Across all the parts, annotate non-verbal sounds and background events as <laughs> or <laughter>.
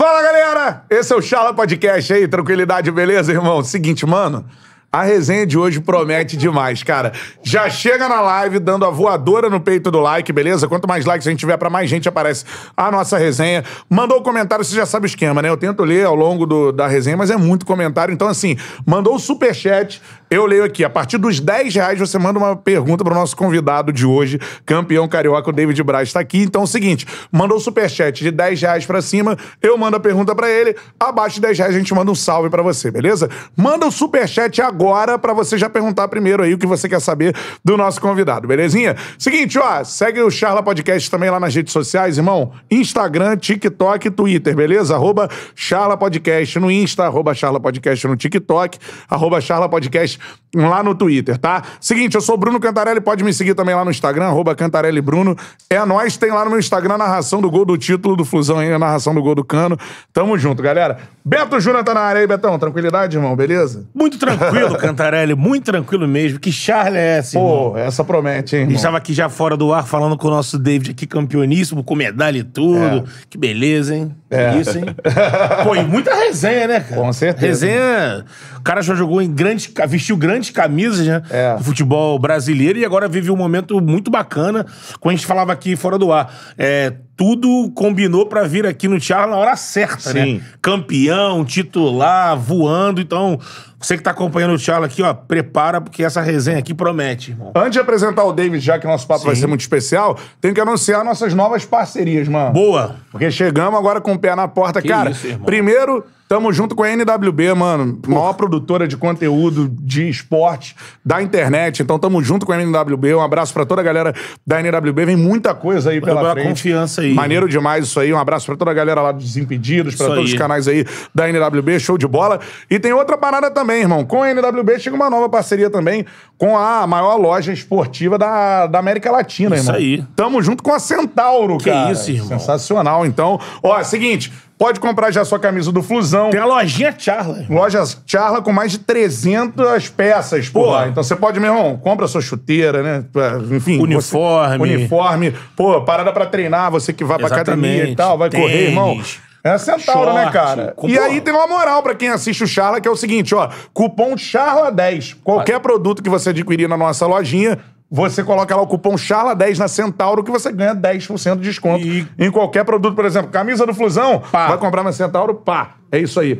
Fala, galera! Esse é o Chala Podcast aí, tranquilidade, beleza, irmão? Seguinte, mano, a resenha de hoje promete demais, cara. Já chega na live dando a voadora no peito do like, beleza? Quanto mais likes a gente tiver, para mais gente aparece a nossa resenha. Mandou o comentário, você já sabe o esquema, né? Eu tento ler ao longo do, da resenha, mas é muito comentário. Então, assim, mandou o superchat, eu leio aqui. A partir dos 10 reais, você manda uma pergunta pro nosso convidado de hoje, campeão carioca, o David Braz, tá aqui. Então, é o seguinte, mandou o superchat de 10 reais pra cima, eu mando a pergunta para ele. Abaixo de 10 reais, a gente manda um salve para você, beleza? Manda o superchat agora agora para você já perguntar primeiro aí o que você quer saber do nosso convidado, belezinha? Seguinte, ó, segue o Charla Podcast também lá nas redes sociais, irmão. Instagram, TikTok e Twitter, beleza? Arroba Charla Podcast no Insta, arroba Charla Podcast no TikTok, arroba Charla Podcast lá no Twitter, tá? Seguinte, eu sou o Bruno Cantarelli, pode me seguir também lá no Instagram, arroba Cantarelli Bruno. É nós tem lá no meu Instagram a narração do gol do título do Fusão, aí, a narração do gol do Cano. Tamo junto, galera. Beto Júnior tá na área aí, Betão. Tranquilidade, irmão, beleza? Muito tranquilo, do Cantarelli, muito tranquilo mesmo. Que charla é essa, irmão? Pô, essa promete, hein, irmão? Estava aqui já fora do ar falando com o nosso David aqui, campeoníssimo, com medalha e tudo. É. Que beleza, hein? É. Isso, hein? <laughs> Pô, e muita resenha, né, cara? Com certeza. Resenha... O cara já jogou em grandes... Vestiu grandes camisas, né? É. Do futebol brasileiro e agora vive um momento muito bacana. Quando a gente falava aqui fora do ar. É tudo combinou para vir aqui no Thiago na hora certa, né? Sim. né? Campeão, titular, voando. Então, você que tá acompanhando o Thiago aqui, ó, prepara, porque essa resenha aqui promete, irmão. Antes de apresentar o David, já que nosso papo Sim. vai ser muito especial, tenho que anunciar nossas novas parcerias, mano. Boa! Porque chegamos agora com o pé na porta. Que Cara, isso, primeiro Tamo junto com a NWB, mano. Maior produtora de conteúdo de esporte da internet. Então tamo junto com a NWB. Um abraço para toda a galera da NWB. Vem muita coisa aí pela frente. confiança aí. Maneiro demais isso aí. Um abraço para toda a galera lá dos Desimpedidos, para todos aí. os canais aí da NWB. Show de bola. E tem outra parada também, irmão. Com a NWB chega uma nova parceria também com a maior loja esportiva da, da América Latina, isso irmão. Isso aí. Tamo junto com a Centauro, que cara. Que isso, irmão. Sensacional. Então, ó, é seguinte... Pode comprar já sua camisa do Flusão. Tem a lojinha Charla. Loja Charla com mais de 300 peças pô. Então você pode, meu irmão, compra sua chuteira, né? Enfim. Uniforme. Você, uniforme. Pô, parada pra treinar, você que vai pra academia e tal, vai Tênis. correr, irmão. É a Centauro, né, Short, né, cara? Cupom. E aí tem uma moral para quem assiste o Charla, que é o seguinte, ó. Cupom CHARLA10. Qualquer produto que você adquirir na nossa lojinha, você coloca lá o cupom CHALA10 na Centauro que você ganha 10% de desconto e... em qualquer produto. Por exemplo, camisa do Flusão, pá. vai comprar na Centauro, pá. É isso aí.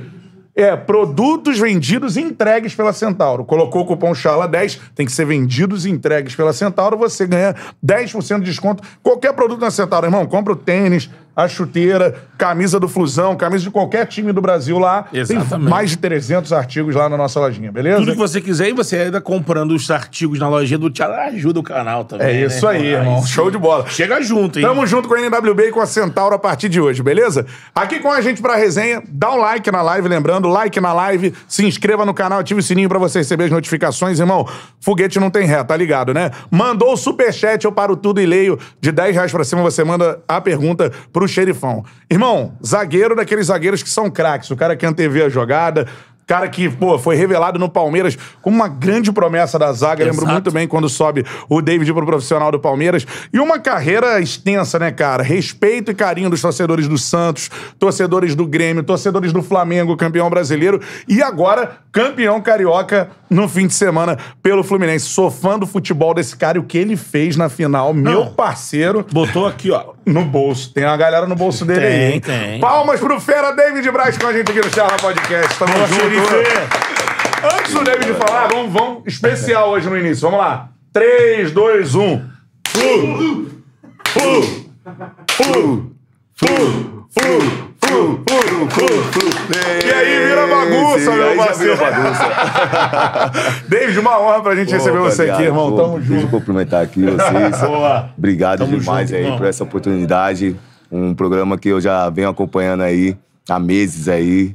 É, produtos vendidos e entregues pela Centauro. Colocou o cupom CHALA10, tem que ser vendidos e entregues pela Centauro, você ganha 10% de desconto. Qualquer produto na Centauro, irmão, compra o tênis, a chuteira, camisa do Flusão, camisa de qualquer time do Brasil lá. Exatamente. Tem mais de 300 artigos lá na nossa lojinha, beleza? Tudo que você quiser e você ainda comprando os artigos na lojinha do Thiago, ajuda o canal também. É né, isso né? aí, ah, irmão. Isso. Show de bola. Chega junto, hein? Tamo junto com a NWB e com a Centauro a partir de hoje, beleza? Aqui com a gente pra resenha, dá um like na live, lembrando, like na live, se inscreva no canal, ative o sininho pra você receber as notificações, irmão. Foguete não tem ré, tá ligado, né? Mandou o superchat, eu paro tudo e leio. De 10 reais pra cima, você manda a pergunta pro xerifão. Irmão, zagueiro daqueles zagueiros que são craques. O cara que antever a jogada, Cara que, pô, foi revelado no Palmeiras como uma grande promessa da zaga. Exato. Lembro muito bem quando sobe o David pro profissional do Palmeiras. E uma carreira extensa, né, cara? Respeito e carinho dos torcedores do Santos, torcedores do Grêmio, torcedores do Flamengo, campeão brasileiro. E agora, campeão carioca no fim de semana pelo Fluminense. Sou fã do futebol desse cara e o que ele fez na final, Não. meu parceiro. Botou aqui, ó. No bolso. Tem uma galera no bolso dele tem, aí. Tem, Tem. Palmas pro Fera David Braz com a gente aqui no Charla Podcast. Tamo junto. Antes do David falar, vamos, vamos especial hoje no início. Vamos lá. 3, 2, 1. Flu! Flu! Flu! Flu! Flu! Flu, e aí vira bagunça, meu parceiro. bagunça. <laughs> David, uma honra pra gente Pô, receber você aqui, irmão. Pô, Tamo junto. Deixa eu cumprimentar aqui vocês. <laughs> Boa. Obrigado Tamo demais junto, aí irmão. por essa oportunidade. Um programa que eu já venho acompanhando aí há meses aí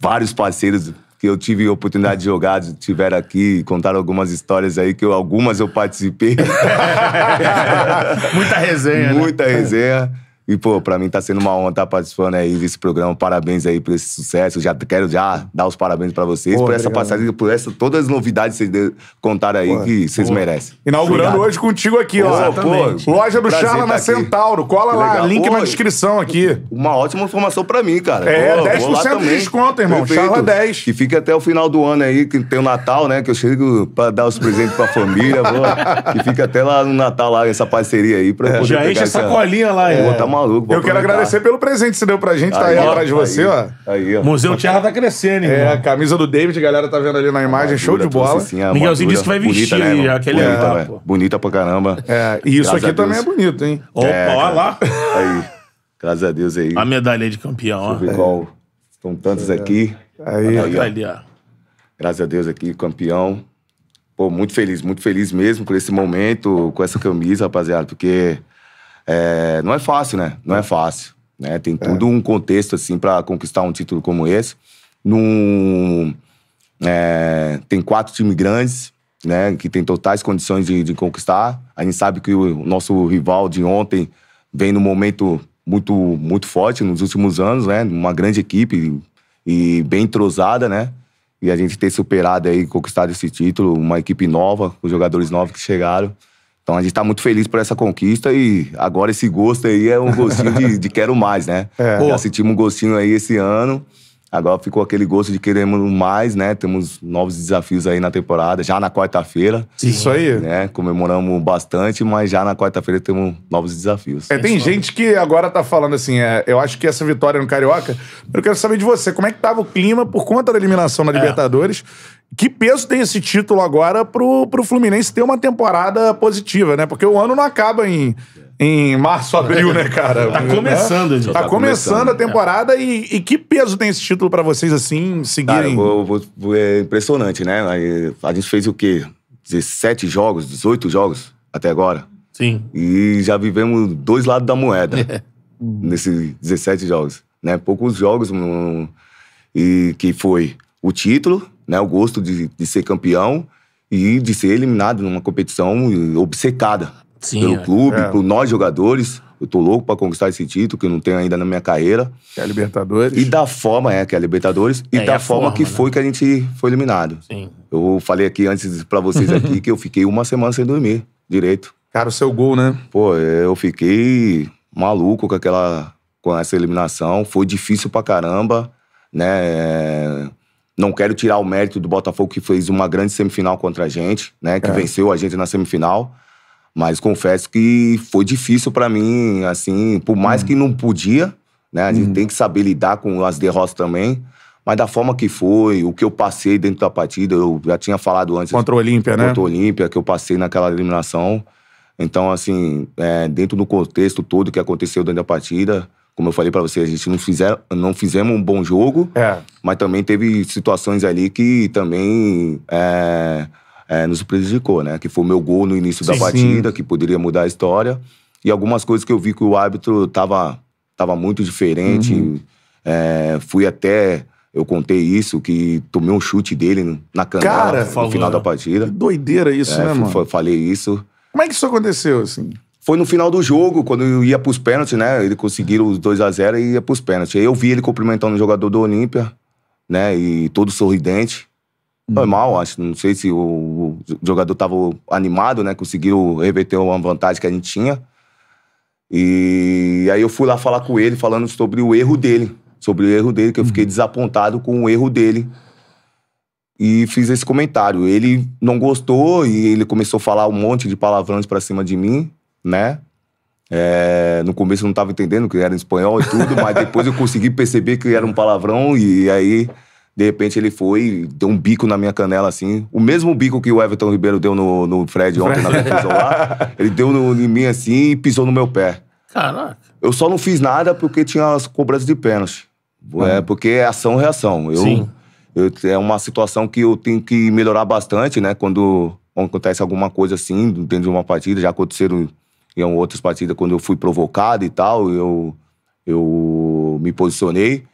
vários parceiros que eu tive a oportunidade de jogar, tiveram aqui, contaram algumas histórias aí, que eu, algumas eu participei. <laughs> Muita resenha, né? Muita né? resenha. E, pô, pra mim tá sendo uma honra estar tá participando aí desse programa. Parabéns aí por esse sucesso. Já quero já dar os parabéns pra vocês pô, por essa passagem, por essa, todas as novidades que vocês contaram aí pô, que vocês pô. merecem. Inaugurando obrigado. hoje contigo aqui, ó. Pô, Loja do Charla tá na aqui. Centauro. Cola lá, link na descrição aqui. Uma ótima informação pra mim, cara. É, pô, 10% de desconto, irmão. Perfeito. Charla 10. E fica até o final do ano aí, que tem o Natal, né? Que eu chego pra dar os presentes pra família, pô. E fica até lá no Natal, lá, essa parceria aí. Pra é, poder já enche essa, colinha lá, é. tá uma maluco. Eu quero agradecer pelo presente que você deu pra gente, tá aí, ó, atrás de você, ó. Aí, ó. Museu Tierra tá crescendo, hein, É, a camisa do David, a galera tá vendo ali na imagem, ah, show de bola. Assim, Miguelzinho disse que vai vestir bonita, né, aquele bonita, é. ali, tá, né? Bonita pra caramba. É, e isso Graças aqui também é bonito, hein? Opa, é, olha lá. Aí. Graças a Deus aí. A medalha de campeão, Deixa ó. Qual... Estão tantos é. aqui. Aí, aí ó. Graças a Deus aqui, campeão. Pô, muito feliz, muito feliz mesmo por esse momento, com essa camisa, rapaziada, porque é, não é fácil, né? Não é fácil. Né? Tem é. tudo é. um contexto, assim, para conquistar um título como esse. Num, é, tem quatro times grandes, né? Que tem totais condições de, de conquistar. A gente sabe que o nosso rival de ontem vem num momento muito, muito forte nos últimos anos, né? Uma grande equipe e bem entrosada, né? E a gente ter superado aí, conquistado esse título, uma equipe nova, os jogadores novos que chegaram. Então a gente está muito feliz por essa conquista e agora esse gosto aí é um gostinho de, de quero mais, né? É. Já sentimos um gostinho aí esse ano. Agora ficou aquele gosto de queremos mais, né? Temos novos desafios aí na temporada, já na quarta-feira. Isso aí. Né? Comemoramos bastante, mas já na quarta-feira temos novos desafios. É, tem gente que agora tá falando assim, é, eu acho que essa vitória no Carioca, eu quero saber de você, como é que tava o clima por conta da eliminação na é. Libertadores? Que peso tem esse título agora pro, pro Fluminense ter uma temporada positiva, né? Porque o ano não acaba em em março, abril, né, cara? tá né? começando, Tá, tá começando, começando a é. temporada é. e, e, que peso tem esse título para vocês, assim, seguirem? Cara, eu, é impressionante, né? A gente fez o quê? 17 jogos, 18 jogos até agora. Sim. E já vivemos dois lados da moeda é. nesses 17 jogos. Né? Poucos jogos e que foi o título, né? o gosto de, de ser campeão e de ser eliminado numa competição obcecada. Sim, pelo é. clube, é. por nós jogadores. Eu tô louco para conquistar esse título que eu não tenho ainda na minha carreira. Que é a Libertadores. E da forma, é, que é a Libertadores. E é, da e forma, forma, que né? foi que a gente foi eliminado. Sim. Eu falei aqui antes para vocês aqui <laughs> que eu fiquei uma semana sem dormir direito. Cara, o seu gol, né? Pô, eu fiquei maluco com aquela com essa eliminação. Foi difícil pra caramba, né? Não quero tirar o mérito do Botafogo que fez uma grande semifinal contra a gente, né? Que é. venceu a gente na semifinal. Mas confesso que foi difícil para mim, assim, por mais que hum. não podia, né? A gente uhum. tem que saber lidar com as derrotas também. Mas da forma que foi, o que eu passei dentro da partida, eu já tinha falado antes. Contra o Olímpia, né? Contra o Olímpia, que eu passei naquela eliminação. Então, assim, é, dentro do contexto todo que aconteceu dentro da partida, como eu falei para você, a gente não, fizer, não fizemos um bom jogo, é. mas também teve situações ali que também é, é, nos prejudicou, né? Que foi o meu gol no início sim, da batida, sim. que poderia mudar a história. E algumas coisas que eu vi que o árbitro tava, tava muito diferente. Uhum. É, fui até eu contei isso, que tomei um chute dele na canela Cara, no falou. final da partida. Que doideira isso, é, né, mano? Falei isso. Como é que isso aconteceu, assim? Foi no final do jogo, quando eu ia pros pênaltis, né? Ele conseguiram os 2 a 0 e ia pros pênaltis. Aí eu vi ele cumprimentando o jogador do Olímpia, né? E todo sorridente. Normal, acho. Não sei se o, o jogador estava animado, né? Conseguiu reverter uma vantagem que a gente tinha. E aí eu fui lá falar com ele, falando sobre o erro dele. Sobre o erro dele, que eu fiquei uhum. desapontado com o erro dele. E fiz esse comentário. Ele não gostou e ele começou a falar um monte de palavrões pra cima de mim, né? É, no começo eu não estava entendendo que era em espanhol e tudo, mas <laughs> depois eu consegui perceber que era um palavrão e aí de repente ele foi e deu um bico na minha canela, assim. O mesmo bico que o Everton Ribeiro deu no, no Fred ontem na confusão lá. <laughs> Ele deu no, em mim assim e pisou no meu pé. Caraca. Eu só não fiz nada porque tinha as cobranças de pênalti. Uhum. É porque é ação reação. Eu, Sim. Eu, é uma situação que eu tenho que melhorar bastante, né? Quando acontece alguma coisa assim, dentro de uma partida, já aconteceram em outras partidas quando eu fui provocado e tal, eu, eu me posicionei.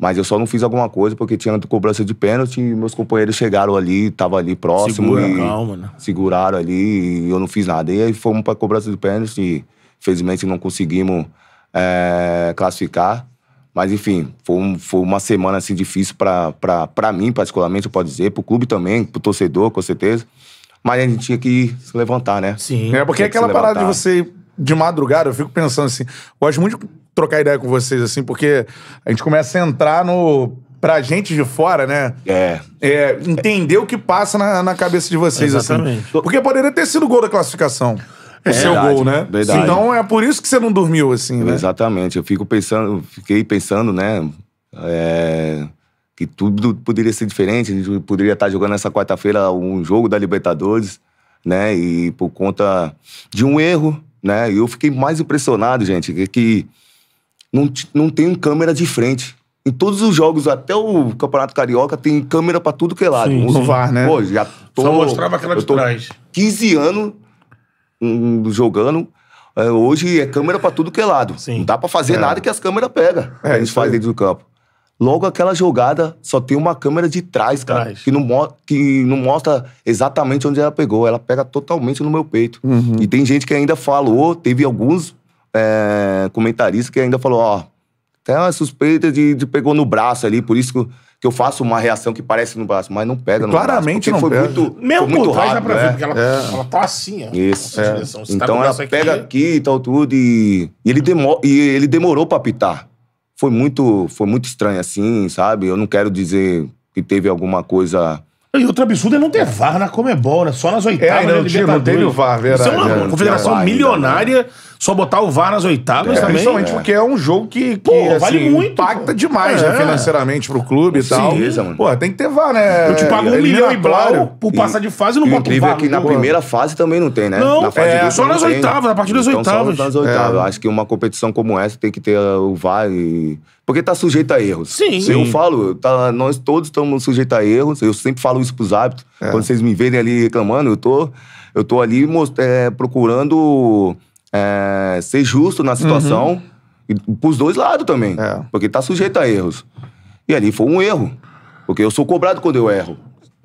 Mas eu só não fiz alguma coisa porque tinha cobrança de pênalti e meus companheiros chegaram ali, estavam ali próximo. Segura, e calma, né? Seguraram ali e eu não fiz nada. E aí fomos pra cobrança de pênalti e, infelizmente, não conseguimos é, classificar. Mas, enfim, foi, um, foi uma semana assim, difícil para mim, particularmente, eu posso dizer, pro clube também, pro torcedor, com certeza. Mas a gente tinha que se levantar, né? Sim. É porque aquela parada de você de madrugada, eu fico pensando assim, gosto muito trocar ideia com vocês, assim, porque a gente começa a entrar no. Pra gente de fora, né? É. é entender o que passa na, na cabeça de vocês, assim. Exatamente. assim. Porque poderia ter sido o gol da classificação o é, seu verdade, gol, né? Verdade. Então é por isso que você não dormiu assim, né? Exatamente. Eu fico pensando, fiquei pensando, né? É, que tudo poderia ser diferente. A gente poderia estar jogando essa quarta-feira um jogo da Libertadores, né? E por conta de um erro, né? E eu fiquei mais impressionado, gente, que, que não, não tem câmera de frente. Em todos os jogos, até o Campeonato Carioca, tem câmera pra tudo que é lado. Sim, o VAR, né? Pô, já tô, Só mostrava aquela de trás. 15 anos um, hum, jogando. É, hoje é câmera pra tudo que é lado. Sim. Não dá pra fazer é. nada que as câmeras pegam. É, a gente faz dentro do campo. Logo, aquela jogada só tem uma câmera de trás, cara, trás. Que, não que não mostra exatamente onde ela pegou. Ela pega totalmente no meu peito. Uhum. E tem gente que ainda falou, teve alguns é, comentarista que ainda falou, ó, tem uma suspeita de, de pegou no braço ali, por isso que que eu faço uma reação que parece no braço, mas não pega no Claramente braço. Claramente não foi pega. Muito, Mesmo foi muito rápido, pra ver, né? porque ela, é. ela tá assim, ó. Isso. É. então tá ela aqui. pega aqui e tal tudo e, e ele, e ele demorou pra apitar. Foi muito, foi muito estranho assim, sabe? Eu não quero dizer que teve alguma coisa... E outro absurdo é não ter VAR na Comebol, né? Só nas é, oitavas é, não, na Não teve o VAR, verdade. Isso é uma é. confederação milionária... Ainda, né? Só botar o VAR nas oitavas é, também. Principalmente é. porque é um jogo que, que pô, assim, vale muito, impacta pô. demais né, é. né, financeiramente pro clube e tal. Sim, mano. Pô, tem que ter VAR, né? Eu te pago um milhão é e blau por passar de fase e não boto o VAR. é que na primeira fase também não tem, né? Não, na fase é, só então, nas oitavas, na partir das oitavas. Só nas oitavas. Acho que uma competição como essa tem que ter uh, o VAR e... Porque tá sujeito a erros. Sim. sim. Eu falo, tá, nós todos estamos sujeitos a erros. Eu sempre falo isso pros hábitos. É. Quando vocês me verem ali reclamando, eu tô, eu tô ali é, procurando é, ser justo na situação, uhum. pros dois lados também. É. Porque tá sujeito a erros. E ali foi um erro. Porque eu sou cobrado quando eu erro.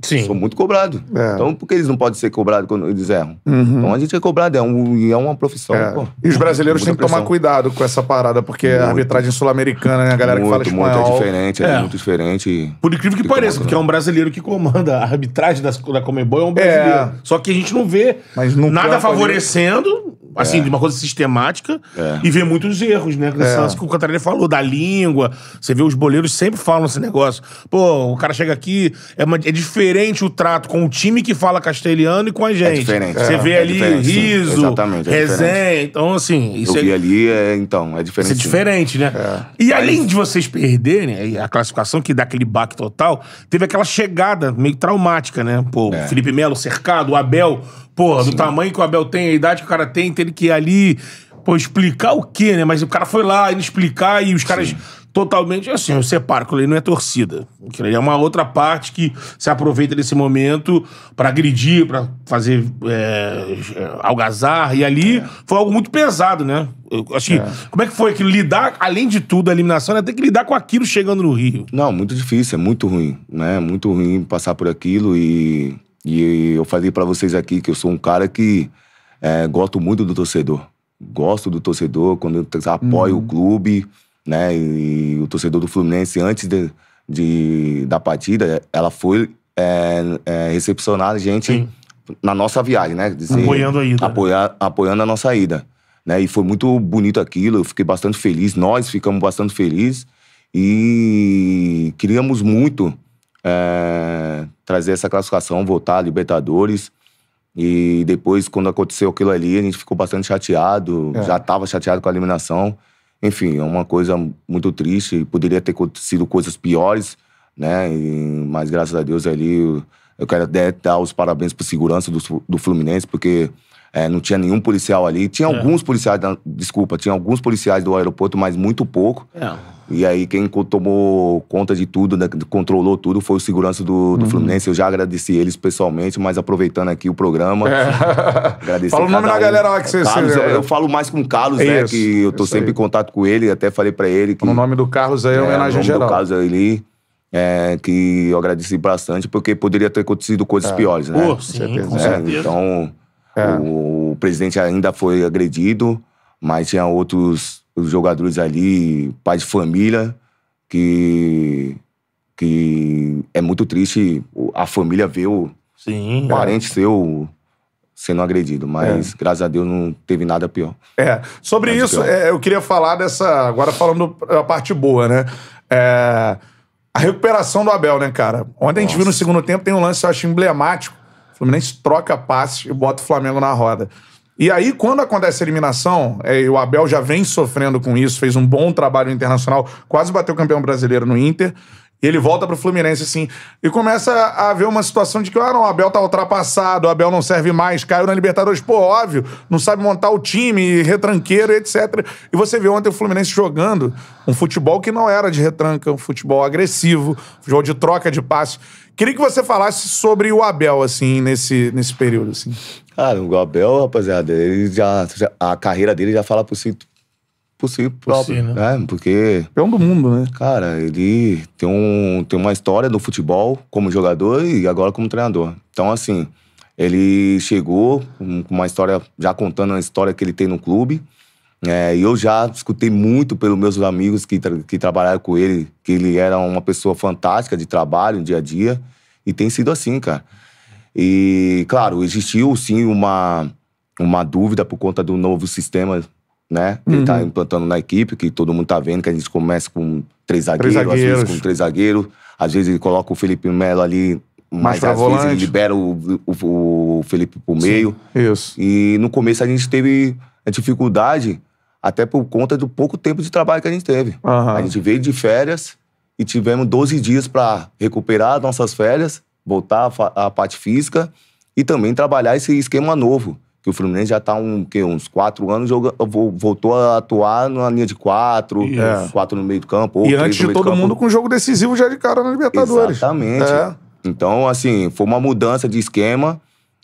Sim. Sou muito cobrado. É. Então, por que eles não podem ser cobrados quando eles erram? Uhum. Então a gente é cobrado, é, um, é uma profissão. É. Pô, e os brasileiros têm que tomar cuidado com essa parada, porque muito. a arbitragem sul-americana, né? A galera muito, que fala espanhol. Muito é diferente, é, é muito diferente. Por incrível que, que pareça, porque é um brasileiro que comanda a arbitragem da da Comebol, é um é. brasileiro. Só que a gente não vê Mas nada favorecendo. Assim, é. de uma coisa sistemática é. e vê muitos erros, né? É. que o Cantarelli falou, da língua. Você vê os boleiros sempre falam esse negócio. Pô, o cara chega aqui, é, uma, é diferente o trato com o time que fala castelhano e com a é gente. É diferente. Você vê ali riso, resenha. Então, assim. Isso Eu vi ali, então, é diferente. Isso é diferente, né? E além de vocês perderem a classificação, que dá aquele baque total, teve aquela chegada meio traumática, né? Pô, Felipe Melo cercado, o Abel Porra, Sim. do tamanho que o Abel tem, a idade que o cara tem, teve que ir ali. Pô, explicar o quê, né? Mas o cara foi lá ele explicar e os caras Sim. totalmente. Assim, eu separo, aquilo ele não é torcida. Que ele é uma outra parte que se aproveita desse momento para agredir, para fazer é, é algazar. E ali é. foi algo muito pesado, né? Eu, acho assim, é. Como é que foi que lidar, além de tudo, a eliminação, né? Tem que lidar com aquilo chegando no Rio. Não, muito difícil, é muito ruim, né? Muito ruim passar por aquilo e e eu falei para vocês aqui que eu sou um cara que é, gosto muito do torcedor. Gosto do torcedor quando apoio uhum. o clube, né? E, o torcedor do Fluminense, antes de, de da partida, ela foi é, é, recepcionar a gente Sim. na nossa viagem, né? Dizer, apoiando a ida. Apoiar, Apoiando a nossa ida. Né? E foi muito bonito aquilo, eu fiquei bastante feliz, nós ficamos bastante felizes e queríamos muito é, trazer essa classificação, voltar à Libertadores. E depois, quando aconteceu aquilo ali, a gente ficou bastante chateado, é. já estava chateado com a eliminação. Enfim, é uma coisa muito triste, poderia ter acontecido coisas piores, né? E, mas graças a Deus ali, eu quero até dar os parabéns para segurança do, do Fluminense, porque é, não tinha nenhum policial ali. Tinha é. alguns policiais, desculpa, tinha alguns policiais do aeroporto, mas muito pouco. É. E aí quem tomou conta de tudo, né, controlou tudo, foi o segurança do, do uhum. Fluminense. Eu já agradeci eles pessoalmente, mas aproveitando aqui o programa. É. Fala o nome da um. galera lá que você Carlos, eu, eu, falo mais com o Carlos, é né? Isso, que eu tô sempre aí. em contato com ele, até falei para ele que. O nome do Carlos aí é, é homenagem é, geral. O Carlos ali. É, que eu agradeci bastante, porque poderia ter acontecido coisas é. piores, né? Uh, sim, com é, certeza. Então, o, o presidente ainda foi agredido, mas tinha outros os jogadores ali, pais de família, que, que é muito triste a família ver o Sim, é. parente é. seu sendo agredido, mas é. graças a Deus não teve nada pior. É, sobre nada isso, é, eu queria falar dessa. Agora falando a parte boa, né? É, a recuperação do Abel, né, cara? Ontem a gente viu no segundo tempo, tem um lance, eu acho, emblemático. O Fluminense troca passes e bota o Flamengo na roda. E aí, quando acontece a eliminação, é, o Abel já vem sofrendo com isso, fez um bom trabalho internacional, quase bateu campeão brasileiro no Inter. Ele volta pro Fluminense, assim, e começa a haver uma situação de que, ah, não, o Abel tá ultrapassado, o Abel não serve mais, caiu na Libertadores, pô, óbvio, não sabe montar o time, retranqueiro, etc. E você vê ontem o Fluminense jogando um futebol que não era de retranca, um futebol agressivo, um futebol de troca de passe. Queria que você falasse sobre o Abel, assim, nesse, nesse período, assim. Cara, o Abel, rapaziada, ele já, já, a carreira dele já fala por si, por si próprio, por si, né? né? Porque... É um do mundo, né? Cara, ele tem, um, tem uma história no futebol como jogador e agora como treinador. Então, assim, ele chegou com uma história, já contando a história que ele tem no clube. É, eu já escutei muito pelos meus amigos que, tra que trabalharam com ele, que ele era uma pessoa fantástica de trabalho, dia a dia. E tem sido assim, cara. E, claro, existiu sim uma, uma dúvida por conta do novo sistema né? Uhum. Ele tá implantando na equipe, que todo mundo tá vendo, que a gente começa com três zagueiros, três zagueiros. às vezes com três zagueiros, às vezes ele coloca o Felipe Melo ali, mas às volante. vezes ele libera o, o, o Felipe pro meio. Sim. Isso. E no começo a gente teve a dificuldade, até por conta do pouco tempo de trabalho que a gente teve. Uhum. A gente veio de férias e tivemos 12 dias para recuperar nossas férias voltar à parte física e também trabalhar esse esquema novo. Que o Fluminense já está um, uns quatro anos, joga, voltou a atuar na linha de quatro, é, quatro no meio do campo. E antes de todo mundo com jogo decisivo já de cara na Libertadores. Exatamente. É. Então, assim, foi uma mudança de esquema,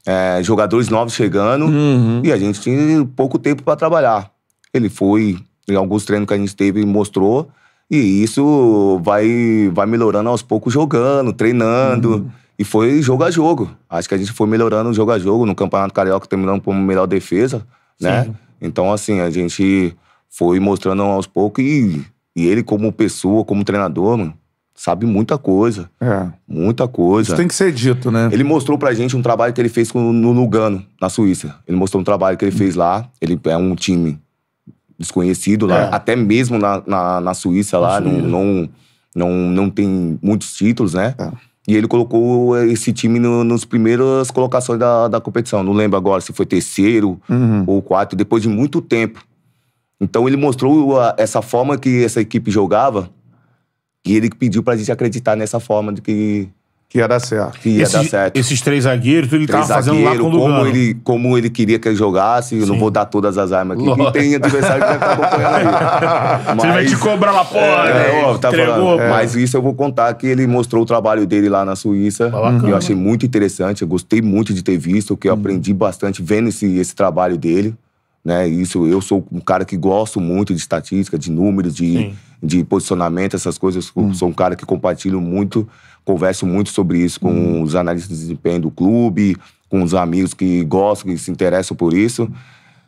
é, jogadores novos chegando uhum. e a gente tinha pouco tempo para trabalhar. Ele foi, em alguns treinos que a gente teve, mostrou. E isso vai, vai melhorando aos poucos jogando, treinando. Uhum. E foi jogo a jogo. Acho que a gente foi melhorando jogo a jogo. No Campeonato Carioca terminamos como melhor defesa, né? Sim. Então, assim, a gente foi mostrando aos poucos e, e ele, como pessoa, como treinador, mano, sabe muita coisa. É. Muita coisa. Isso tem que ser dito, né? Ele mostrou pra gente um trabalho que ele fez no Lugano, na Suíça. Ele mostrou um trabalho que ele fez lá. Ele é um time desconhecido lá, é. até mesmo na, na, na Suíça na lá, Suíça. Não, não, não, não tem muitos títulos, né? É. E ele colocou eh, esse time no, nos primeiras colocações da, da competição. Não lembro agora se foi terceiro uhum. ou quarto, depois de muito tempo. Então ele mostrou a, ah, essa forma que essa equipe jogava e ele pediu pra gente acreditar nessa forma de que que ia dar certo. Que ia esses, dar certo. Esses três zagueiros, ele três tava zagueiro, fazendo lá com o Lugano. Como ele, como ele queria que ele jogasse, eu não vou dar todas as armas aqui. Lógico. E tem adversário que tá acompanhando aí. Mas, <laughs> Você vai te cobrar lá, porra. É, né? ó, tá Entregou, é. Mas isso eu vou contar que ele mostrou o trabalho dele lá na Suíça. Tá eu achei muito interessante, eu gostei muito de ter visto, que eu hum. aprendi bastante vendo esse, esse trabalho dele. Né? Isso, eu sou um cara que gosto muito de estatística, de números, de... Sim de posicionamento, essas coisas. Hum. Sou um cara que compartilho muito, converso muito sobre isso com hum. os analistas de desempenho do clube, com os amigos que gostam, que se interessam por isso.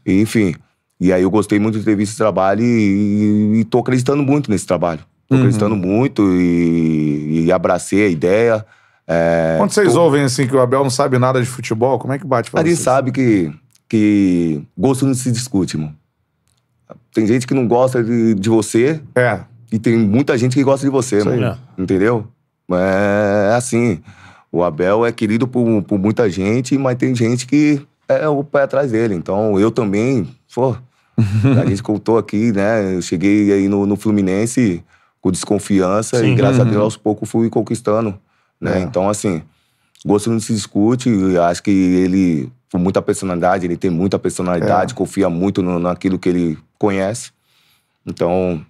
enfim. E aí eu gostei muito de ter visto esse trabalho e, estou acreditando muito nesse trabalho. estou uhum. acreditando muito e, e, abracei a ideia. É, Quando vocês tô... ouvem assim que o Abel não sabe nada de futebol, como é que bate pra a vocês? A gente sabe que, que gosto não se discute, mano. Tem gente que não gosta de, de você. É. E tem muita gente que gosta de você, Isso mano. Né? É. Entendeu? É, é assim. O Abel é querido por, por muita gente, mas tem gente que é o pé atrás dele. Então eu também, pô, <laughs> a gente contou aqui, né? Eu cheguei aí no, no Fluminense com desconfiança Sim. e graças a uhum. Deus aos poucos fui conquistando, né? É. Então assim, gosto não se discute, acho que ele com muita personalidade, ele tem muita personalidade, é. confia muito no, naquilo que ele conhece. Então,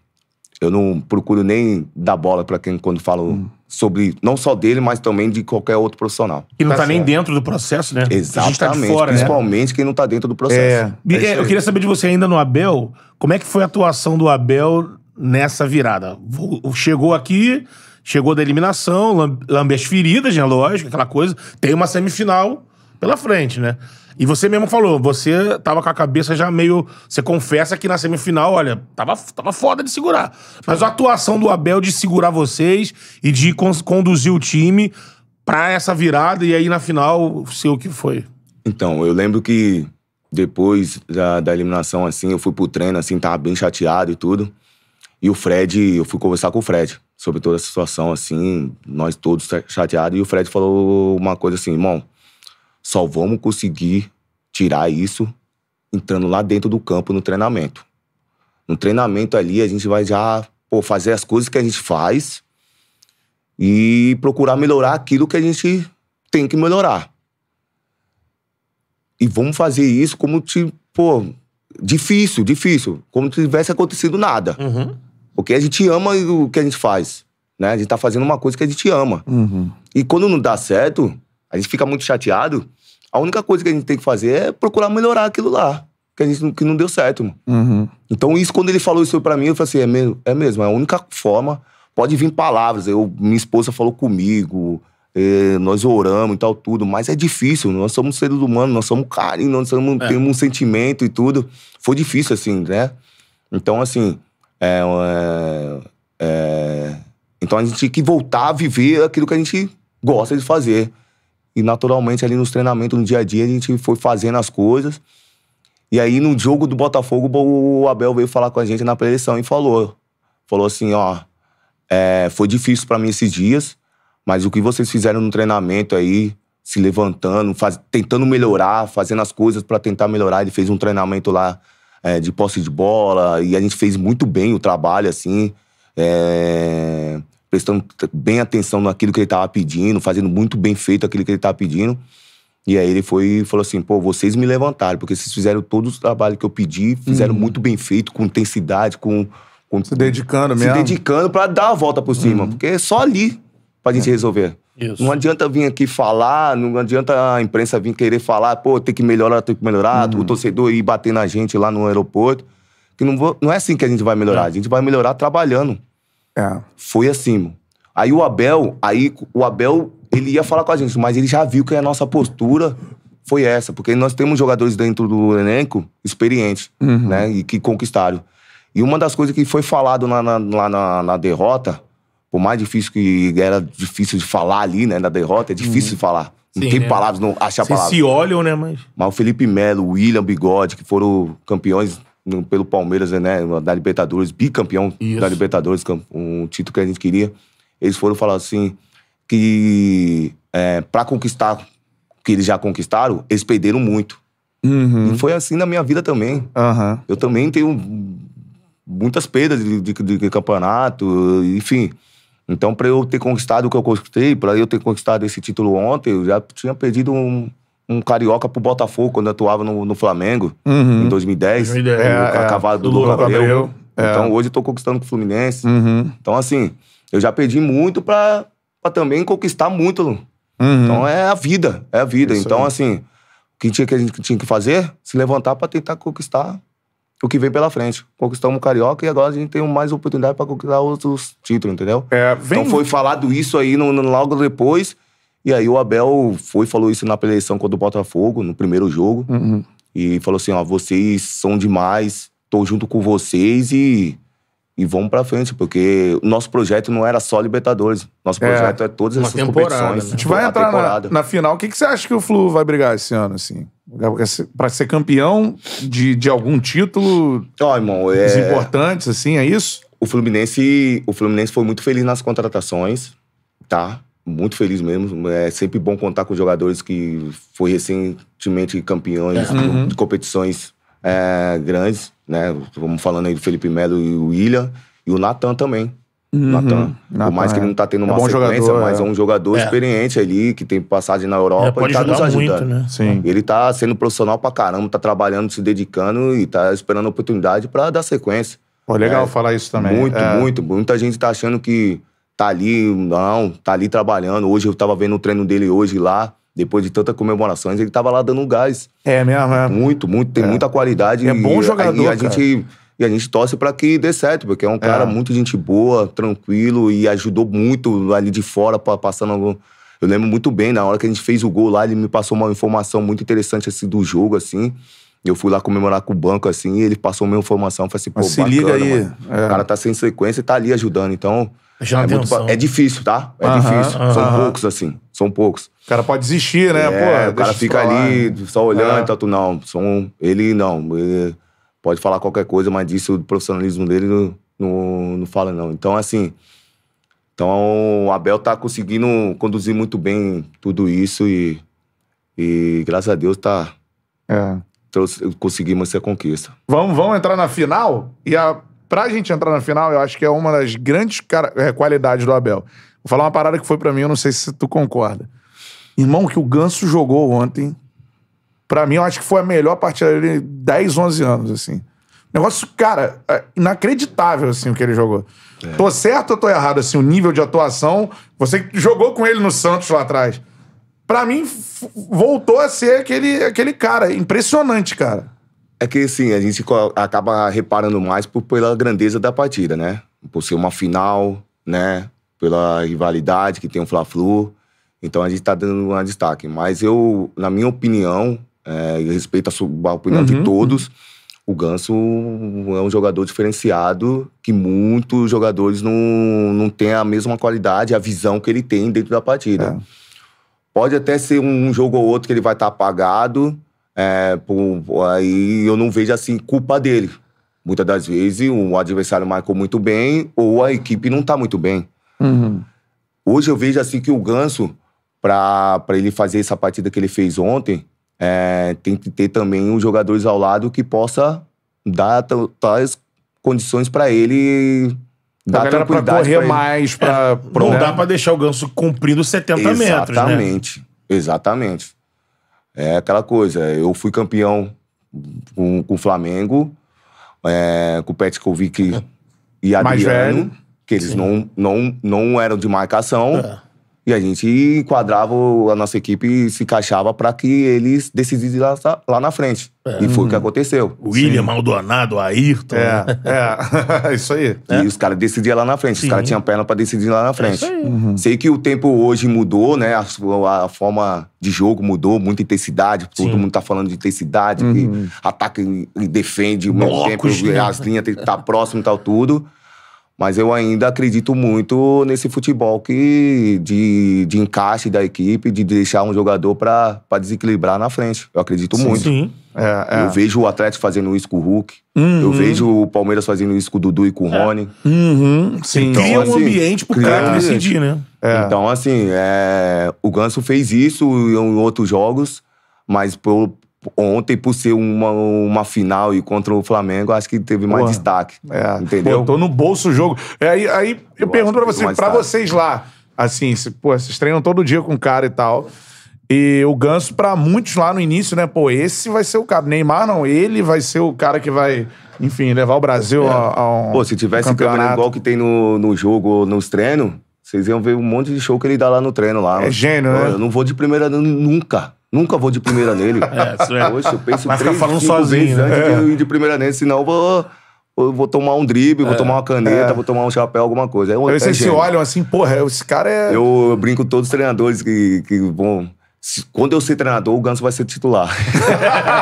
eu não procuro nem dar bola para quem quando falo hum. sobre não só dele, mas também de qualquer outro profissional. Que não tá, tá nem dentro do processo, né? Tá Exatamente. Tá fora, né? principalmente né? quem não tá dentro do processo. É. É, é eu queria saber de você ainda no Abel, como é que foi a atuação do Abel nessa virada? Chegou aqui, chegou da eliminação, lambe as feridas, né? Lógico, aquela coisa. Tem uma semifinal pela frente, né? E você mesmo falou, você tava com a cabeça já meio. Você confessa que na semifinal, olha, tava, tava foda de segurar. Mas a atuação do Abel de segurar vocês e de conduzir o time pra essa virada e aí na final ser o que foi. Então, eu lembro que depois da, da eliminação, assim, eu fui pro treino, assim, tava bem chateado e tudo. E o Fred, eu fui conversar com o Fred sobre toda a situação, assim, nós todos chateados. E o Fred falou uma coisa assim, irmão só vamos conseguir tirar isso entrando lá dentro do campo no treinamento. No treinamento ali a gente vai já pô, fazer as coisas que a gente faz e procurar melhorar aquilo que a gente tem que melhorar. E vamos fazer isso como tipo, pô, difícil, difícil, como se tivesse acontecido nada. Uhum. Porque a gente ama o que a gente faz, né? A gente tá fazendo uma coisa que a gente ama. Uhum. E quando não dá certo, a gente fica muito chateado, a única coisa que a gente tem que fazer é procurar melhorar aquilo lá. Que a gente que não deu certo, mano. Uhum. Então, isso, quando ele falou isso pra mim, eu falei assim: é mesmo, é mesmo, é a única forma. Pode vir palavras. Eu, minha esposa falou comigo, é, nós oramos e tal, tudo, mas é difícil. Nós somos seres humanos, nós somos carinho, nós somos, é. temos um sentimento e tudo. Foi difícil, assim, né? Então, assim, é, é, é então a gente tem que voltar a viver aquilo que a gente gosta de fazer. E naturalmente ali nos treinamentos, no dia a dia, a gente foi fazendo as coisas. E aí no jogo do Botafogo, o Abel veio falar com a gente na preleção e falou. Falou assim, ó, é, foi difícil para mim esses dias, mas o que vocês fizeram no treinamento aí, se levantando, faz, tentando melhorar, fazendo as coisas para tentar melhorar. Ele fez um treinamento lá é, de posse de bola e a gente fez muito bem o trabalho, assim. É, prestando bem atenção naquilo que ele estava pedindo, fazendo muito bem feito aquilo que ele estava pedindo. E aí ele foi e falou assim: pô, vocês me levantaram, porque vocês fizeram todo o trabalho que eu pedi, fizeram uhum. muito bem feito, com intensidade, com. com se dedicando mesmo. Se dedicando para dar a volta por cima, uhum. porque é só ali pra gente é. resolver. Isso. Não adianta vir aqui falar, não adianta a imprensa vir querer falar, pô, tem que melhorar, tem que melhorar, uhum. o torcedor ir bater na gente lá no aeroporto. Que não, vou, não é assim que a gente vai melhorar, é. a gente vai melhorar trabalhando. É. Foi assim. Aí o Abel, aí o Abel, ele ia falar com a gente, mas ele já viu que a nossa postura foi essa, porque nós temos jogadores dentro do elenco experientes, uhum. né, e que conquistaram. E uma das coisas que foi falado lá na, na, na, na derrota, por mais difícil que era difícil de falar ali, né, na derrota, é difícil uhum. de falar. Não Sim, tem né? palavras, não achar palavras palavras. se olham, né, mas... Mas o Felipe Melo, o William Bigode, que foram campeões no, pelo Palmeiras, né? Da Libertadores, bicampeão Isso. da Libertadores, um título que a gente queria. Eles foram falar assim que é, para conquistar que eles já conquistaram, eles perderam muito. Uhum. E foi assim na minha vida também. Uhum. Eu também tenho muitas perdas de, de, de campeonato, enfim. Então, para eu ter conquistado o que eu conquistei, para eu ter conquistado esse título ontem, eu já tinha perdido um, um carioca pro Botafogo quando atuava no, no Flamengo uhum. em 2010. 2010 é, é, cavalo do, do Lula Gabriel. Gabriel. É. Então hoje eu tô conquistando com o Fluminense. Uhum. Então, assim, eu já perdi muito pra, pra também conquistar muito. Uhum. Então é a vida, é a vida. Isso então, aí. assim, o que tinha que a gente tinha que fazer? Se levantar pra tentar conquistar o que vem pela frente. Conquistamos o Carioca e agora a gente tem mais oportunidade para conquistar outros títulos, entendeu? É, vem... Então foi falado isso aí no, no, logo depois. E aí o Abel foi falou isso na preleção contra o Botafogo, no primeiro jogo. Uhum. E falou assim, ó, vocês são demais, tô junto com vocês e, e vamos pra frente. Porque o nosso projeto não era só Libertadores. Nosso é, projeto é, é todas essas competições. Né? A gente vai entrar na, na, final. O que, que você acha que o Flu vai brigar esse ano, assim? Pra ser campeão de, de algum título oh, irmão, é... importantes, assim, é isso? O Fluminense, o Fluminense foi muito feliz nas contratações, tá? muito feliz mesmo. É sempre bom contar com jogadores que foi recentemente campeões uhum. de competições é, grandes, né? Vamos falando aí do Felipe Melo e o William. E o Natan também. Uhum. Natan. Por mais que ele é. não tá tendo é uma sequência, jogador, mas é, é. um jogador experiente ali, que tem passagem na Europa é, e tá nos ajudando. Muito, né? Sim. Ele tá sendo profissional pra caramba, tá trabalhando, se dedicando e tá esperando a oportunidade para dar sequência. Pô, legal falar isso também. Muito, muito. Muita gente tá achando que tá ali, não, tá ali trabalhando. Hoje eu tava vendo o treino dele hoje lá. Depois de tantas comemorações, ele tava lá dando gás. É mesmo, é. Muito, muito, tem é. muita qualidade. É bom jogador. E a, e a gente e a gente torce para que dê certo, porque é um cara é. muito gente boa, tranquilo e ajudou muito ali de fora, passando. Eu lembro muito bem, na hora que a gente fez o gol lá, ele me passou uma informação muito interessante assim, do jogo, assim. Eu fui lá comemorar com o banco, assim, e ele passou uma informação, falei assim, pô, se bacana, liga aí. É. O cara tá sem sequência e tá ali ajudando. Então, já é, muito, é difícil, tá? É difícil. São poucos, assim. São poucos. O cara pode desistir, né? É, Pô, o cara fica ali, só olhando, é. tal, tu não. São ele não. Ele pode falar qualquer coisa, mas disso o profissionalismo dele não, não, não fala, não. Então, assim. Então, o Abel tá conseguindo conduzir muito bem tudo isso e, e graças a Deus, tá. É. Trouxe, conseguimos essa conquista. Vamos, vamos entrar na final e a pra gente entrar na final, eu acho que é uma das grandes é, qualidades do Abel. Vou falar uma parada que foi para mim, eu não sei se tu concorda. Irmão, que o Ganso jogou ontem, para mim, eu acho que foi a melhor partida dele em 10, 11 anos, assim. Negócio, cara, é inacreditável, assim, o que ele jogou. É. Tô certo ou tô errado, assim, o nível de atuação? Você jogou com ele no Santos lá atrás. Pra mim, voltou a ser aquele, aquele cara. Impressionante, cara. É que sim, a gente acaba reparando mais por, pela grandeza da partida, né? Por ser uma final, né? Pela rivalidade que tem o Fla-Flu. Então a gente tá dando um destaque. Mas eu, na minha opinião, é, e respeito a, a opinião uhum. de uhum. todos, o Ganso é um jogador diferenciado que muitos jogadores não, não têm a mesma qualidade, a visão que ele tem dentro da partida. É. Pode até ser um, um jogo ou outro que ele vai estar tá apagado, é, por, aí eu não vejo assim culpa dele. Muitas das vezes o adversário marcou muito bem ou a equipe não tá muito bem. Uhum. Hoje eu vejo assim que o Ganso, para ele fazer essa partida que ele fez ontem, é, tem que ter também os jogadores ao lado que possa dar tais condições para ele dá pra correr pra mais, pra... É, não né? dá pra deixar o Ganso cumprindo 70 exatamente, metros, né? Exatamente, exatamente. É aquela coisa, eu fui campeão com, com o Flamengo, é, com o Petkovic e <laughs> Adriano, que eles não, não, não eram de marcação. É. E a gente enquadrava a nossa equipe e se encaixava para que eles decidissem lá, lá na frente. É. E foi o que hum. aconteceu. William, Sim. Maldonado, Ayrton. É, é. <laughs> isso aí. E é. os caras decidiam lá na frente. Sim. Os caras tinham perna para decidir lá na é frente. Uhum. Sei que o tempo hoje mudou, né? A, a forma de jogo mudou, muita intensidade. Sim. Todo mundo tá falando de intensidade, uhum. que ataca e defende, Blocos, tempo, as linhas têm que estar tá próximo e tal, tudo. Mas eu ainda acredito muito nesse futebol que de, de encaixe da equipe, de deixar um jogador para desequilibrar na frente. Eu acredito sim, muito. Sim. É, é. Eu vejo o Atlético fazendo isso com o Hulk. Uhum. Eu vejo o Palmeiras fazendo isso com o Dudu e com o é. Rony. Uhum. Sim. Então, cria um assim, ambiente pro cara decidir, né? É. Então, assim, é, o Ganso fez isso em outros jogos, mas por, ontem, por ser uma, uma final e contra o Flamengo, acho que teve mais destaque. É. Entendeu? Botou no bolso o jogo. É, aí, aí eu, eu pergunto pra, você, pra vocês lá, assim, se, pô, vocês treinam todo dia com o cara e tal. E o Ganso, pra muitos lá no início, né? Pô, esse vai ser o cara. Neymar não, ele vai ser o cara que vai, enfim, levar o Brasil é. a, a um. Pô, se tivesse um câmera igual que tem no, no jogo nos treinos vocês iam ver um monte de show que ele dá lá no treino lá. É gênio, né? Eu não vou de primeira nunca. Nunca vou de primeira nele. <laughs> É, isso é. Poxa, eu penso Mas três, falando sozinho, né? antes é. de ir de primeira nele, senão eu vou... Eu vou tomar um drible, é. vou tomar uma caneta, é. vou tomar um chapéu, alguma coisa. É vocês é se olham assim, porra, esse cara é. Eu, eu brinco com todos os treinadores que, que vão. Se, quando eu ser treinador, o Ganso vai ser titular. <laughs>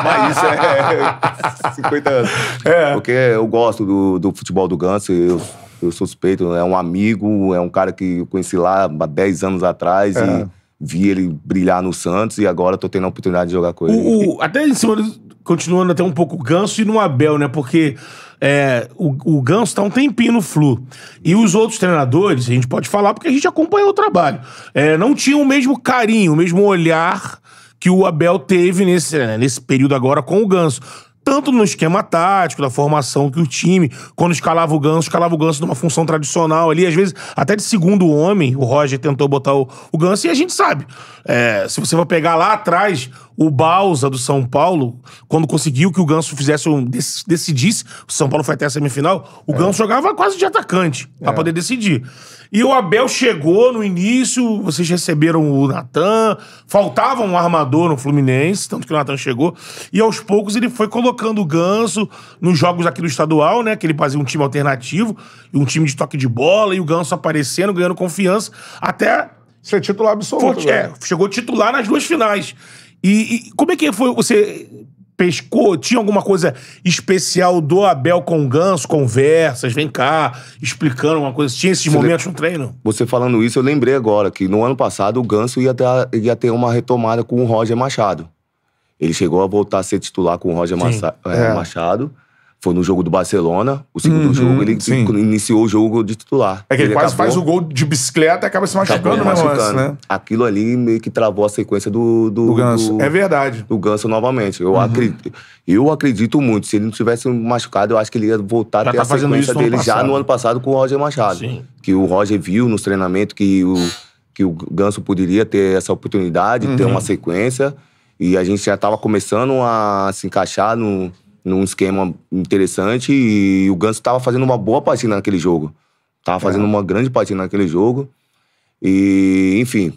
Mas isso é 50 é, anos. É. Porque eu gosto do, do futebol do Ganso. Eu eu suspeito, é um amigo, é um cara que eu conheci lá há 10 anos atrás é. e vi ele brilhar no Santos e agora tô tendo a oportunidade de jogar com ele. O, o, até em cima, continuando até um pouco o Ganso e no Abel, né? Porque é, o, o Ganso tá um tempinho no Flu. E os outros treinadores, a gente pode falar porque a gente acompanhou o trabalho, é, não tinham o mesmo carinho, o mesmo olhar que o Abel teve nesse, né, nesse período agora com o Ganso tanto no esquema tático, da formação que o time, quando escalava o Ganso, escalava o Ganso numa função tradicional ali, às vezes até de segundo homem, o Roger tentou botar o, o Ganso, e a gente sabe, é, se você for pegar lá atrás, o Bausa do São Paulo, quando conseguiu que o Ganso fizesse um, decidisse, o São Paulo foi até a semifinal, o é. Ganso jogava quase de atacante é. para poder decidir. E o Abel chegou no início, vocês receberam o Natan, faltava um armador no Fluminense, tanto que o Natan chegou, e aos poucos ele foi colocando o Ganso nos jogos aqui do estadual, né, que ele fazia um time alternativo, um time de toque de bola, e o Ganso aparecendo, ganhando confiança, até ser titular absoluto. Foi, é, né? chegou titular nas duas finais. E, e como é que foi? Você pescou? Tinha alguma coisa especial do Abel com o Ganso? Conversas, vem cá, explicando alguma coisa? Tinha esses você momentos no treino? Você falando isso, eu lembrei agora que no ano passado o Ganso ia ter, ia ter uma retomada com o Roger Machado. Ele chegou a voltar a ser titular com o Roger eh, é, Machado. Foi no jogo do Barcelona, o segundo uhum, jogo, ele sim. iniciou o jogo de titular. É que ele, ele quase acabou, faz o gol de bicicleta e acaba se machucando, acaba né, se machucando. né? Aquilo ali meio que travou a sequência do... Do, do Ganso, do, é verdade. Do Ganso novamente. Eu, uhum. acredito, eu acredito muito. Se ele não tivesse machucado, eu acho que ele ia voltar já a ter tá a sequência dele já no ano passado com o Roger Machado. Sim. Que o Roger viu nos treinamentos que o, que o Ganso poderia ter essa oportunidade, uhum. ter uma sequência. E a gente já estava começando a se encaixar no num esquema interessante e o Ganso estava fazendo uma boa partida naquele jogo. Tava é. fazendo é. uma grande partida naquele jogo. E, enfim,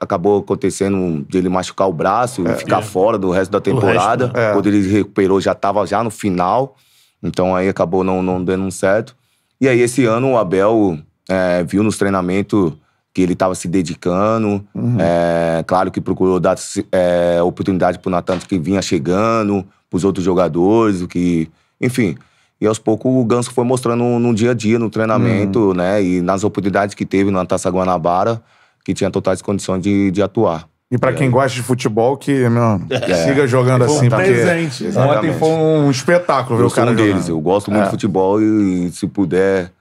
acabou acontecendo de ele machucar o braço é. e ficar é. fora do resto da temporada. Resto, é. Quando ele recuperou, já estava já no final. Então aí acabou não, não dando certo. E aí, esse ano, o Abel é, viu nos treinamentos que ele estava se dedicando. Uhum. É, claro que procurou dar é, oportunidade para o Natan que vinha chegando, para os outros jogadores, o que. Enfim. E aos poucos o Ganso foi mostrando no dia a dia, no treinamento, uhum. né? E nas oportunidades que teve na Taça Guanabara, que tinha totais condições de, de atuar. E para quem é. gosta de futebol, que meu, é. siga jogando foi assim. Um presente. Porque... Ontem foi um espetáculo ver o cara um deles. Jogando. Eu gosto muito é. de futebol e, se puder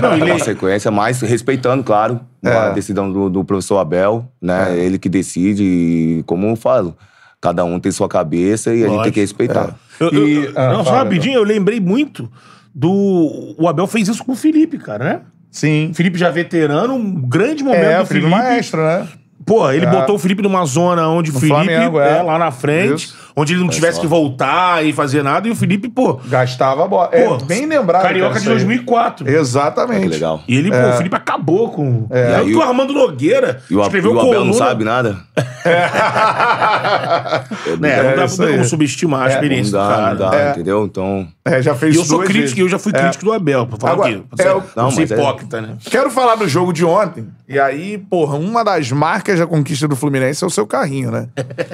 não, ele... Uma sequência, mas respeitando, claro, é. a decisão do, do, professor Abel, né? É. Ele que decide, e como eu falo, cada um tem sua cabeça e Lógico. a gente tem que respeitar. É. Eu, e, eu, ah, não, só rapidinho, eu lembrei muito do. O Abel fez isso com o Felipe, cara, né? Sim. Felipe já veterano, um grande momento é, do Felipe. Felipe maestro, né? Pô, ele é. botou o Felipe numa zona onde o Felipe Flamengo, é, é. lá na frente. Isso onde ele não Mas tivesse só. que voltar e fazer nada. E o Felipe, pô. Gastava bola. É, pô, é, bem lembrado. Carioca de 2004. Exatamente. Ah, legal. E ele, pô, o é. Felipe acabou com. É. E aí, e o, o Armando Nogueira e o, escreveu e o Abel coluna. não sabe nada. é, <laughs> né, é não é, dá pra como subestimar a experiência não dá, do cara. Não dá, né? entendeu? Então. É, já fez e eu sou crítico, eu já fui crítico do Abel, pra falar Agora, aqui. Pra ser, não, ser hipócrita, né? Quero falar do jogo de ontem. E aí, porra, uma das marcas da conquista do Fluminense é o seu carrinho, né?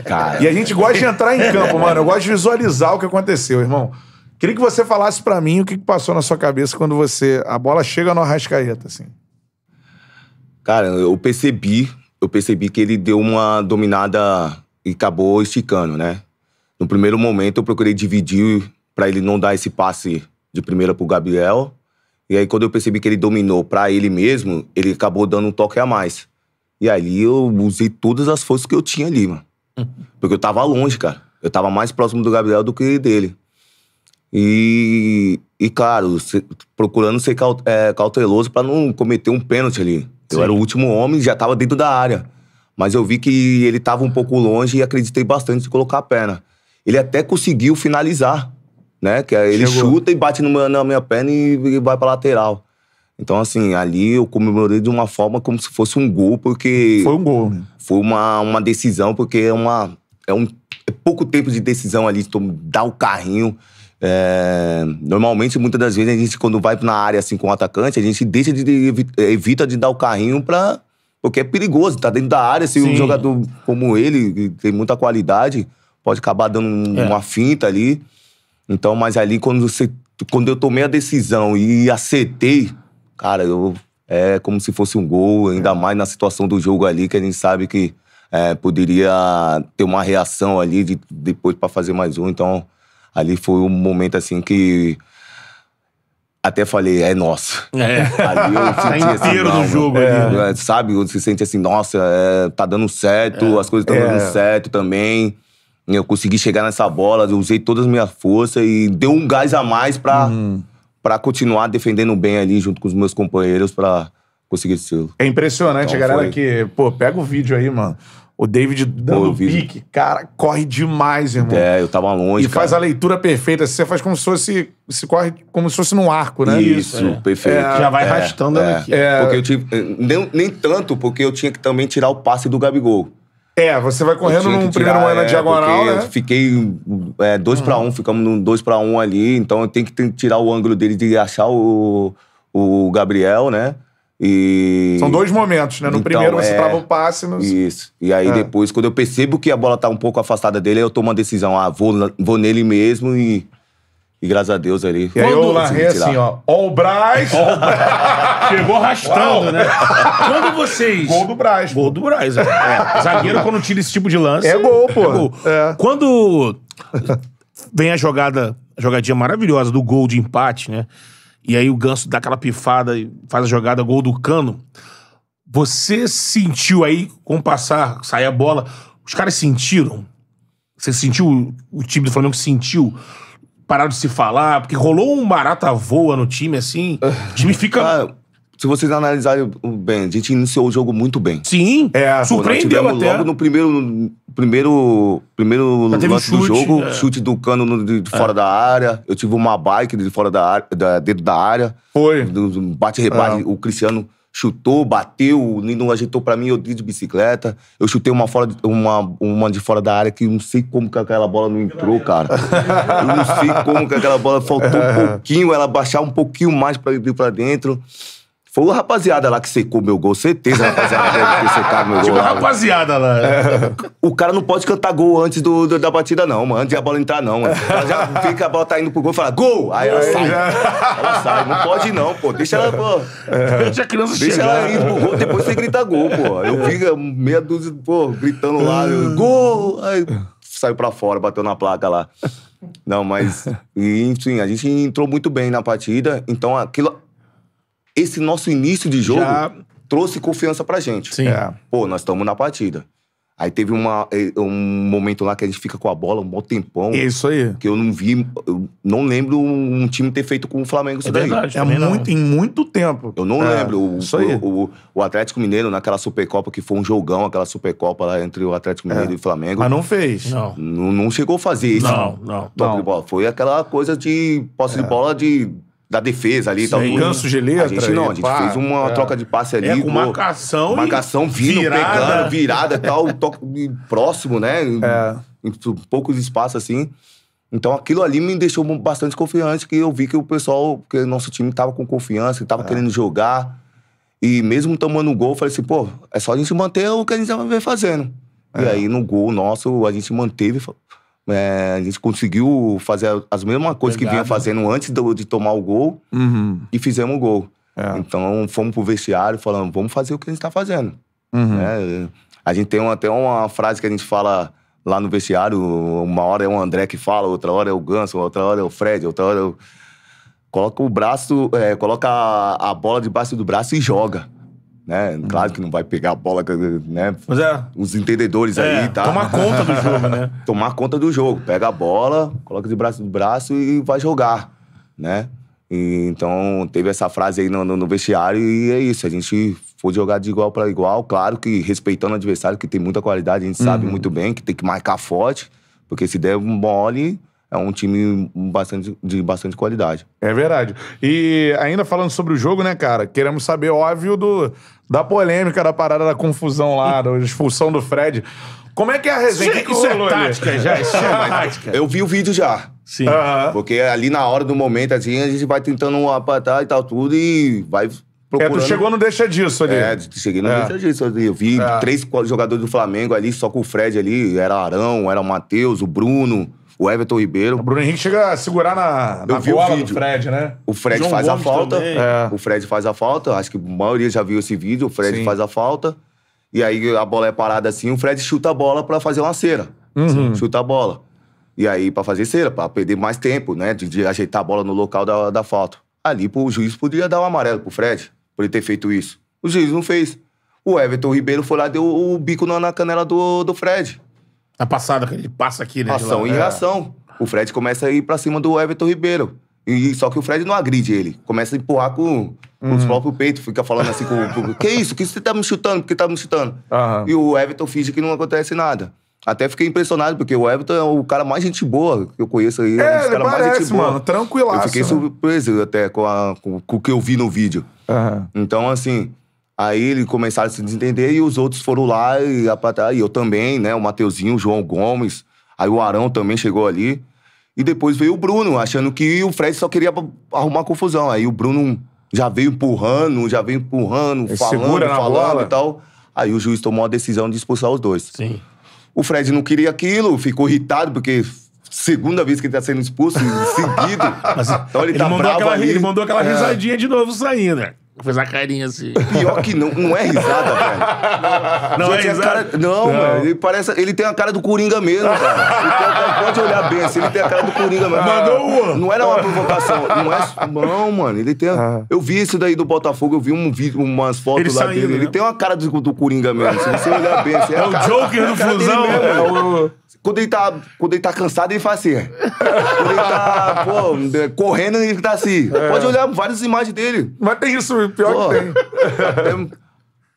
Cara. E a gente gosta de entrar em <laughs> campo, mano. Eu gosto de visualizar o que aconteceu, irmão. Queria que você falasse para mim o que passou na sua cabeça quando você. A bola chega no Arrascaeta, assim. Cara, eu percebi. Eu percebi que ele deu uma dominada e acabou esticando, né? No primeiro momento eu procurei dividir para ele não dar esse passe de primeira pro Gabriel. E aí quando eu percebi que ele dominou para ele mesmo, ele acabou dando um toque a mais. E ali eu usei todas as forças que eu tinha ali, mano. Porque eu tava longe, cara. Eu tava mais próximo do Gabriel do que dele. E, e claro, se, procurando ser caut, é, cauteloso para não cometer um pênalti ali. Sim. Eu era o último homem, já tava dentro da área. Mas eu vi que ele tava um pouco longe e acreditei bastante em colocar a perna. Ele até conseguiu finalizar, né? Que é, ele Chegou. chuta e bate na minha perna e, e vai pra lateral. Então, assim, ali eu comemorei de uma forma como se fosse um gol, porque. Foi um gol, né? Foi uma, uma decisão, porque é uma é um é pouco tempo de decisão ali, dar o carrinho. É, normalmente, muitas das vezes, a gente, quando vai na área assim com o atacante, a gente deixa de, de evita de dar o carrinho para porque é perigoso, tá dentro da área. Se Sim. um jogador como ele, que tem muita qualidade, pode acabar dando é. uma finta ali. Então, mas ali, quando, você, quando eu tomei a decisão e acertei, cara, eu, é como se fosse um gol, ainda mais na situação do jogo ali, que a gente sabe que é, poderia ter uma reação ali de, depois para fazer mais um. Então, ali foi um momento assim que até falei, é nosso. É. <laughs> Ali eu tá senti assim, inteiro não, jogo é. Né? é sabe, você sente assim, nossa, é, tá dando certo, é. as coisas estão é. dando certo também. Eu consegui chegar nessa bola, usei todas as minhas forças e deu um gás a mais pra, uhum. continuar defendendo bem ali junto com os meus companheiros pra conseguir esse É impressionante então, a galera foi... que, pô, pega o vídeo aí, mano. O David dando pique, cara, corre demais, irmão. É, eu tava longe. E cara. faz a leitura perfeita. Você faz como se fosse. Se corre como se fosse num arco, né? Isso, é. perfeito. É, Já vai é, arrastando né? é, aqui. É. Porque eu tive. Eh, nem, nem tanto, porque eu tinha que também tirar o passe do Gabigol. É, você vai correndo num primeiro ano é, diagonal, né? Eu fiquei eh, dois é, para um, ficamos num dois para um ali, então eu tenho que tirar o ângulo dele de achar o, o Gabriel, né? E... São dois momentos, né? No então, primeiro você é... trava o passe. Mas... Isso. E aí é. depois, quando eu percebo que a bola tá um pouco afastada dele, eu tomo uma decisão. Ah, vou, vou nele mesmo e... E graças a Deus ali. E aí eu larguei assim, ó. Ó o Braz. Ó o Braz. <laughs> Chegou arrastando, Uau. né? Quando vocês... Gol do Braz. Gol do Braz, é. é. Zagueiro quando tira esse tipo de lance... É gol, pô. É gol. É. Quando vem a jogada, a jogadinha maravilhosa do gol de empate, né? e aí o Ganso dá aquela pifada e faz a jogada, gol do Cano. Você sentiu aí, com passar, sair a bola, os caras sentiram? Você sentiu, o time do Flamengo sentiu? Pararam de se falar, porque rolou um barata voa no time, assim. O time fica se vocês analisarem bem, a gente iniciou o jogo muito bem. Sim. É, surpreendeu até. Logo no primeiro no primeiro primeiro lance um chute, do jogo, é. chute do cano no, de, de é. fora da área. Eu tive uma bike de fora da área, da, dentro da área. Foi. bate rebate, é. o Cristiano chutou, bateu, o Nino ajeitou para mim, eu dei de bicicleta. Eu chutei uma fora de, uma uma de fora da área que não sei como que aquela bola não entrou, cara. eu não sei como que aquela bola faltou um <laughs> pouquinho, ela baixar um pouquinho mais pra ir para dentro. Foi o rapaziada lá que secou meu gol, certeza, rapaziada, deve ter secado meu <laughs> tipo gol. Tipo, lá, rapaziada lá. É. O cara não pode cantar gol antes do, do, da batida, não, mano. Antes de a bola entrar, não. Mano. Ela já vê que a bola tá indo pro gol e fala, gol! Aí ela é. sai. ela sai. Não pode, não, pô. Deixa ela, pô. É. Deixa a criança Deixa chegar. ela ir pro gol, depois você grita gol, pô. Eu vi é. meia dúzia, pô, gritando lá, eu, gol! Aí saiu pra fora, bateu na placa lá. Não, mas. Enfim, a gente entrou muito bem na partida, então aquilo esse nosso início de jogo Já... trouxe confiança pra gente. Sim. É. Pô, nós estamos na partida. Aí teve uma, é, um momento lá que a gente fica com a bola um bom tempão. Isso aí. Que eu não vi, eu não lembro um time ter feito com o Flamengo isso é daí. Verdade, é muito, em muito tempo. Eu não é, lembro. O, isso aí. O, o, Atlético Mineiro, naquela Supercopa, que foi um jogão, aquela Supercopa lá entre o Atlético é. Mineiro é. e o Flamengo. Mas não fez. Não. Não, não chegou a fazer isso. Não, não. não. Foi aquela coisa de posse de é. bola de da defesa ali. Tal, canso de letra. A gente não, a gente pá, fez uma é. troca de passe é, ali. É, com marcação. marcação vindo, virada. pegando, virada e tal, toque, próximo, né? É. Em, em poucos espaços assim. Então aquilo ali me deixou bastante confiante, que eu vi que o pessoal, que o nosso time tava com confiança, tava é. querendo jogar. E mesmo tomando gol, eu falei assim, pô, é só a gente manter o que a gente vai ver fazendo. É. E aí no gol nosso, a gente manteve, é, a gente conseguiu fazer as mesmas coisas que vinha fazendo antes do, de tomar o gol uhum. e fizemos o gol. É. Então fomos pro vestiário falando, vamos fazer o que a gente tá fazendo. Uhum. É, a gente tem até uma, uma frase que a gente fala lá no vestiário, uma hora é o André que fala, outra hora é o Ganso, outra hora é o Fred, outra hora é o... Coloca o braço, é, coloca a, a bola debaixo do braço e joga. Né? Claro que não vai pegar a bola, né? Mas é. Os entendedores é, aí, tá? Tomar conta do jogo, né? <laughs> tomar conta do jogo. Pega a bola, coloca de braço no braço e vai jogar, né? E, então, teve essa frase aí no, no, no, vestiário e é isso. A gente foi jogar de igual para igual. Claro que respeitando o adversário, que tem muita qualidade, a gente uhum. sabe muito bem que tem que marcar forte, porque se der mole, é um time bastante, de bastante qualidade. É verdade. E ainda falando sobre o jogo, né, cara? Queremos saber, óbvio, do, da polêmica, da parada da confusão lá, da expulsão do Fred. Como é que é a resenha? Isso, que é- isso é, é tática ali? já, isso é <laughs> tática. Eu vi o vídeo já. Sim. Porque ali na hora do momento, assim, a gente vai tentando apatar e tal tudo e vai procurando. É, tu chegou não deixa disso ali. É, cheguei não é. deixa disso ali. Eu vi é. três jogadores do Flamengo ali, só com o Fred ali, era Arão, era o Matheus, o Bruno o Everton Ribeiro. O Bruno Henrique chega a segurar na, na o do Fred, né? O Fred João faz Gomes a falta. É. O Fred faz a falta. Acho que a maioria já viu esse vídeo. O Fred Sim. faz a falta. E aí a bola é parada assim, o Fred chuta a bola para fazer uma cera. Uhum. Chuta a bola. E aí, para fazer cera, para perder mais tempo, né? De, de, ajeitar a bola no local da, da falta. Ali o juiz poderia dar um amarelo pro Fred, por ele ter feito isso. O juiz não fez. O Everton Ribeiro foi lá deu o bico na, na canela do, do Fred. Na passada que ele passa aqui, né? Ação e reação. É. O Fred começa a ir pra cima do Everton Ribeiro. E, só que o Fred não agride ele. Começa a empurrar com, com próprio os hum. próprios peitos. Fica falando assim com o Que isso? Que você tá me chutando? Por que tá me chutando? E o Everton finge que não acontece nada. Até fiquei impressionado, porque o Everton é o cara mais gente boa que eu conheço aí. É, é um ele cara parece, mais gente boa. mano. Tranquilaço. Eu fiquei né? surpreso até com, a, com, com, o que eu vi no vídeo. Então, assim... Aí eles começaram a se desentender e os outros foram lá e a plateia, e eu também, né? O Mateuzinho, o João Gomes, aí o Arão também chegou ali. E depois veio o Bruno, achando que o Fred só queria arrumar confusão. Aí o Bruno já veio empurrando, já veio empurrando, Ele falando, falando bola. e tal. Aí o juiz tomou a decisão de expulsar os dois. Sim. O Fred não queria aquilo, ficou irritado, porque Segunda vez que ele tá sendo expulso, sentido <laughs> Mas, então ele, ele tá bravo aquela, ali. Ele mandou aquela é. risadinha de novo saindo. Né? Fez a carinha assim. Pior que não, não é risada, velho. Não, não é risada. Cara, não, Velho, ele parece. Ele tem a cara do Coringa mesmo, cara. Ele pode olhar bem, se assim, ele tem a cara do Coringa mesmo. Ah. Mandou uma. Não era uma provocação. Não é. Não, mano. Ele tem. Ah. Eu vi isso daí do Botafogo, eu vi um vídeo, umas fotos ele lá saindo, dele. Né? Ele tem uma cara do, do Coringa mesmo. Assim, se você olhar bem, assim, é, é o cara, Joker é do Fusão velho. Quando ele, tá, quando ele tá cansado, ele faz assim. É. quando ele tá, pô, é, correndo, ele tá assim. É. Pode olhar várias imagens dele. Mas tem isso, pior pô, que tem. É,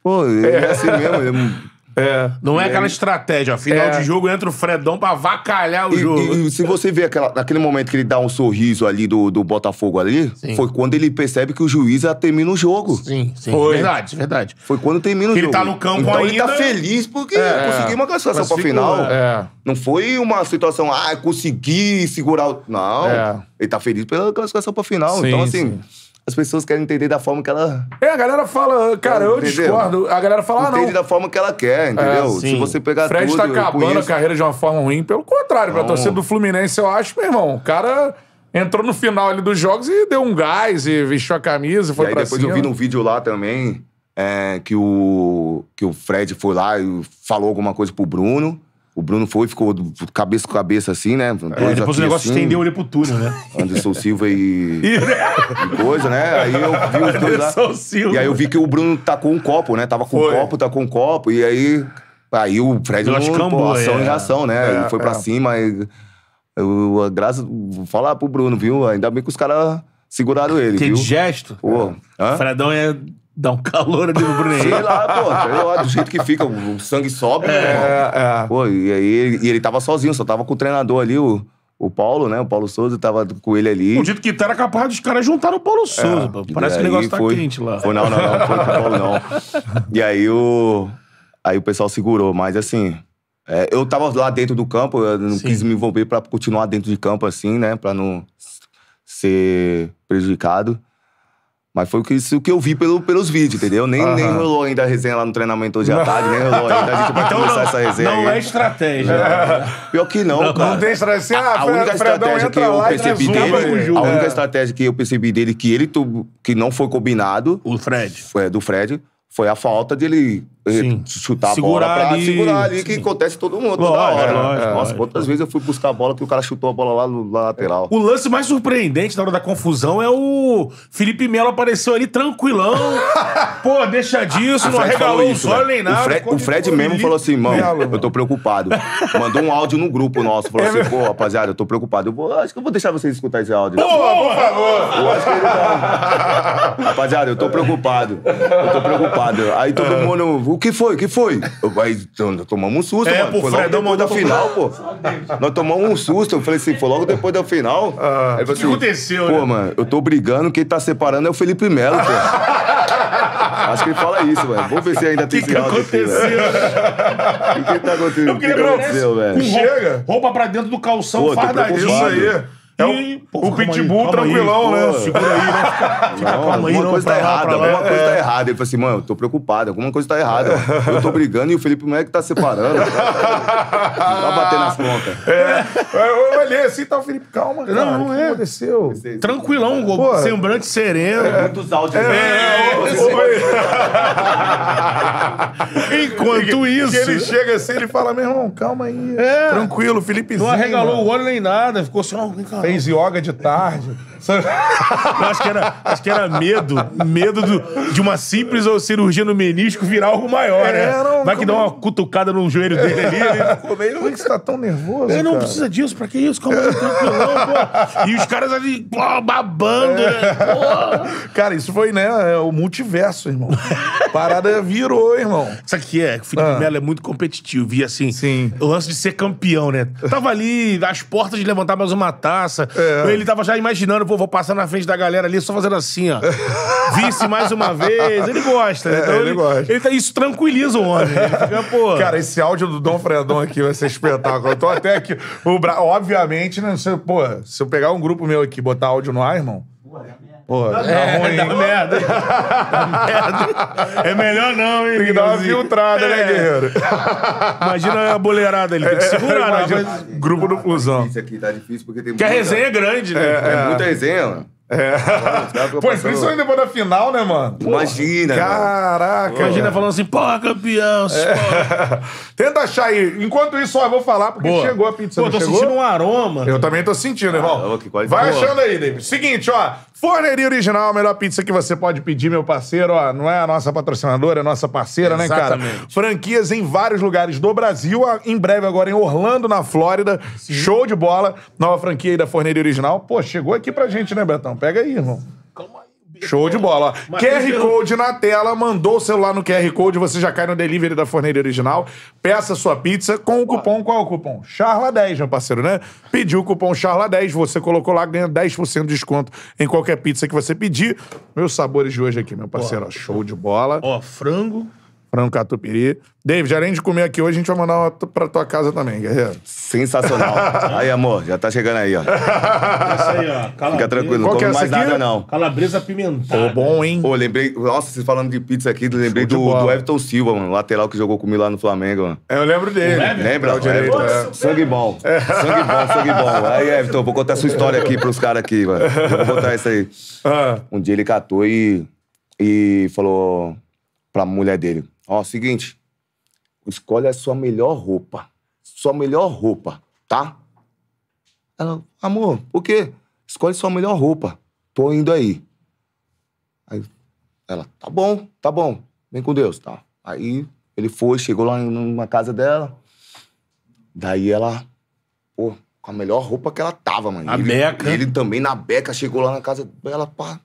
pô, é, é assim mesmo. É, é. Não é, é aquela estratégia, Final é. de jogo entra o Fredão pra vacalhar o e, jogo. E, se você vê aquela, naquele momento que ele dá um sorriso ali do, do Botafogo ali, sim. foi quando ele percebe que o juiz termina o jogo. Sim, sim. Foi. Verdade, verdade. Foi quando termina o jogo. Ele tá no campo então ainda. Ele tá feliz porque é, conseguiu uma classificação pra final. É. Não foi uma situação, ah, consegui segurar o. Não. É. Ele tá feliz pela classificação pra final. Sim, então, assim. Sim as pessoas querem entender da forma que ela. É, a galera fala, cara, eu entendeu? discordo. A galera fala, ah, não. Entende da forma que ela quer, é, entendeu? É, Se você pegar Fred tudo. Fred tá acabando conheço... a carreira de uma forma ruim. Pelo contrário, pra torcida do Fluminense, eu acho, meu irmão, o cara entrou no final ali dos jogos e deu um gás e vestiu a camisa e foi e aí, pra depois cima. eu vi num vídeo lá também é, que, o, que o Fred foi lá e falou alguma coisa pro Bruno. O Bruno foi, e ficou cabeça com cabeça assim, né? É, depois o negócio assim, estendeu o olho pro túnel, né? <laughs> Anderson Silva e... <laughs> e coisa, né? Aí eu vi os dois Anderson Silva. E aí eu vi que o Bruno tacou tá um copo, né? Tava com foi. um copo, tacou tá um copo. E aí... Aí o Fred... Não, que ação é. e reação, né? É, ele foi pra é. cima e... Eu, graças... Vou falar pro Bruno, viu? Ainda bem que os caras seguraram ele, que viu? Que gesto. Pô, Fredão é Dá um calor ali no Brunei. Sei lá, pô, do jeito que fica, o sangue sobe. É, né, é. Pô, e aí ele, e ele tava sozinho, só tava com o treinador ali, o, o Paulo, né? O Paulo Souza tava com ele ali. O dito que tá era capaz dos caras juntar o Paulo é, Souza, é, pô. Parece que o negócio tá quente lá. Foi, não, não, não, foi com o Paulo, não. E aí o. Aí o pessoal segurou, mas assim. É, eu tava lá dentro do campo, eu não Sim. quis me envolver pra continuar dentro de campo, assim, né? Pra não ser prejudicado. Mas foi o que, isso que eu vi pelo, pelos vídeos, entendeu? Nem, nem rolou ainda a resenha lá no treinamento hoje à tarde, nem rolou ainda. A gente vai então começar não, essa resenha. Não aí. é estratégia. É. Pior que não, não cara. Não tem estratégia. A, a ah, única estratégia que eu percebi dele. a única é. estratégia que eu percebi dele que ele que não foi combinado. O Fred. Foi, do Fred, foi a falta dele Sim. chutar segurar a bola pra ali, segurar ali, que acontece todo mundo, toda hora. Né? Lógico, é, lógico. Quantas vezes eu fui buscar a bola que o cara chutou a bola lá no lateral. O lance mais surpreendente na hora da confusão é o Felipe Melo apareceu ali tranquilão. <laughs> Pô, deixa disso, a, ah, não arregalou isso, o né? nem nada. O Fred, o Fred mesmo falou assim, mano, eu tô preocupado. <laughs> Mandou um áudio no grupo nosso, falou é assim, pô, rapaziada, eu tô preocupado. Eu vou, acho que eu vou deixar vocês escutar esse áudio. Pô, por favor! Eu acho que ele tá... <laughs> rapaziada, eu tô preocupado. Eu tô preocupado. Aí todo é. mundo o que foi? O que foi? Aí então, nós tomamos um susto, é, mano. Foi logo depois da final, pô. Nós tomamos um susto. Eu falei assim, foi logo depois da final. Ah, tipo o que, assim, aconteceu, Pô, né? mano, eu tô brigando, quem tá separando é o Felipe Melo, pô. Acho que ele fala isso, velho. Vamos ver se ainda tem que esse áudio. O que aconteceu? O que tá acontecendo? O que aconteceu, velho? Chega. Roupa pra dentro do calção, fardadinho. farda isso aí. É o, o Pitbull aí, tranquilão, aí, né? Segura aí, né? Fica, não, calma aí, alguma coisa tá, tá errada, alguma é. coisa tá é. errada. Ele falou assim, mano, eu tô preocupado, alguma coisa tá errada. É. Eu tô brigando e o Felipe é que tá separando. vai bater batendo as pontas. É. é. Eu olhei assim, tá o Felipe, calma, cara. Não, não é. O que aconteceu? Tranquilão, o gol, semblante sereno. É. Muitos áudios. É, Enquanto isso... ele chega assim, ele fala, meu irmão, calma aí. Tranquilo, Felipezinho. Não arregalou o olho nem nada, ficou só... Assim, fez yoga de tarde. Eu acho que era, acho que era medo. Medo do, de uma simples cirurgia no menisco virar algo maior, né? é, né? Não, Vai que dá uma é? cutucada no joelho dele ali. Ele né? <laughs> ficou meio... Por é que você tá tão nervoso? Ele não precisa disso, pra que isso? Calma aí, tranquilão, pô. E os caras ali, pô, babando, né? é. né? Pô. Cara, isso foi, né? É o multiverso, irmão. Parada virou, irmão. Sabe o que é? O Felipe ah. Melo é muito competitivo. E assim, Sim. o lance de ser campeão, né? Tava ali, as portas de levantar mais uma taça. É. Ele tava já imaginando, pô, vou passar na frente da galera ali só fazendo assim, ó. <laughs> Vice mais uma vez. Ele gosta, né? É, então é, ele, ele, gosta. Ele, tá, isso tranquiliza o homem. Né? fica, pô... Cara, esse áudio do Dom Fredon aqui vai ser espetáculo. Eu tô até aqui. O Bra... Obviamente, né? Se, pô, se eu pegar um grupo meu aqui e botar áudio no ar, irmão. É minha Pô, dá, tá ruim. Dá merda. merda. É melhor não, hein? Tem que dar uma filtrada, né, é. guerreiro? Imagina a boleirada ali. Tem que é, segurar, né? Grupo do clusão Isso aqui tá difícil porque tem. Que muita... a resenha é grande, né? É, é, é muita resenha, mano. É. Pô, principalmente depois da final, né, mano? Imagina. Caraca. Imagina falando assim, pô campeão. É. <laughs> Tenta achar aí. Enquanto isso, ó, eu vou falar porque Boa. chegou a pizza. Pô, tô chegou? sentindo um aroma. Eu também tô sentindo, irmão. Ah, okay, Vai achando aí, David. Seguinte, ó. Forneria Original, a melhor pizza que você pode pedir, meu parceiro. Ó, não é a nossa patrocinadora, é a nossa parceira, Exatamente. né, cara? Franquias em vários lugares do Brasil. Em breve agora em Orlando, na Flórida. Sim. Show de bola. Nova franquia aí da Forneria Original. Pô, chegou aqui pra gente, né, Betão? Pega aí, irmão. Calma aí. Show de bola. Mas QR Code na tela, mandou o celular no QR Code, você já cai no delivery da forneira original. Peça sua pizza com o cupom. Qual é o cupom? Charla10, meu parceiro, né? Pediu o cupom Charla10, você colocou lá, ganha 10% de desconto em qualquer pizza que você pedir. Meus sabores de hoje aqui, meu parceiro. Ó, show de bola. Ó, frango frango catupiry. Dave, já além de comer aqui hoje, a gente vai mandar uma pra tua casa também, guerreiro. Sensacional. <laughs> aí, amor, já tá chegando aí, ó. Essa aí, ó. Calabresa. Fica tranquilo, não é come é mais aqui? nada, não. Calabresa pimentada. Pô, bom, hein? Pô, lembrei... Nossa, vocês falando de pizza aqui, lembrei do, do Everton Silva, mano. Lateral que jogou comigo lá no Flamengo, mano. É, eu lembro dele. Lembra? Direito, é. Sangue bom. É. Sangue bom, sangue bom. <laughs> Aí, Everton, vou contar a sua história aqui pros caras aqui, mano. Vou contar isso aí. Ah. Um dia ele catou e... E falou pra mulher dele. Ó, seguinte. Escolhe a sua melhor roupa. Sua melhor roupa, tá? Ela, amor, por quê? Escolhe sua melhor roupa. Tô indo aí. Aí ela, tá bom, tá bom. Vem com Deus, tá? Aí ele foi, chegou lá numa casa dela. Daí ela, pô, com a melhor roupa que ela tava, mano. A ele, beca. Ele também na beca, chegou lá na casa dela, pá.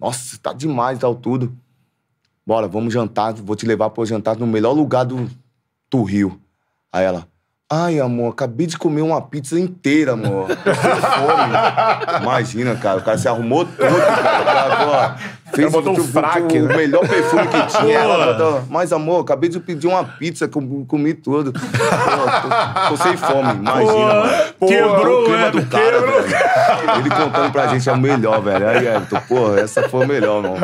Nossa, tá demais, tal, tá tudo bora, vamos jantar, vou te levar pro jantar no melhor lugar do, do Rio. Aí ela, ai, amor, acabei de comer uma pizza inteira, amor. Fome. <laughs> Imagina, cara, o cara se arrumou todo, cara. cara, Fez ela botou um O né? melhor perfume que tinha. ela botou, mas amor, acabei de pedir uma pizza, comi tudo. Pô, tô, tô, sem fome, imagina. Pô, quebrou o clima do cara, Velho. Ele contando pra gente é o melhor, velho. Aí, Everton, pô, essa foi a melhor, mano.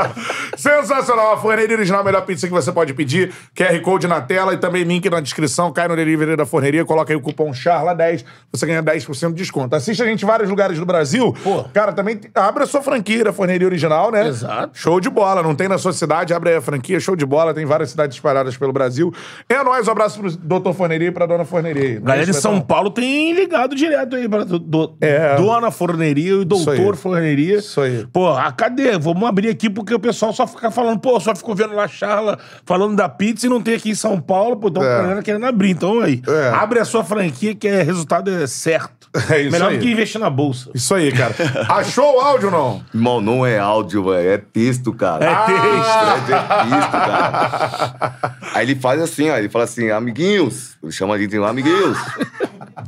<laughs> Sensacional. A Forneria Original, a melhor pizza que você pode pedir. QR Code na tela e também link na descrição. Cai no delivery da Forneria, coloca aí o cupom CHARLA10, você ganha 10% de desconto. Assiste a gente em vários lugares do Brasil. Pô. Cara, também abre a sua franquia da Forneria Original, né? Exato. Show de bola. Não tem na sua cidade, abre aí a franquia, show de bola. Tem várias cidades espalhadas pelo Brasil. É nóis, um abraço pro doutor Forneria e pra dona Forneria. Galera de São tá Paulo tem ligado direto aí pra do, do, é. dona Forneria e doutor Forneria. Isso aí. Pô, a ah, cadê? Vamos abrir aqui porque o pessoal só fica falando, pô, só ficou vendo lá Charla falando da pizza e não tem aqui em São Paulo, pô, então é. galera querendo abrir. Então aí, é. abre a sua franquia que é resultado é certo. É isso Melhor aí. do que investir na bolsa. Isso aí, cara. <laughs> Achou o áudio ou não? Irmão, não é áudio, velho. É é texto, cara. É, é texto. É, texto, cara. Aí ele faz assim, ó. Ele fala assim, amiguinhos. Ele chama a gente lá, amiguinhos.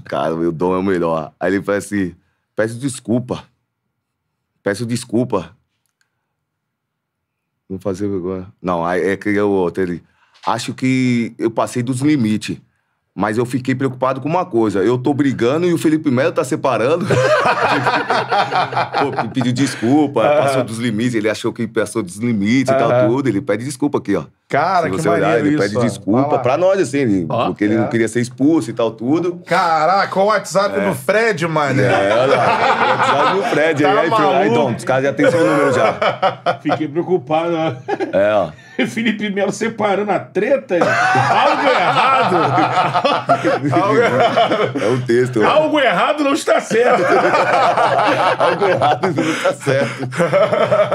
cara, o meu dom é o melhor. Aí ele fala assim, peço desculpa. Peço desculpa. Não fazer agora, Não, aí é que é o outro. Ele, acho que eu passei dos limites. Mas eu fiquei preocupado com uma coisa. Eu tô brigando e o Felipe Melo tá separando. <laughs> Pô, pediu desculpa, ah. passou dos limites. Ele achou que passou dos limites e tal, ah. tudo. Ele pede desculpa aqui, ó. Cara, Se você olhar, ele isso, pede ó. desculpa pra nós, assim. Ele, porque é. ele não queria ser expulso e tal, tudo. Caraca, o WhatsApp é. do Fred, mano. É, olha lá. O WhatsApp do Fred. Tá aí, aí, aí, Dom, os caras já têm seu número já. Fiquei preocupado, ó. É, ó. <laughs> Felipe Melo separando a treta. Algo errado. <laughs> Algo errado. É um texto. Algo errado não está certo. <laughs> Algo errado não está certo.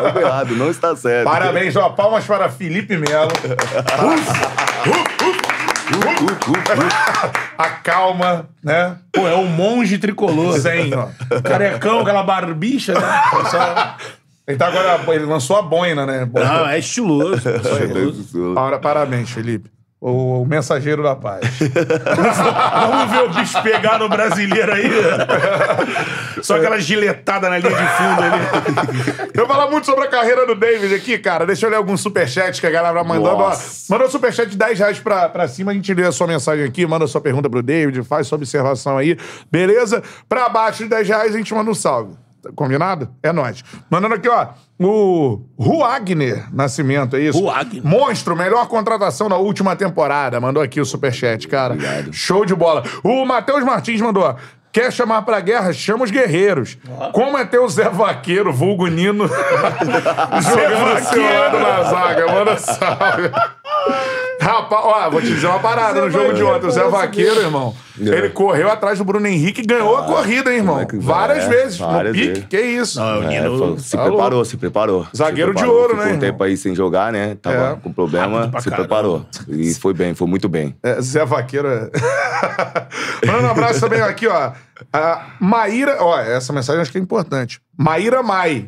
Algo errado não está certo. Parabéns, ó. Palmas para Felipe Melo. Uh, uh, uh, a calma, né? Pô, é um monge tricolor. Zen, ó. Carecão, aquela barbicha, né? Só... Ele tá agora. Ele lançou a boina, né? Não, é, <laughs> é estiloso. É estiloso. Para, parabéns, Felipe. O, o mensageiro da paz. <laughs> Vamos ver o bicho pegar no brasileiro aí. <laughs> Só aquela giletada na linha de fundo ali. Eu vou falar muito sobre a carreira do David aqui, cara. Deixa eu ler alguns superchats que a galera mandou. Mandou superchat de 10 reais pra, pra cima, a gente lê a sua mensagem aqui, manda sua pergunta pro David, faz sua observação aí, beleza? Pra baixo de 10 reais a gente manda um salve. Combinado? É nós. Mandando aqui, ó. O Ruagner Nascimento, é isso? Ruagner. Monstro, melhor contratação da última temporada. Mandou aqui o superchat, cara. Obrigado. Show de bola. O Matheus Martins mandou. Quer chamar pra guerra? Chama os guerreiros. Ah. Como é ter o Zé Vaqueiro, vulgo Nino, <laughs> Zé Vaqueiro na zaga? Manda salve. Rapaz, ó, vou te dizer uma parada. no jogo de ontem, o Zé Vaqueiro, irmão, é. ele correu atrás do Bruno Henrique e ganhou a ah, corrida, hein, irmão. É Várias é? vezes. Várias no pique, vezes. que isso. Não, Nino... se preparou, se preparou. Zagueiro de ouro, né? um tempo aí sem jogar, né? Tava com problema, se preparou. E foi bem, foi muito bem. Zé Vaqueiro... <laughs> Manda um abraço também aqui, ó. A Maíra... Ó, essa mensagem acho que é importante. Maíra Mai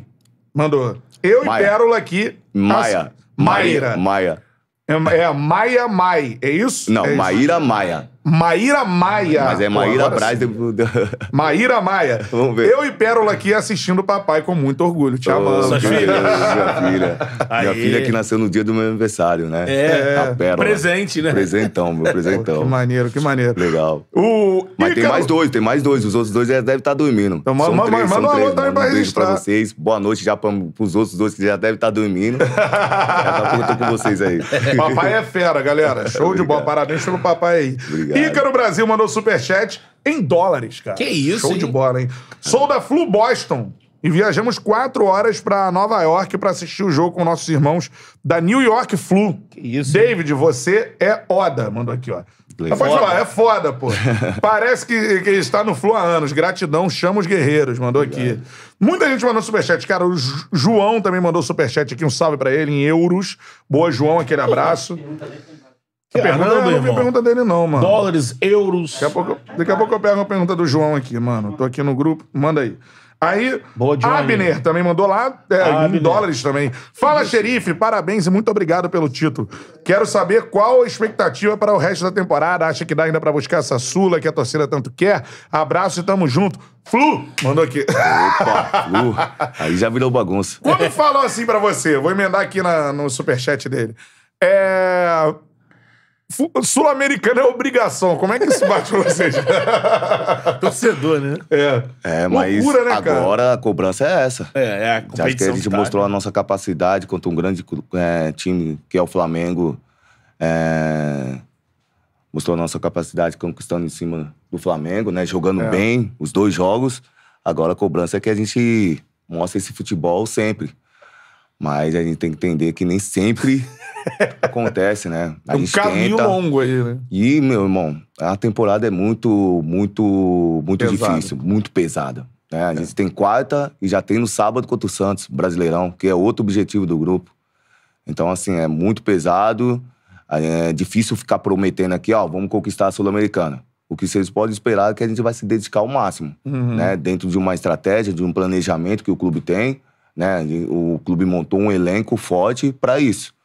mandou. Eu Maia. e Pérola aqui... Maia. As... Maíra. Maia. É, é Maia Mai, é isso? Não, é Maíra Maia. Maíra Maia. Mas é Maíra Braz. <laughs> Maíra Maia. Vamos ver. Eu e Pérola aqui assistindo o papai com muito orgulho. Te amando. filha. Minha <laughs> filha. Aê. Minha filha que nasceu no dia do meu aniversário, né? É. é. A Pérola. Presente, né? Presentão, meu <laughs> presentão. que maneiro, que maneiro. Legal. O... Mas tem mais dois, tem mais dois. Os outros dois já é, devem estar tá dormindo. Então, são manda, três, manda, manda um pra um registrar. Beijo pra vocês. Boa noite já pra, pros outros dois que já devem estar tá dormindo. já tá com vocês aí. Papai é fera, galera. Show Obrigado. de bola. Parabéns pelo papai aí. Obrigado. Obrigado. Ícaro Brasil mandou superchat em dólares, cara. Que isso, Show hein? de bola, hein? Sou da Flu Boston e viajamos quatro horas para Nova York para assistir o jogo com nossos irmãos da New York Flu. Que isso. David, hein? você é Oda, mandou aqui, ó. Pode falar, é foda, pô. <laughs> Parece que, que está no Flu há anos. Gratidão, chama os guerreiros, mandou aqui. Muita gente mandou superchat, cara. O J João também mandou superchat aqui, um salve para ele em euros. Boa, João, aquele abraço. Tá a pergunta, não, não vi a pergunta dele, não, mano. Dólares, euros. Daqui a, pouco, daqui a pouco eu pego a pergunta do João aqui, mano. Tô aqui no grupo, manda aí. Aí, Boa, Abner também mandou lá, é, em dólares também. Fala, xerife, parabéns e muito obrigado pelo título. Quero saber qual a expectativa para o resto da temporada. Acha que dá ainda para buscar essa Sula que a torcida tanto quer? Abraço e tamo junto. Flu! Mandou aqui. Opa, Flu. Aí já virou bagunça. Quando falou assim para você, vou emendar aqui na, no superchat dele. É, Sul-Americano é obrigação. Como é que isso bate pra vocês? <laughs> Torcedor, né? É. É, mas Loucura, né, agora cara? a cobrança é essa. É, é a competição. Acho que a gente tá, mostrou né? a nossa capacidade contra um grande é, time que é o Flamengo. É, mostrou a nossa capacidade conquistando em cima do Flamengo, né? Jogando é. bem os dois jogos. Agora a cobrança é que a gente mostre esse futebol sempre. Mas a gente tem que entender que nem sempre <laughs> acontece, né? A é um caminho tenta, longo aí, né? E, meu irmão, a temporada é muito, muito, muito Pesado. difícil, muito pesada. Né? A é. gente tem quarta e já tem no sábado contra o Santos, Brasileirão, que é outro objetivo do grupo. Então, assim, é muito pesado. É difícil ficar prometendo aqui, ó, vamos conquistar a Sul-Americana. O que vocês podem esperar é que a gente vai se dedicar ao máximo, uhum. né? Dentro de uma estratégia, de um planejamento que o clube tem. Né? O clube montou um elenco forte para isso.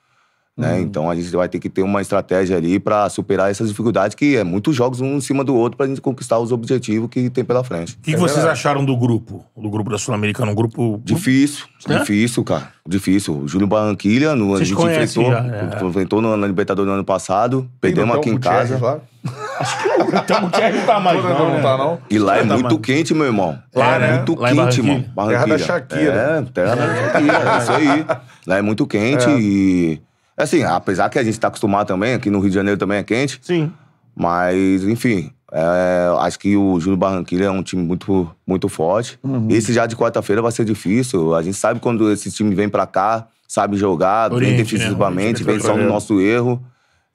Né? Uhum. Então a gente vai ter que ter uma estratégia ali para superar essas dificuldades, que é muitos jogos um em cima do outro para a gente conquistar os objetivos que tem pela frente. O que, é vocês acharam do grupo? Do grupo da Sul-Americana? Um grupo. Difícil, é? difícil, cara. Difícil. O Júlio Barranquilha, no, vocês a gente enfrentou, já, é. enfrentou na Libertadores no ano passado, perdemos aqui em casa. Lá. <laughs> Acho que o que né? não tá mais, não, não, né? tá, não. E lá é tá muito mais. quente, meu irmão. Lá é, muito lá quente, mano. Terra da Shakira. É, terra da Shakira, é isso aí. <laughs> Lá é muito quente é. e Assim, apesar que a gente está acostumado também, aqui no Rio de Janeiro também é quente. Sim. Mas, enfim, é, acho que o Júnior Barranquilla é um time muito, muito forte. Uhum. Esse já de quarta-feira vai ser difícil. A gente sabe quando esse time vem para cá, sabe jogar, Oriente, vem né? defensivamente, né? vem só no nosso erro.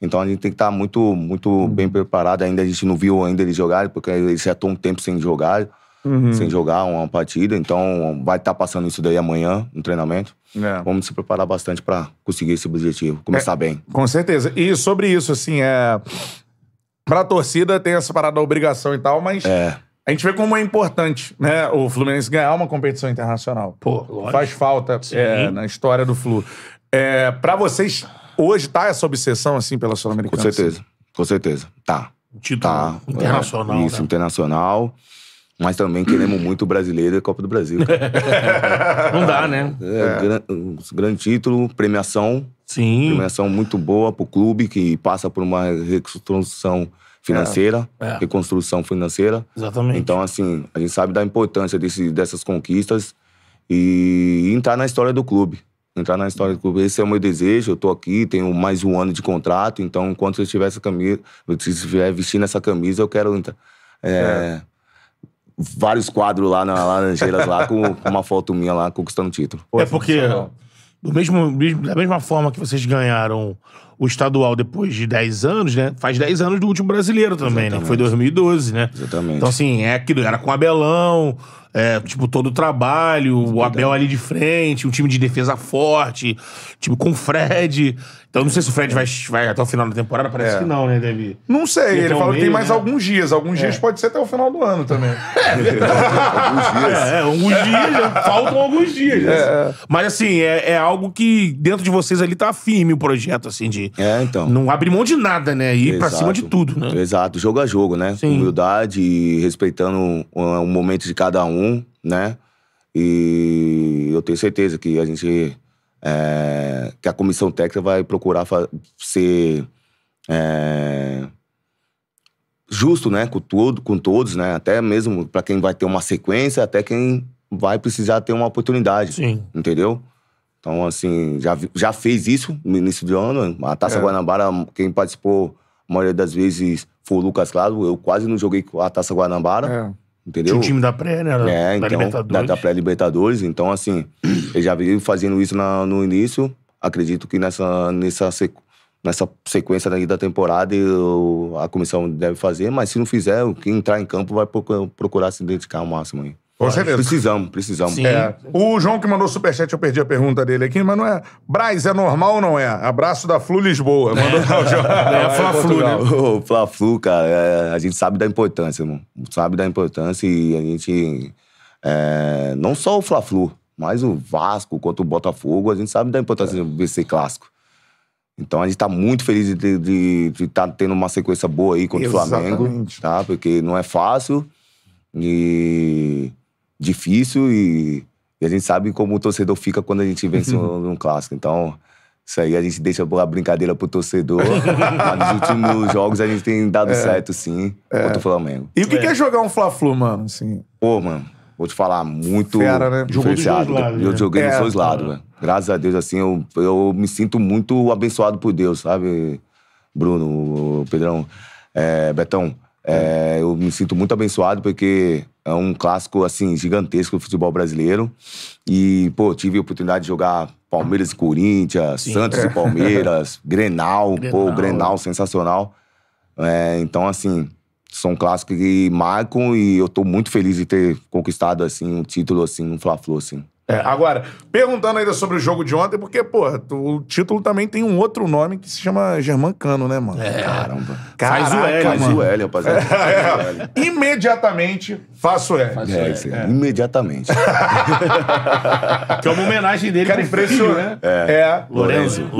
Então a gente tem que estar tá muito, muito uhum. bem preparado. Ainda a gente não viu ainda eles jogar porque eles já estão um tempo sem jogar uhum. sem jogar uma partida. Então, vai estar tá passando isso daí amanhã, no treinamento. É. Vamos se preparar bastante para conseguir esse objetivo, começar é, bem. Com certeza. E sobre isso, assim, é. Pra torcida tem essa parada da obrigação e tal, mas. É. A gente vê como é importante, né? O Fluminense ganhar uma competição internacional. Pô, lógico. Faz falta é, na história do Flu. É, para vocês, hoje tá essa obsessão, assim, pela Sul-Americana? Com certeza, assim? com certeza. Tá. Título tá. internacional. É, isso, né? internacional. Mas também queremos muito o brasileiro e a Copa do Brasil. <laughs> Não dá, né? É, é. Gran, grande título, premiação. Sim. Premiação muito boa pro clube, que passa por uma reconstrução financeira, é. é. reconstrução financeira. Exatamente. Então, assim, a gente sabe da importância desse, dessas conquistas e entrar na história do clube. Entrar na história do clube. Esse é o meu desejo. Eu tô aqui, tenho mais um ano de contrato. Então, enquanto eu tiver essa camisa, se estiver vestindo essa camisa, eu quero entrar. é. é vários quadros lá na Laranjeiras, lá, com, uma foto minha lá, conquistando o título. é porque, do mesmo, da mesma forma que vocês ganharam o estadual depois de 10 anos, né? Faz 10 anos do último brasileiro também, Exatamente. né? Foi 2012, né? Exatamente. Então, assim, é aquilo, era com Abelão, é, tipo, todo o trabalho, o Abel ali de frente, um time de defesa forte, tipo, com o Fred. Então, não sei se o Fred vai, vai até o final da temporada, parece é. que não, né, Davi? Não sei, ele falou que tem mais né? alguns dias. Alguns é. dias pode ser até o final do ano também. <laughs> É, é <laughs> é, alguns dias. É, alguns dias, faltam alguns dias. Mas, assim, é, algo que dentro de vocês ali tá firme o projeto, assim, de. É, então. Não abrir mão de nada, né? Ir Exato. pra cima de tudo, né? Exato, jogo a jogo, né? Sim. Humildade, respeitando o momento de cada um né? E eu tenho certeza que a gente. É, que a comissão técnica vai procurar ser. É, justo, né, com todo, com todos, né, até mesmo para quem vai ter uma sequência, até quem vai precisar ter uma oportunidade, Sim. entendeu? Então, assim, já, já fez isso no início do ano. A Taça é. Guanabara, quem participou a maioria das vezes foi o Lucas Claro. Eu quase não joguei com a Taça Guanabara. É. Entendeu? Tinha um time da pré, né? Da, é, então, da Libertadores. Da, da pré-Libertadores. Então, assim, ele já veio fazendo isso na, no início. Acredito que nessa, nessa, sequ, nessa sequência daí da temporada eu, a comissão deve fazer, mas se não fizer, quem entrar em campo vai procurar se dedicar ao máximo aí. Com certeza. Precisamos, precisamos. É. O João que mandou superchat, eu perdi a pergunta dele aqui, mas não é. Braz, é normal ou não é? Abraço da Flu Lisboa. Mandou é. o João. <laughs> É, é Fla-Flu, né? O <laughs> Fla-Flu, cara, é, a gente sabe da importância, mano. Sabe da importância e a gente. É, não só o Fla-Flu, mas o Vasco contra o Botafogo, a gente sabe da importância é. de vencer clássico. Então a gente tá muito feliz de estar tá tendo uma sequência boa aí contra Exatamente. o Flamengo, tá? Porque não é fácil. E difícil e, e a gente sabe como o torcedor fica quando a gente vence um, uhum. um clássico. Então, isso aí a gente deixa a brincadeira pro torcedor. <laughs> mas nos últimos jogos a gente tem dado é. certo, sim, é. contra o Flamengo. E o que é, que é jogar um Fla-Flu, mano? Assim? Pô, mano, vou te falar, muito Fera, né? diferenciado. Jogou lados, eu né? joguei é, nos dois lados, é. velho. Graças a Deus, assim, eu, eu me sinto muito abençoado por Deus, sabe, Bruno, Pedrão, é, Betão. É, eu me sinto muito abençoado porque é um clássico assim gigantesco do futebol brasileiro. E, pô, tive a oportunidade de jogar Palmeiras e Corinthians, Sim. Santos e é. Palmeiras, Grenal, <laughs> Grenal, pô, Grenal sensacional. É, então, assim, são clássicos que marcam e eu tô muito feliz de ter conquistado assim um título assim no um Fla-Flu assim. É, agora, perguntando ainda sobre o jogo de ontem, porque, porra, o título também tem um outro nome que se chama Germán Cano, né, mano? É. Caramba. Caraca, faz o L, mano. faz o L, rapaziada. É, <laughs> é. Imediatamente faço L. Faz o L. É, é. Imediatamente. <laughs> que é uma homenagem dele cara impressionante né? É. é. Lorenzo. Lorenzo,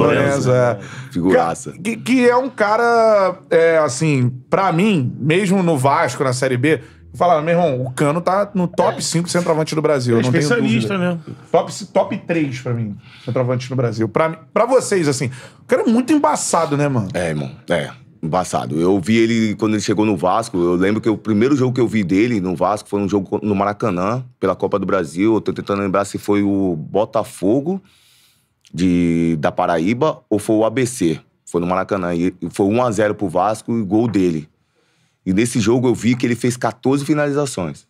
Lorenzo é. Figuraça. Que, que é um cara, assim, pra mim, mesmo no Vasco, na Série B, Falaram, meu irmão, o Cano tá no top 5 é. centroavante do Brasil. É não especialista, né? Top, top 3 pra mim, centroavante no Brasil. Pra, pra vocês, assim, o cara é muito embaçado, né, mano? É, irmão. É, embaçado. Eu vi ele quando ele chegou no Vasco. Eu lembro que o primeiro jogo que eu vi dele no Vasco foi um jogo no Maracanã, pela Copa do Brasil. Eu tô tentando lembrar se foi o Botafogo de, da Paraíba ou foi o ABC. Foi no Maracanã. E foi 1x0 pro Vasco e gol dele. E nesse jogo eu vi que ele fez 14 finalizações.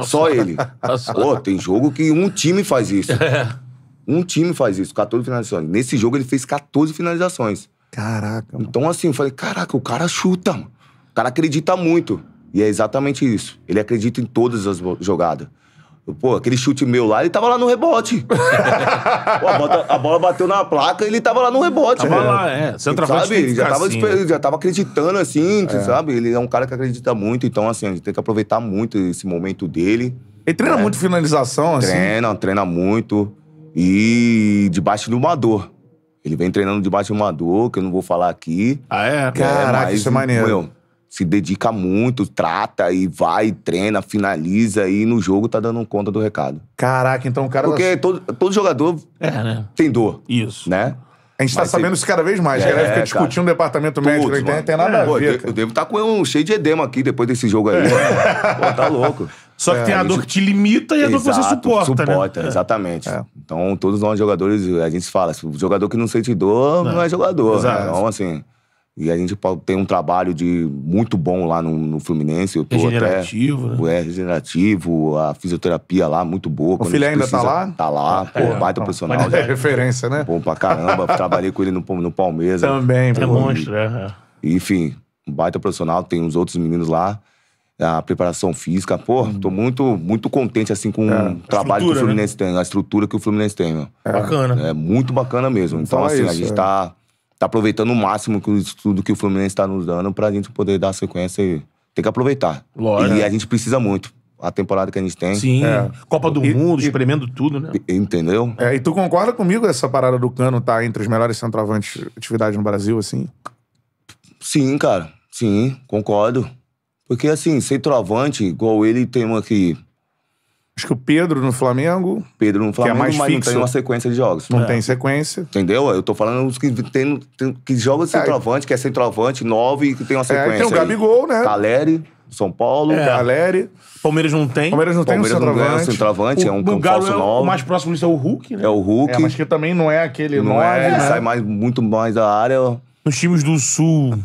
Só ele. <laughs> Pô, tem jogo que um time faz isso. É. Um time faz isso, 14 finalizações. Nesse jogo ele fez 14 finalizações. Caraca. Mano. Então, assim, eu falei: caraca, o cara chuta, mano. O cara acredita muito. E é exatamente isso. Ele acredita em todas as jogadas. Pô, aquele chute meu lá, ele tava lá no rebote. <laughs> Pô, a, bola, a, bola, bateu na placa ele tava lá no rebote. Tava é. lá, é. é. Centroavante Ele já tava, assim. Né? já tava acreditando, assim, é. sabe? Ele é um cara que acredita muito, então, assim, a gente tem que aproveitar muito esse momento dele. Ele treina é. muito finalização, assim? Treina, treina muito. E debaixo de uma dor. Ele vem treinando debaixo de uma dor, que eu não vou falar aqui. Ah, é? é Caraca, é, isso é maneiro. Meu, se dedica muito, trata e vai, treina, finaliza e no jogo tá dando conta do recado. Caraca, então o cara. Porque tá todo, todo jogador é, né? tem dor. Isso. Né? A gente tá Mas tá você... sabendo isso cada vez mais. É, a galera fica tá. discutindo o departamento médico Todos, na tem nada é. a ver. Pô, eu, eu devo estar tá com um cheio de edema aqui depois desse jogo aí. É. Pô, tá louco. Só que é, tem a, dor que te limita e a dor que você suporta, suporta, né? É. exatamente. É. Então, todos nós jogadores, a gente fala, o jogador que não sente dor não, não é jogador. Né? Exato. Né? Então, assim... E a gente tem um trabalho de muito bom lá no, no Fluminense. Eu tô regenerativo, até, né? É, regenerativo. A fisioterapia lá, muito boa. O Filé filho ainda tá precisa, tá lá? Tá lá, ah, pô, é, baita então. profissional. É referência, né? Bom pra caramba. <laughs> Trabalhei com ele no, no Palmeiras. Também, pô. É monstro, é. Enfim, baita profissional. Tem uns outros meninos lá. A preparação física, pô, hum. tô muito, muito contente, assim, com é. o trabalho que o Fluminense né? tem, a estrutura que o Fluminense tem, meu. É. Bacana. É muito bacana mesmo. Então, assim, isso, a gente é. tá tá aproveitando o máximo que o estudo que o Fluminense está nos dando pra gente poder dar sequência e tem que aproveitar. Lógico. E a gente precisa muito. A temporada que a gente tem. Sim. É. Copa do e, Mundo, e, tudo, né? Entendeu? É, e tu concorda comigo essa parada do Cano tá entre os melhores centroavantes de atividade no Brasil, assim? Sim, cara. Sim, concordo. Porque, assim, centroavante, igual ele, tem uma que Acho que o Pedro no Flamengo. Pedro no é Flamengo, é mais mas fixo. não tem uma sequência de jogos. Não é. tem sequência. Entendeu? Eu tô falando os que tem, tem que joga é, centroavante, que é centroavante, nove, que tem uma é, então sequência. É, tem o Gabigol, né? Caleri. São Paulo, é. Galeri. Palmeiras não tem. Palmeiras não Palmeiras tem um centroavante. Não centroavante o, é um o Galo é o, o mais próximo disso é o Hulk, né? É o Hulk. É, mas que também não é aquele. Não, é, ele né? sai mais, muito mais da área. Nos times do Sul.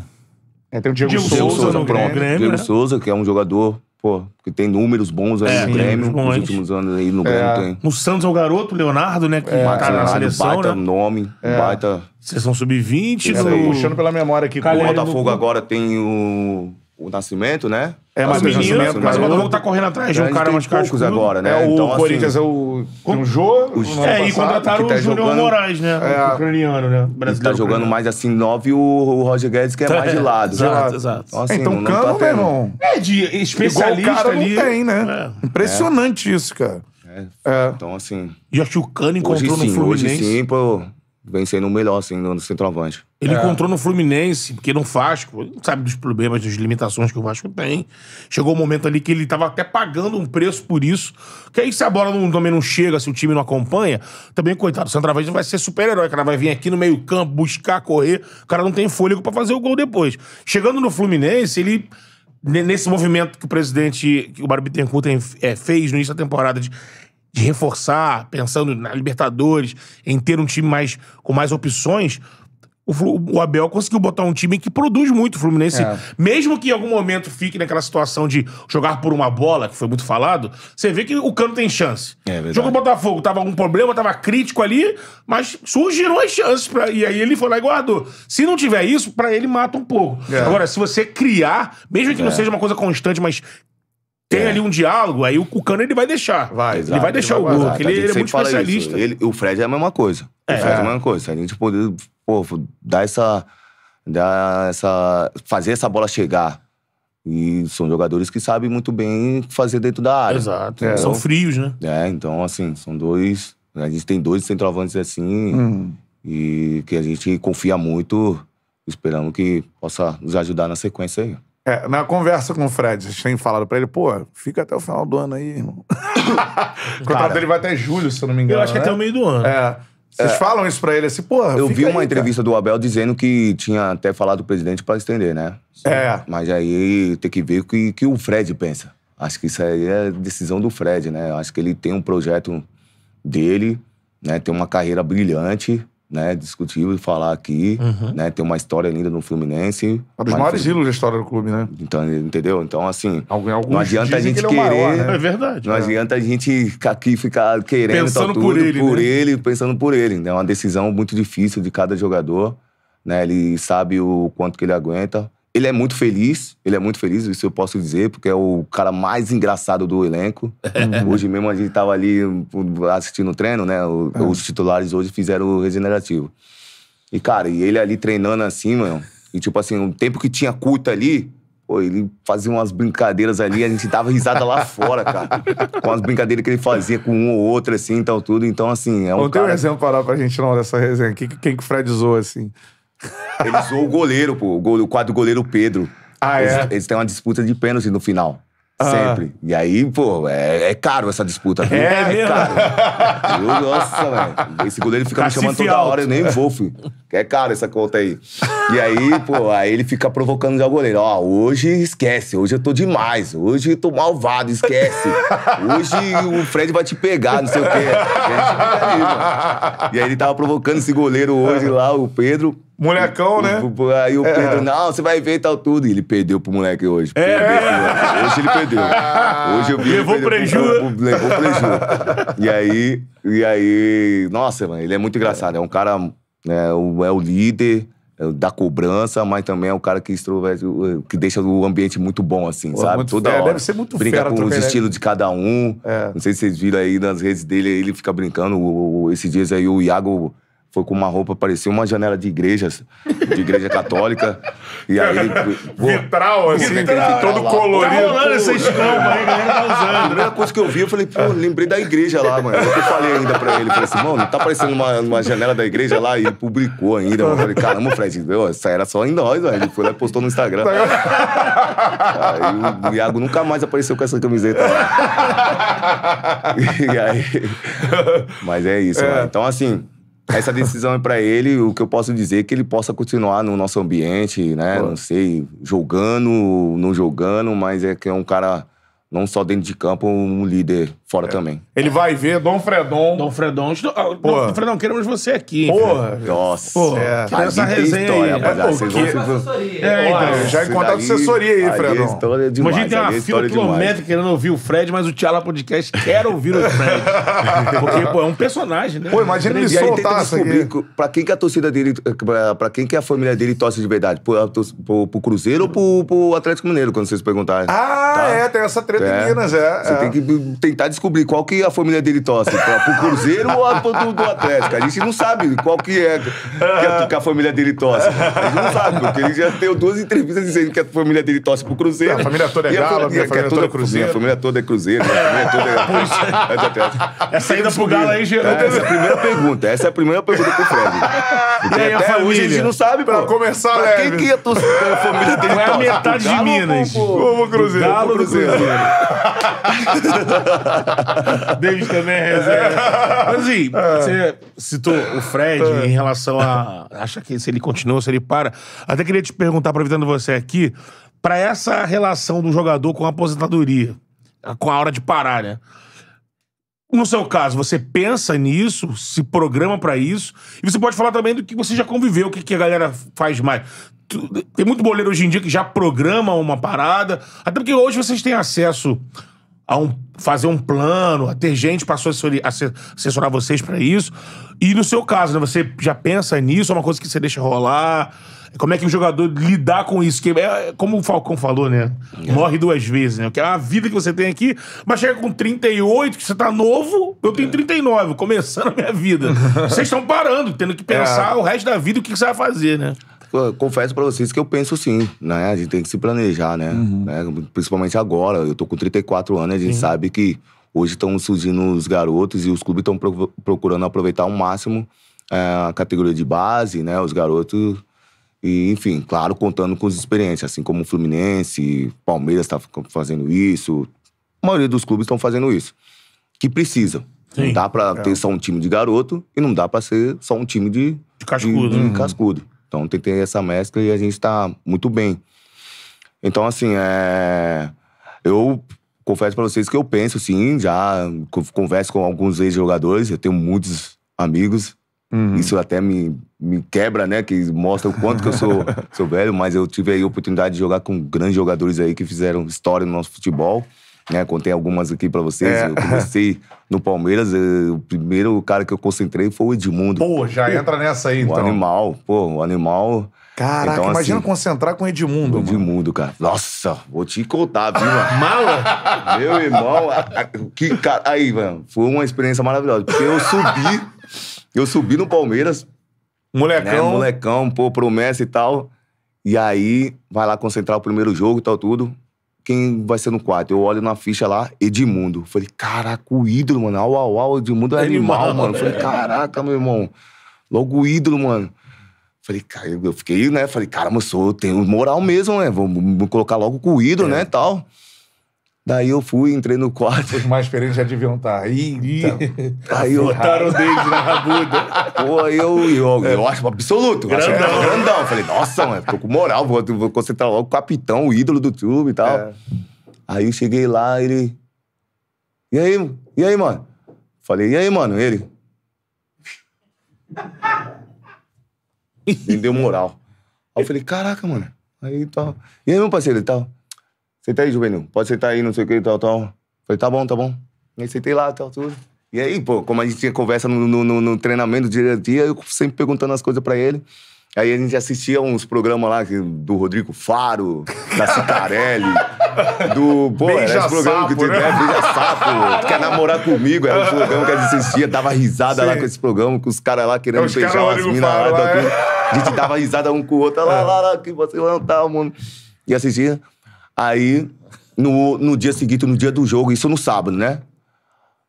É, tem o Diego, Diego Souza, Souza no Grêmio. Grêmio Diego né? Souza, que é um jogador Pô, tem números bons aí é, no Grêmio, nos últimos anos aí no é. Grêmio tem. No Santos é o garoto, Leonardo, né? Que é, na seleção, né? baita né? nome, é. baita... Sessão sub-20 do... Puxando pela memória aqui. O Botafogo no... agora tem o o Nascimento, né? É, mas, o menino, mas, mas o Botafogo tá correndo atrás de um cara mais poucos agora, né? É, o então, assim, Corinthians é o. Tem um Jô. O né? é, e contrataram tá o Júnior jogando... Moraes, né? É, o ucraniano, né? Tá Brasileiro. Tá jogando mais assim, nove o, o Roger Guedes, que é mais de é, lado. exato, exato. Então, assim, é, então cano, tá meu irmão. É, de especialista ali. Não tem, né? É. Impressionante isso, cara. É. Então, assim. E acho que o Cano encontrou no sim, Fluminense. Hoje sim, pô, vem sendo o melhor, assim, no centroavante. Ele é. encontrou no Fluminense, porque no Vasco, sabe dos problemas, das limitações que o Vasco tem. Chegou o um momento ali que ele estava até pagando um preço por isso. Que aí se a bola não, também não chega, se o time não acompanha, também, coitado, o centroavante vai ser super-herói. O cara vai vir aqui no meio-campo, buscar, correr. O cara não tem fôlego para fazer o gol depois. Chegando no Fluminense, ele nesse movimento que o presidente, que o Barbie Bittencourt é, fez no início da temporada de, de, reforçar, pensando na Libertadores, em ter um time mais com mais opções, o, Abel conseguiu botar um time que produz muito. O Fluminense, é. mesmo que em algum momento fique naquela situação de jogar por uma bola, que foi muito falado, você vê que o Cano tem chance. É verdade. Botafogo, tava algum problema, tava crítico ali, mas surgiram as chances. Pra, e aí ele foi lá e guardou. Se não tiver isso, para ele mata um pouco. É. Agora, se você criar, mesmo que é. não seja uma coisa constante, mas tem é. ali um diálogo, aí o, cucano ele vai deixar. Vai, ele vai deixar ele vai o gol, ele, ele é muito especialista. Ele, o Fred é a mesma coisa. É. O Fred é a mesma coisa. Se a gente poder, pô, dar essa, dar essa. fazer essa bola chegar. E são jogadores que sabem muito bem fazer dentro da área. Exato. são frios, né? É, então, assim, são dois. A gente tem dois centroavantes assim. Uhum. E que a gente confia muito, esperando que possa nos ajudar na sequência aí. É, na conversa com o Fred, vocês têm falado pra ele, pô, fica até o final do ano aí, irmão. o <laughs> contrato dele vai até julho, se eu não me engano. Eu acho é né? que até o meio do ano. É. Vocês é. falam isso pra ele assim, porra. Eu vi uma aí, entrevista cara. do Abel dizendo que tinha até falado o presidente pra estender, né? Sim. É. Mas aí tem que ver o que, que o Fred pensa. Acho que isso aí é decisão do Fred, né? Acho que ele tem um projeto dele, né? Tem uma carreira brilhante né, discutir e falar aqui, uhum. né, tem uma história linda no Fluminense. Um dos maiores ídolos da história do clube, né? Então, entendeu? Então, assim, Alguns não adianta a gente que é querer... Maior, né? É verdade. Não é. adianta a gente aqui ficar querendo pensando tudo, por, ele, por né? ele, pensando por ele. Né? É uma decisão muito difícil de cada jogador, né? Ele sabe o quanto que ele aguenta, ele é muito feliz, ele é muito feliz, isso eu posso dizer, porque é o cara mais engraçado do elenco. <laughs> hoje mesmo a gente tava ali assistindo o treino, né? O, é. Os titulares hoje fizeram o regenerativo. E, cara, e ele ali treinando assim, mano. E tipo assim, o tempo que tinha culto ali, Pô, ele fazia umas brincadeiras ali, a gente dava risada lá fora, cara. Com as brincadeiras que ele fazia com um ou outro, assim, tal, então, tudo. Então, assim, é um cara. cara... Tem um exemplo parar pra gente, não, dessa resenha. Quem, quem que o Fred zoou, assim? Ele zoou o goleiro, pô. O, goleiro, o quadro goleiro Pedro. Ah, é? eles, é? Eles têm uma disputa de pênalti no final. Ah. Sempre. E aí, pô, é, é caro essa disputa, viu? É, é mesmo? caro. eu, nossa, velho. Esse goleiro fica Cacifial. me chamando toda hora, eu nem vou, filho. É caro essa conta aí. E aí, pô, aí ele fica provocando já o goleiro. Ó, hoje esquece, hoje eu tô demais, hoje eu tô malvado, esquece. Hoje o Fred vai te pegar, não sei o quê. E aí ele tava provocando esse goleiro hoje lá, o Pedro. Molecão, né? O, aí ah, o é. Pedro, não, você vai ver e tal tudo. E ele perdeu pro moleque hoje. É. Perdeu, hoje ele perdeu. <laughs> Hoje eu vi. Levou prejuízo. Levou prejuízo. e aí, e aí. Nossa, mano, ele é muito engraçado. É um cara. É o, é o líder é da cobrança, mas também é o cara que extroverte, que deixa o ambiente muito bom, assim, Pô, sabe? Toda fera, hora. Deve ser muito Brinca fera, com os estilos de cada um. É. Não sei se vocês viram aí nas redes dele, ele fica brincando. O, o, esses dias aí o Iago foi com uma roupa, parecia uma janela de igreja, de igreja católica. e aí. vitral, assim, vitral, todo lá, colorido. Tá rolando essa escama aí, né? tá usando. A primeira coisa que eu vi, eu falei, pô, lembrei da igreja lá, mano. Eu falei ainda pra ele, falei assim, mano, tá parecendo uma, uma janela da igreja lá, e publicou ainda, mano. Eu falei, caramba, Fred, meu, essa era só em nós, velho. Ele foi lá e postou no Instagram. Tá aí o Iago nunca mais apareceu com essa camiseta lá. e aí. Mas é isso, é. mano. Então, assim. Essa decisão é para ele. O que eu posso dizer é que ele possa continuar no nosso ambiente, né? Pô. Não sei, jogando, não jogando, mas é que é um cara não só dentro de campo, um líder fora é. também. Ele vai ver Dom Fredon. Dom Fredon. Ah, Porra. Dom Fredon, queremos você aqui. Porra. Nossa. Porra. É. essa resenha história, aí. É, pô, vocês que... vão É, então. Já encontrado assessoria aí, aí Fredon. É história demais, Imagina, tem uma é fila quilométrica querendo ouvir o Fred, mas o Tiala Podcast quer ouvir o <laughs> Fred. Porque, pô, é um personagem, né? Pô, imagina ele soltar isso aqui. Pra quem que a torcida dele, pra, pra quem que a família dele torce de verdade? Pro, pro, pro Cruzeiro ou pro, pro Atlético Mineiro, quando vocês perguntarem? Ah, tá? é. Tem essa treta é. de é. Minas, é. Você é. tem que tentar descobrir qual que a família dele torce. Pra, pro Cruzeiro ou a, pro, do, do Atlético? A gente não sabe qual que é que a, que a família dele torce. A gente não sabe, porque ele já deu duas entrevistas dizendo que a família dele torce pro Cruzeiro. A família toda é galo, a, família é toda é Cruzeiro. A família toda é Cruzeiro, minha família toda é... é Atlético. Essa pro Galo aí gerou... Essa é a primeira pergunta, essa é a primeira pergunta pro Fred. Porque e até hoje a gente não sabe, pra começar, pra quem que a família dele? é a metade de Minas. Como Cruzeiro? Galo Cruzeiro. <laughs> David também é reserva. Mas assim, você citou o Fred em relação a. Acha que se ele continua, se ele para. Até queria te perguntar, aproveitando você aqui, para essa relação do jogador com a aposentadoria, com a hora de parar, né? No seu caso, você pensa nisso, se programa para isso, e você pode falar também do que você já conviveu, o que, que a galera faz mais. Tem muito boleiro hoje em dia que já programa uma parada. Até porque hoje vocês têm acesso a um, fazer um plano, a ter gente para assessorar vocês para isso. E no seu caso, né, você já pensa nisso, é uma coisa que você deixa rolar. Como é que o jogador lidar com isso? Que é, é como o Falcão falou, né? É. Morre duas vezes, né? Que é a vida que você tem aqui, mas chega com 38, que você tá novo, eu tenho 39, é. começando a minha vida. <laughs> Vocês estão parando, tendo que pensar é. o resto da vida o que, que você vai fazer, né? confesso para vocês que eu penso sim, né? A gente tem que se planejar, né? Uhum. né? Principalmente agora. Eu tô com 34 anos, a gente sim. sabe que hoje estão surgindo os garotos e os clubes estão procurando aproveitar ao máximo é, a categoria de base, né? Os garotos. E, enfim, claro, contando com as experiências, assim como o Fluminense, Palmeiras está fazendo isso. A maioria dos clubes estão fazendo isso. Que precisa. Sim, não dá pra é. ter só um time de garoto e não dá pra ser só um time de. De cascudo. De, de né? uhum. cascudo. Então tem que ter essa mescla e a gente tá muito bem. Então, assim, é... eu confesso para vocês que eu penso, sim, já converso com alguns ex-jogadores, eu tenho muitos amigos. Uhum. Isso até me, me quebra, né? Que mostra o quanto que eu sou, <laughs> sou velho, mas eu tive aí a oportunidade de jogar com grandes jogadores aí que fizeram história no nosso futebol. Né? Contei algumas aqui para vocês. É. Eu comecei no Palmeiras, eh, o primeiro cara que eu concentrei foi o Edmundo. Pô, já pô, entra nessa aí, o então. O animal, pô, o animal. Caraca, então, imagina assim, concentrar com o Edmundo. Edmundo, cara. Nossa, vou te contar, viu, mano? <laughs> Mala? Meu irmão, que cara. Aí, mano, foi uma experiência maravilhosa. Porque eu subi, eu subi no Palmeiras. Molecão. Né, molecão, pô, promessa e tal. E aí, vai lá concentrar o primeiro jogo e tal, tudo quem vai ser no quarto Eu olho na ficha lá, Edmundo. Falei, caraca, o ídolo, mano. Au, au, au, Edmundo é animal, animal né? mano. É. Falei, caraca, meu irmão. Logo o ídolo, mano. Falei, cara, eu fiquei, né? Falei, cara mas eu tenho moral mesmo, né? Vou me colocar logo com o ídolo, é. né? Tal. Daí eu fui, entrei no quarto. Os mais experientes já deviam estar. Tá aí tá. aí eu. Botaram o dedo na rabuda. Pô, aí eu, eu, eu é. acho absoluto. grandão. Acho, grandão. É falei, nossa, mano, tô com moral, vou, vou concentrar logo o capitão, o ídolo do clube e tal. É. Aí eu cheguei lá, ele. E aí, e aí, mano? Falei, e aí, mano? Ele. <laughs> Me deu moral. Aí eu falei, caraca, mano. Aí tal. Tá. E aí, meu parceiro, e tal senta aí, Juvenil, pode sentar aí, não sei o que, tal, tal. Falei, tá bom, tá bom. Aí sentei lá, tal, tudo. E aí, pô, como a gente tinha conversa no, no, no, no treinamento, dia a dia, eu sempre perguntando as coisas pra ele. Aí a gente assistia uns programas lá do Rodrigo Faro, da Citarelli, <laughs> do. Pô, beija era esse programa sapo, que né? é, sapo, quer namorar comigo? Era um programa que a gente assistia, dava risada Sim. lá com esse programa, com os caras lá querendo é, beijar umas minas lá. lá é. A gente dava risada um com o outro, lá, lá, lá, que você não tá, mano. E assistia. Aí, no, no dia seguinte, no dia do jogo, isso no sábado, né?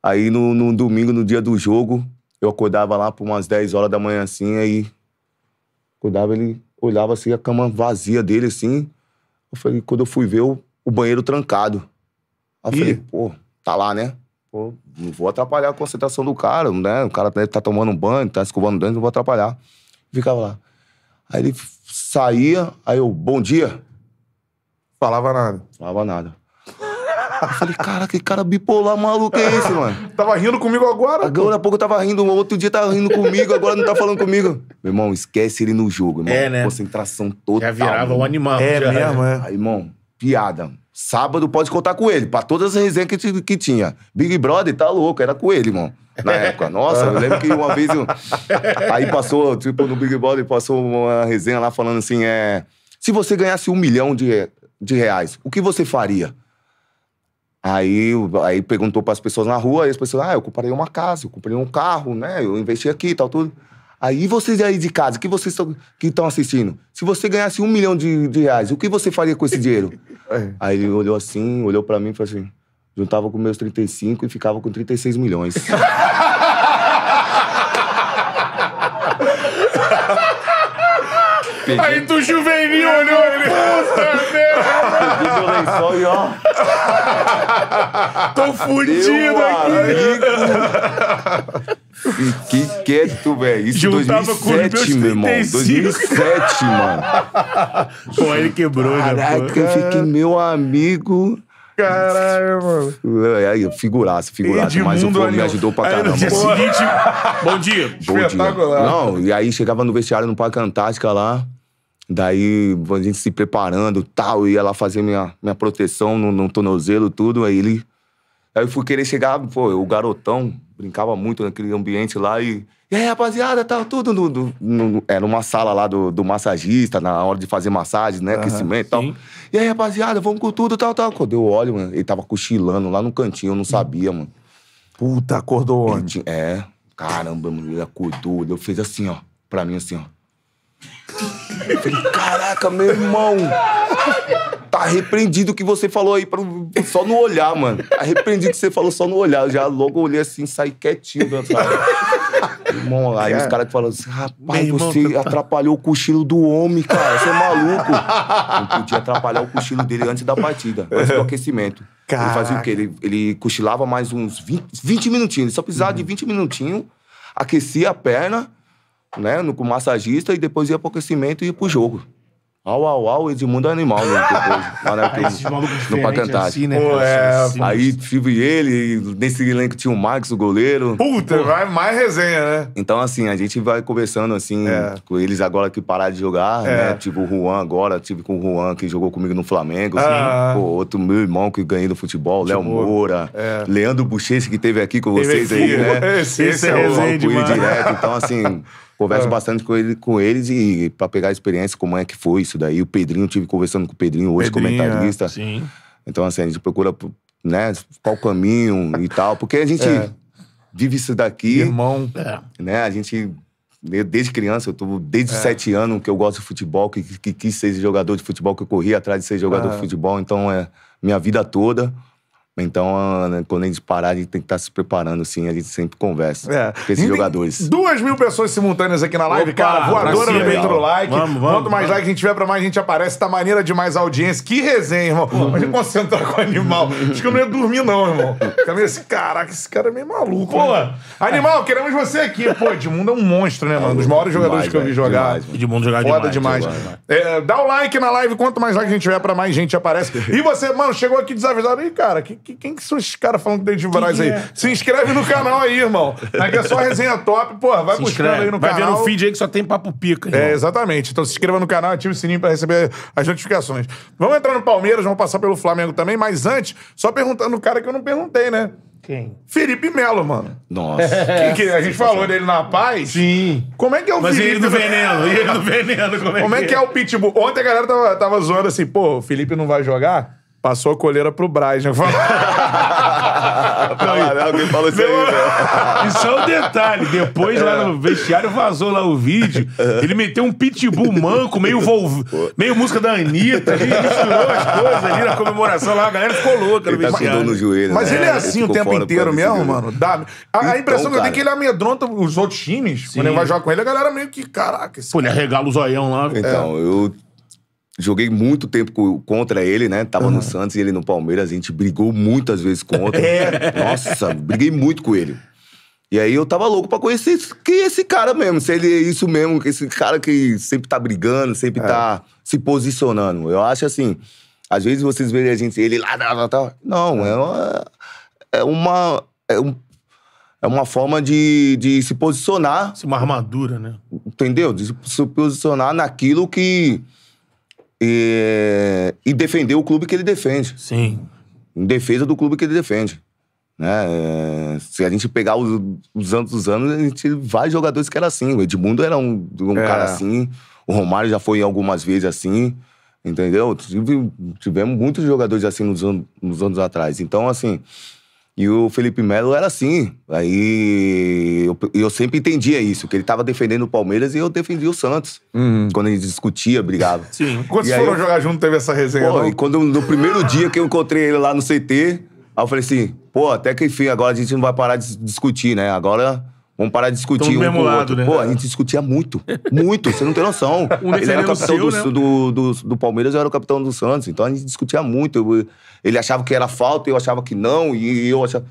Aí, no, no domingo, no dia do jogo, eu acordava lá por umas 10 horas da manhã, assim, aí... Acordava, ele olhava, assim, a cama vazia dele, assim. Eu falei, quando eu fui ver, o, o banheiro trancado. Aí eu e? falei, pô, tá lá, né? Pô, não vou atrapalhar a concentração do cara, né? O cara tá, tá tomando um banho, tá escovando dente, não vou atrapalhar. Ficava lá. Aí ele saía, aí eu, bom dia. Falava nada. Falava nada. Eu falei, cara, que cara bipolar maluco é esse, mano? <laughs> tava rindo comigo agora? Agora há pouco eu tava rindo, outro dia tava rindo comigo, agora não tá falando comigo. Meu irmão, esquece ele no jogo, irmão. É, né? Concentração toda. Já virava um animal. É já, mesmo, né? é. Aí, irmão, piada. Sábado pode contar com ele, pra todas as resenhas que, que tinha. Big Brother tá louco, era com ele, irmão. Na <laughs> época. Nossa, eu lembro que uma vez. Eu... <laughs> Aí passou, tipo, no Big Brother, passou uma resenha lá falando assim: é. Se você ganhasse um milhão de de reais. O que você faria? Aí, aí perguntou para as pessoas na rua, e as pessoas, ah, eu comprei uma casa, eu comprei um carro, né? Eu investi aqui e tal, tudo. Aí vocês aí de casa, que vocês que estão assistindo, se você ganhasse um milhão de, de, reais, o que você faria com esse dinheiro? <laughs> É. aí ele olhou assim, olhou para mim e falou assim: juntava com meus 35 e ficava com 36 milhões. <laughs> Peguei. Aí tu juvenil olhou ele. <laughs> lençol e ó. Tô fudido aqui. amigo, Fiquei quieto, velho. Isso em 2007, meu irmão. 2007, mano. Pô, ele quebrou, Caraca, né? Caraca, eu fiquei meu amigo. Caralho, mano. É, é, figuraça, figuraça. Mas o Flamengo me ajudou pra caramba. dia seguinte, bom dia. Bom dia. Não, e aí chegava no vestiário no Parque Antártica lá. Daí a gente se preparando tal, ia lá fazer minha, minha proteção no, no tornozelo, tudo. Aí ele. Aí eu fui querer chegar, pô, o garotão brincava muito naquele ambiente lá e. E aí, rapaziada, tal, tudo. No, no, no, era uma sala lá do, do massagista, na hora de fazer massagem, né? Uhum, aquecimento e tal. E aí, rapaziada, vamos com tudo, tal, tal. Quando eu olho, mano, ele tava cochilando lá no cantinho, eu não hum. sabia, mano. Puta, acordou onde? Ele, é, caramba, mano, ele acordou. Eu fez assim, ó, pra mim, assim, ó. Eu falei, caraca, meu irmão. Tá arrependido o que você falou aí, pra, só no olhar, mano. Arrependido tá que você falou só no olhar. Eu já logo olhei assim, saí quietinho da irmão, aí os caras falam assim, rapaz, irmão, você tá... atrapalhou o cochilo do homem, cara. Você é maluco. Não podia atrapalhar o cochilo dele antes da partida, antes do aquecimento. Caraca. Ele fazia o quê? Ele, ele cochilava mais uns 20, 20 minutinhos. Ele só precisava uhum. de 20 minutinhos, aquecia a perna né, no, com o massagista e depois ia pro aquecimento e ia pro jogo. Au, au, au, Edmundo é animal, né? Depois, lá na, <laughs> Esses malucos no Pacantar. É assim, né? é, aí tive ele, nesse elenco tinha o Max, o goleiro. Puta, Pô. vai mais resenha, né? Então, assim, a gente vai conversando, assim, é. com eles agora que pararam de jogar, né? é. né? Tive o Juan agora, tive com o Juan, que jogou comigo no Flamengo. Assim. Ah. Pô, outro meu irmão que ganhei no futebol, Léo Moura. É. Leandro Buchesse, que teve aqui com teve vocês aqui, aí, né? né? Esse, esse, esse é, é o resenha, direto. Então, assim... <laughs> Converso ah. bastante com, ele, com eles e para pegar a experiência, como é que foi isso daí. O Pedrinho, tive conversando com o Pedrinho hoje, Pedrinho, comentarista. É, sim. Então, assim, a gente procura, né, qual caminho e tal, porque a gente é. vive isso daqui. Irmão. É. Né, a gente desde criança, eu tô desde é. sete anos que eu gosto de futebol, que, que, que quis ser jogador de futebol, que eu corri atrás de ser jogador é. de futebol, então é minha vida toda. Então, quando a gente parar, a gente tem que estar tá se preparando, assim, a gente sempre conversa é. com esses jogadores. Duas mil pessoas simultâneas aqui na live, Opa, cara. Voadora no peito do like. Vamos, vamos, Quanto mais vamos. like a gente tiver, pra mais a gente aparece. Tá maneira demais a audiência. Que resenha, irmão. Uhum. Mas concentrar com o animal. Acho que eu não ia dormir, não, irmão. Também esse assim, caraca, esse cara é meio maluco. Pô, né? animal, queremos você aqui. Pô, Edmundo é um monstro, né, mano? Um dos maiores jogadores que eu vi jogar. Demais, Edmundo jogar Foda demais. demais. É, dá o um like na live. Quanto mais like a gente tiver, pra mais gente aparece. E você, mano, chegou aqui desavisado. aí cara, que que, quem que são esses caras falando que tem de Braz aí? É? Se inscreve no canal aí, irmão. Aqui é só resenha top, pô. Vai se buscando inscreve. aí no vai canal. Vai ver no feed aí que só tem papo pica. É, irmão. É, exatamente. Então se inscreva no canal, ative o sininho pra receber as notificações. Vamos entrar no Palmeiras, vamos passar pelo Flamengo também, mas antes, só perguntando o cara que eu não perguntei, né? Quem? Felipe Melo, mano. Nossa. <laughs> Que, que a gente falou dele na paz. Sim. Como é que é o Mas Felipe... ele do veneno, ele do veneno. Como é, como é que, é? que é o pitbull? Ontem a galera tava, tava zoando assim, pô, o Felipe não vai jogar? Passou a coleira pro Braz, né? <laughs> alguém falou isso aí, né? Isso é um detalhe. Depois, lá no é. vestiário, vazou lá o vídeo. É. Ele meteu um pitbull manco, meio, volv... meio música da Anitta. Ele misturou as coisas ali na comemoração lá. A galera ficou louca no tá vestiário. Tá no joelho, Mas né? ele é assim ele o tempo inteiro mesmo, mano. Dá... A, então, a impressão que eu tenho é que ele amedronta os outros times. Sim. Quando ele vai jogar com ele, a galera meio que, caraca. Esse Pô, ele arregala o zoião lá. Então, é. eu Joguei muito tempo contra ele, né? Tava uhum. no Santos e ele no Palmeiras. A gente brigou muitas vezes contra. <laughs> É. Nossa, briguei muito com ele. E aí eu tava louco pra conhecer esse, que esse cara mesmo. Se ele é isso mesmo, esse cara que sempre tá brigando, sempre é. tá se posicionando. Eu acho assim, às vezes vocês veem a gente, ele lá, lá, lá, lá. Não, é, é uma... É uma é um, é uma forma de, de se posicionar. É uma armadura, né? Entendeu? De se posicionar naquilo que e, e defender o clube que ele defende. Sim. Em defesa do clube que ele defende. Né? É, se a gente pegar os, os anos dos anos, a gente vários jogadores que era assim. O Edmundo era um, um é. cara assim, o Romário já foi algumas vezes assim, entendeu? Tive, tivemos muitos jogadores assim nos, anos, nos anos atrás. Então, assim, e o Felipe Melo era assim. Aí eu, eu sempre entendia isso, que ele estava defendendo o Palmeiras e eu defendia o Santos. Uhum. Quando gente discutia, brigava. Sim. Quando foram eu... jogar junto, teve essa resenha. Pô, e quando no primeiro dia que eu encontrei ele lá no CT, aí eu falei assim: pô, até que enfim, agora a gente não vai parar de discutir, né? Agora Vamos parar de discutir um mesmo com lado, outro. Né? Pô, a gente discutia muito. <laughs> Muito, você não tem noção. <laughs> Um ele era o capitão seu, do, né? do, do, do, Palmeiras, eu era o capitão do Santos. Então a gente discutia muito. Eu, ele achava que era falta, eu achava que não, e eu achava.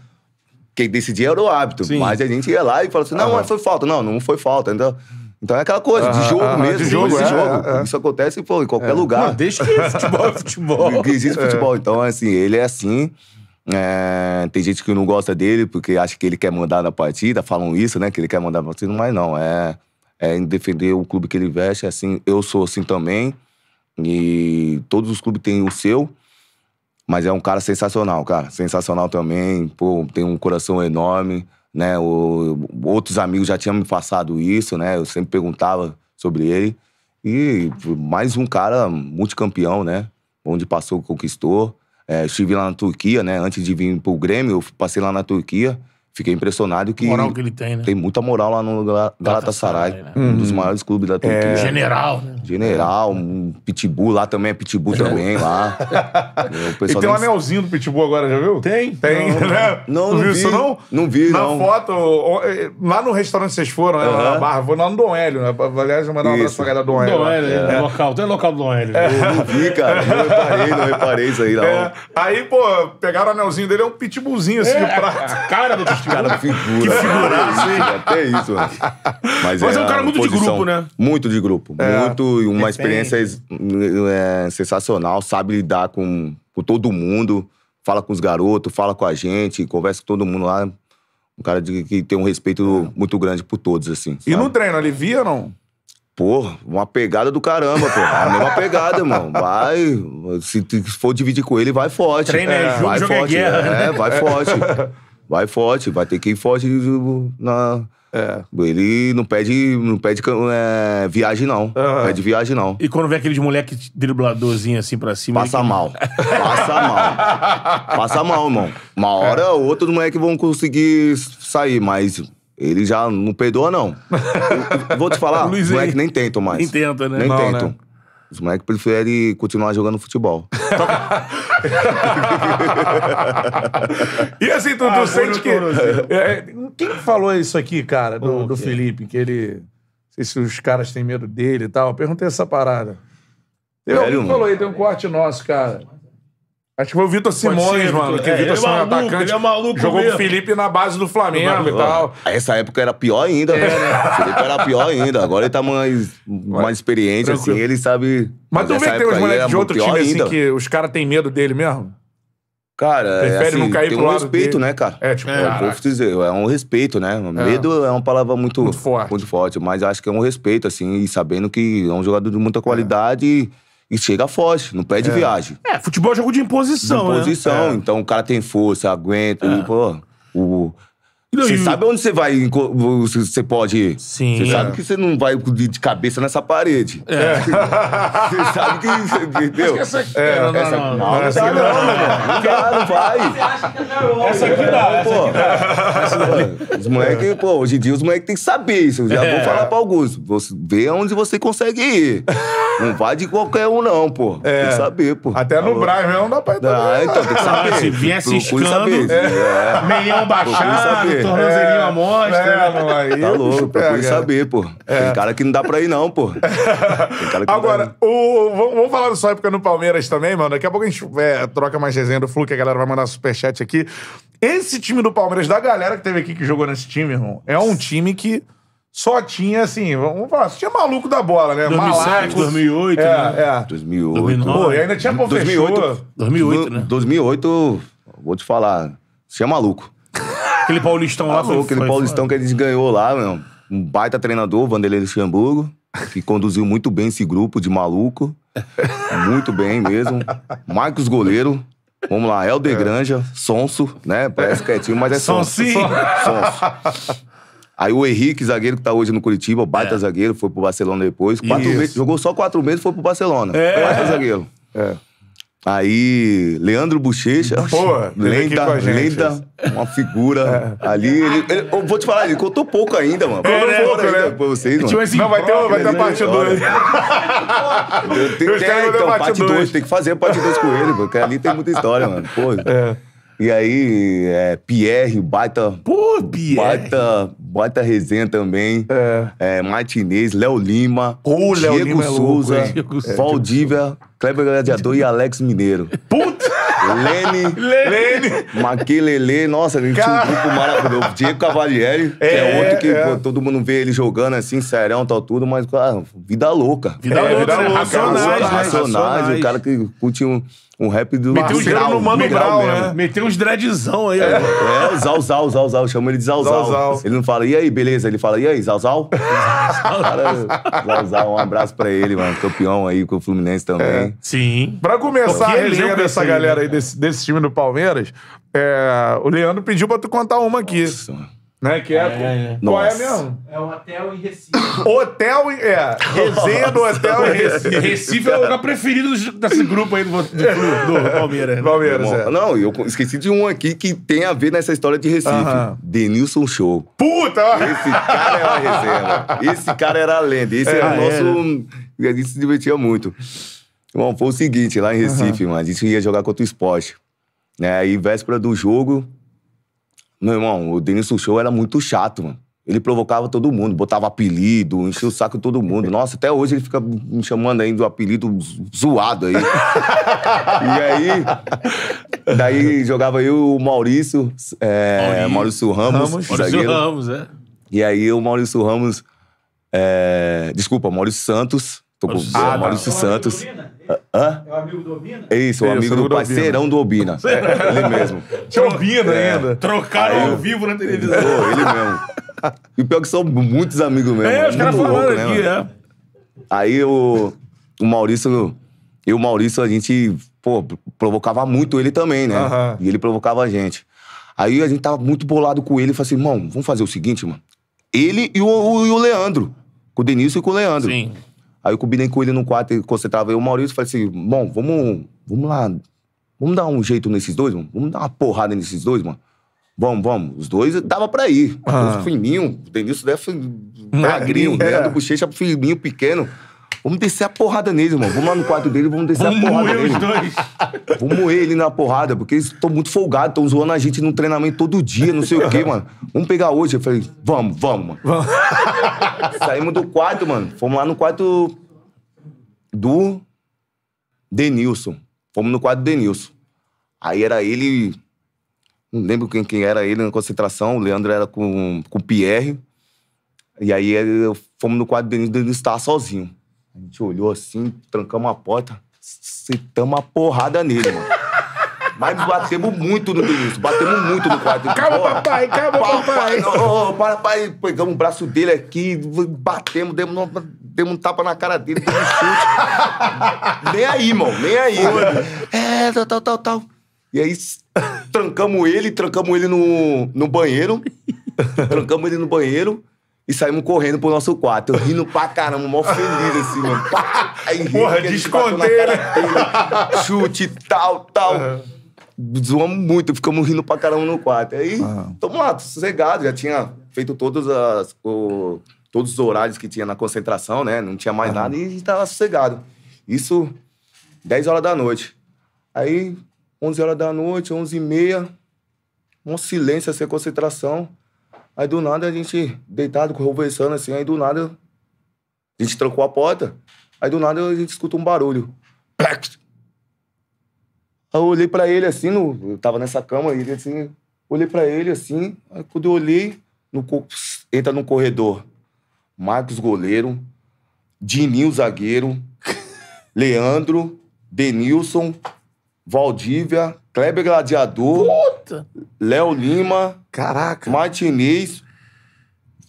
Quem decidia era o hábito Sim. Mas a gente ia lá e falava assim: não, ah, foi falta. Não, não foi falta. Então. Então é aquela coisa, ah, de jogo ah, mesmo, de jogo, é, jogo. É, é. Isso acontece pô, em qualquer é. lugar. Não, deixa que futebol é futebol. <laughs> existe futebol. Então, assim, ele é assim. É, tem gente que não gosta dele porque acha que ele quer mandar na partida, falam isso, né? Que ele quer mandar na partida, mas não, é, é em defender o clube que ele veste, assim, eu sou assim também. E todos os clubes têm o seu, mas é um cara sensacional, cara. Sensacional também, pô, tem um coração enorme, né? O, outros amigos já tinham me passado isso, né? Eu sempre perguntava sobre ele. E mais um cara multicampeão, né? Onde passou, conquistou. É, estive lá na Turquia, né? Antes de vir pro Grêmio, eu passei lá na Turquia fiquei impressionado que. moral que ele tem, né? Tem muita moral lá no Galatasaray, Galatasaray né? um dos uhum. maiores clubes da Turquia. É... General, né? General, um Pitbull lá também, é Pitbull também lá. <laughs> e tem um anelzinho do Pitbull agora, já viu? Tem. Tem, não, né? Não, não, não viu vi, isso, não? Não vi, Na não. Na foto, eh, lá no restaurante que vocês foram, né? Uhum. Na barra, vou lá no Dom Hélio, né? Aliás, mandar um abraço pra galera do Dom Hélio. Dom né? Hélio, é. é. local, tem local do Dom Hélio. É. Eu não vi, cara, não reparei, não reparei isso aí, não. É. Aí, pô, pegaram o anelzinho dele, é um pitbullzinho assim é, de prata. cara do pitbull fantástico, cara. Figura, que figuraço, hein? Até isso, mano. Mas, Mas é, é, um cara muito de grupo, né? Muito de grupo. É. Muito, uma experiência é, sensacional. Sabe lidar com, com todo mundo. Fala com os garotos, fala com a gente, conversa com todo mundo lá. Um cara de, que tem um respeito muito grande por todos, assim. Sabe? E no treino, alivia ou não? Pô, uma pegada do caramba, pô. A mesma pegada, irmão. Vai. Se for dividir com ele, vai forte. Treina, é, é jogo, vai jogo é forte. É, guerra. é, né? vai forte. Vai forte, vai ter que ir forte na. É. Ele não pede, não pede é, viagem, não. Uhum. Pede viagem, não. E quando vê aqueles moleque dribladorzinho assim pra cima. Passa mal. Passa mal. Passa mal, irmão. Uma é. hora é. ou outra moleques vão conseguir sair, mas ele já não perdoa, não. Eu, <laughs> eu vou te falar, Luizinho. moleque nem tentam mais. Nem tentam, né? Nem não, tentam. Né? Os moleques preferem continuar jogando futebol. <laughs> e assim, tu, ah, tu sente que. É, é, quem falou isso aqui, cara, do, do Felipe? Que ele. Não sei se os caras têm medo dele e tal. Eu perguntei essa parada. Teve alguém falou aí, tem um corte nosso, cara. Acho que foi o Vitor Simões, ser, mano. Que é, o Vitor Simões é maluco, atacante. Ele é maluco jogou mesmo. o Felipe na base do Flamengo e tal. Essa época era pior ainda. Né? É, né? O Felipe era pior ainda. Agora ele tá mais, mais experiente, assim, Tranquilo. assim, ele sabe. Mas, mas tu vê que tem uns moleques é de outro time assim, ainda. assim que os caras têm medo dele mesmo? Cara, é assim, não cair tem um respeito, dele. né, cara? É, tipo, é, eu dizer, é um respeito, né? É. Medo é, uma palavra muito, muito, forte. muito forte, mas acho que é um respeito, assim, e sabendo que é um jogador de muita qualidade. É e chega forte, não pede é. viagem. É, futebol é jogo de imposição, de imposição, né? É. então o cara tem força, aguenta, é. e, pô, o você sabe onde você vai, você pode ir. Sim. Você sabe é. que você não vai de cabeça nessa parede. É. <laughs> Você sabe que, entendeu? Acho que essa aqui, é, não, não, essa, não, não, não, não, essa não, não, não, não dá, não vai. Você acha que é Essa aqui dá, pô. Os moleques, pô, hoje em dia os moleques têm que saber isso. Eu já é. vou falar pra alguns. Você vê aonde você consegue ir. Não vai de qualquer um, não, pô. É. Tem que saber, pô. Até no tá Brasil mesmo dá pra entrar. Ah, então, tem que ah, saber. Se vier assistindo. É. é. meião baixado, tornozelinho à mostra. É, né? não, aí tá é louco, procure saber, pô. É. Tem cara que não dá pra ir, não, pô. <laughs> Tem cara que Agora, o, vamos, vamos falar da sua época no Palmeiras também, mano. Daqui a pouco a gente é, troca mais resenha do Flu, que a galera vai mandar superchat aqui. Esse time do Palmeiras, da galera que teve aqui que jogou nesse time, irmão, é um time que só tinha, assim, vamos falar, só tinha maluco da bola, né? 2007, Malacos. 2008, é, né? É. 2008. 2009. Pô, e ainda tinha pô, 2008, 2008, né? 2008, vou te falar, você é maluco. Aquele paulistão lá. Ah, foi, aquele foi, paulistão foi. que a gente ganhou lá, meu. Um baita treinador, Vanderlei Luxemburgo, que conduziu muito bem esse grupo de maluco. muito bem mesmo. Marcos Goleiro, Vamos lá, Helder é. Granja, Sonso, né? Parece quietinho, é mas é Sonso. Sonso. Aí o Henrique, zagueiro que tá hoje no Curitiba, baita é. zagueiro, foi pro Barcelona depois. Quatro meses, jogou só quatro meses e foi pro Barcelona. É. Baita zagueiro. É. Aí, Leandro Bochecha. Porra, lenda, lenda, uma figura é. ali. Ele, ele, eu vou te falar, ele contou pouco ainda, mano. É, né, pouco, ainda né? pra vocês, mano. Assim, não, vai ter, vai ter a parte 2. eu tenho, eu é, tem, então, parte 2, tem que fazer a parte 2 com ele, porque ali tem muita história, mano. Porra. É. E aí, é, Pierre, baita. Pô, Pierre. Baita Bota Resenha também, é. é Martinez, Léo Lima, Pô, Diego Léo Lima é Souza, é louco, Valdívia, Kleber Gladiador e Alex Mineiro. Puta! Lene, Lene, Maqui Maquilele, nossa, a gente Car... tinha um grupo maravilhoso. Diego Cavalieri, é, que é outro que é. pô, todo mundo vê ele jogando assim, serão, tal, tudo, mas, cara, vida louca. Vida é, louca, vida né? racionais, racionais, racionais, o cara que curte um, um rap do... Meteu grau no Mano Brown, né? Meteu uns dreadzão aí. É, é, Zau, Zau, Zau, Zau, chama ele de Zau, Zau. Zau. Ele não fala fala, e aí, beleza? Ele fala, e aí, Zalzal? <laughs> Zalzal, um abraço pra ele, mano. Campeão aí com o Fluminense também. É. Sim. Pra começar Porque a resenha dessa galera né, aí, desse, desse time do Palmeiras, é, o Leandro pediu pra tu contar uma aqui. Nossa, mano. Né? Que é, é, é. qual é mesmo? É o Hotel em Recife. Hotel, é. Resenha do Hotel em Recife. Recife é o lugar preferido desse grupo aí do, do, do, do <laughs> Palmeiras. Né? Palmeiras, é. Não, eu esqueci de um aqui que tem a ver nessa história de Recife. Uhum. Denilson Show. Puta! Esse cara era é a resenha. Esse cara era a lenda. Esse é, era o nosso... Era. A gente se divertia muito. Bom, foi o seguinte, lá em Recife, mas mano, a gente ia jogar contra o esporte. Né? E véspera do jogo, meu irmão, o Denilson Show era muito chato, mano. Ele provocava todo mundo, botava apelido, enchia o saco de todo mundo. <laughs> Nossa, até hoje ele fica me chamando ainda do apelido zoado aí. <laughs> e aí, daí jogava aí o Maurício, é, Maurício Ramos. Ramos. Maurício Ramos, é. E aí o Maurício Ramos, é, desculpa, Maurício Santos. Tô com, Maurício, ah, tá. Maurício Santos. Hã? É o amigo do Obina? É isso, o amigo do, do parceirão do Obina. <laughs> É, ele mesmo. Tinha Obina É. ainda. Trocaram Aí ao vivo na Pô, televisão. ele mesmo. E pior é que são muitos amigos mesmo. É, os caras falando né, aqui, né, é. Aí o, o Maurício, eu e o Maurício, a gente, pô, provocava muito ele também, né? E ele provocava a gente. Aí a gente tava muito bolado com ele e falou assim, irmão, vamos fazer o seguinte, mano. Ele e o, o- e o Leandro. Com o Denilson e com o Leandro. Sim. Aí eu combinei com ele no quarto, ele concentrava eu, o Maurício, falei assim, bom, vamos, vamos lá, vamos dar um jeito nesses dois, mano? Vamos dar uma porrada nesses dois, mano? Vamos, vamos. Os dois dava pra ir. Ah. Os Firminho, o Denilson deve né, magrinho, né? Leandro é. Bochecha, fininho pequeno. Vamos descer a porrada nele, irmão. Vamos lá no quarto dele, vamos descer vamos a porrada nele. Vamos moer os dois. <laughs> Vamos moer ele na porrada, porque eles estão muito folgados, estão zoando a gente no treinamento todo dia, não sei o quê, mano. Vamos pegar hoje. Eu falei, vamos, vamos, mano. Vamos. <laughs> Saímos do quarto, mano. Fomos lá no quarto do Denilson. Fomos no quarto do Denilson. Aí era ele... Não lembro quem, quem era ele na concentração. O Leandro era com, com o Pierre. E aí eu, fomos no quarto do Denilson. O Denilson estava sozinho. A gente olhou assim, trancamos a porta, sentamos a porrada nele, mano. <laughs> Mas batemos muito no banheiro batemos muito no quarto Calma, Porra, papai, calma, papai. papai. Oh, para, pai. Pegamos o braço dele aqui, batemos, demos, uma, demos um tapa na cara dele, demos um chute. <laughs> nem aí, irmão, nem aí. é, tal, tal, tal, tal. E aí trancamos ele, trancamos ele no, no banheiro. <laughs> trancamos ele no banheiro. E saímos correndo pro nosso quarto. Eu rindo pra caramba, mó feliz assim, mano. Pá! Aí, Porra, descontei, Chute, tal, tal. Uhum. Zoamos muito, ficamos rindo pra caramba no quarto. Aí, uhum. tamo lá, sossegado. Já tinha feito todos as, o, todos os horários que tinha na concentração, né? Não tinha mais uhum. nada e tava sossegado. Isso, 10 horas da noite. Aí, 11 horas da noite, 11 e meia, um silêncio, essa assim, concentração. Aí do nada a gente, deitado, conversando assim, aí do nada a gente trancou a porta. Aí do nada a gente escuta um barulho. Aí eu olhei pra ele assim, no, eu tava nessa cama aí, assim, olhei pra ele assim, aí quando eu olhei, no, entra no corredor. Marcos goleiro, Dininho zagueiro, <laughs> Leandro, Denilson, Valdívia, Kleber Gladiador. Costa. Léo Lima. Caraca. Martinez.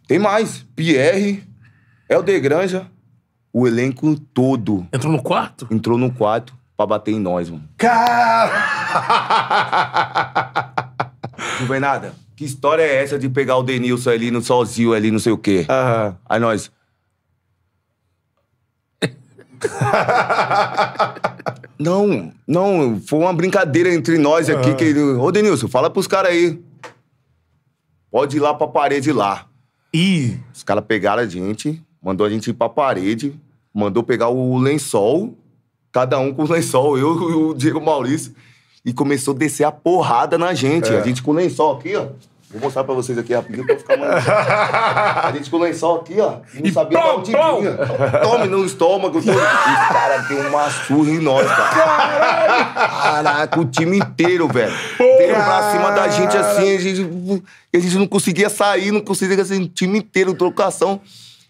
Tem mais. Pierre. Helder Granja. O elenco todo. Entrou no quarto? Entrou no quarto pra bater em nós, mano. Caraca! <laughs> Não vem nada. Que história é essa de pegar o Denilson ali no sozinho ali, não sei o quê? Uhum. Aí nós. <laughs> Não, não, foi uma brincadeira entre nós aqui. Ah. Que Ô, Denilson, fala pros caras aí. Pode ir lá pra parede lá. E Os caras pegaram a gente, mandou a gente ir pra parede, mandou pegar o lençol, cada um com o lençol, eu e o Diego Maurício, e começou a descer a porrada na gente. É. A gente com o lençol aqui, ó. Vou mostrar pra vocês aqui rapidinho pra ficar mais. a gente com o lençol aqui, ó. Não e sabia plom, onde plom. vinha. Tome no estômago. Todo. E, cara, tem uma surra em nós, cara. Caraca, o time inteiro, velho. Veio pra cima da gente assim, a gente, a gente não conseguia sair, não conseguia assim, o time inteiro, trocação.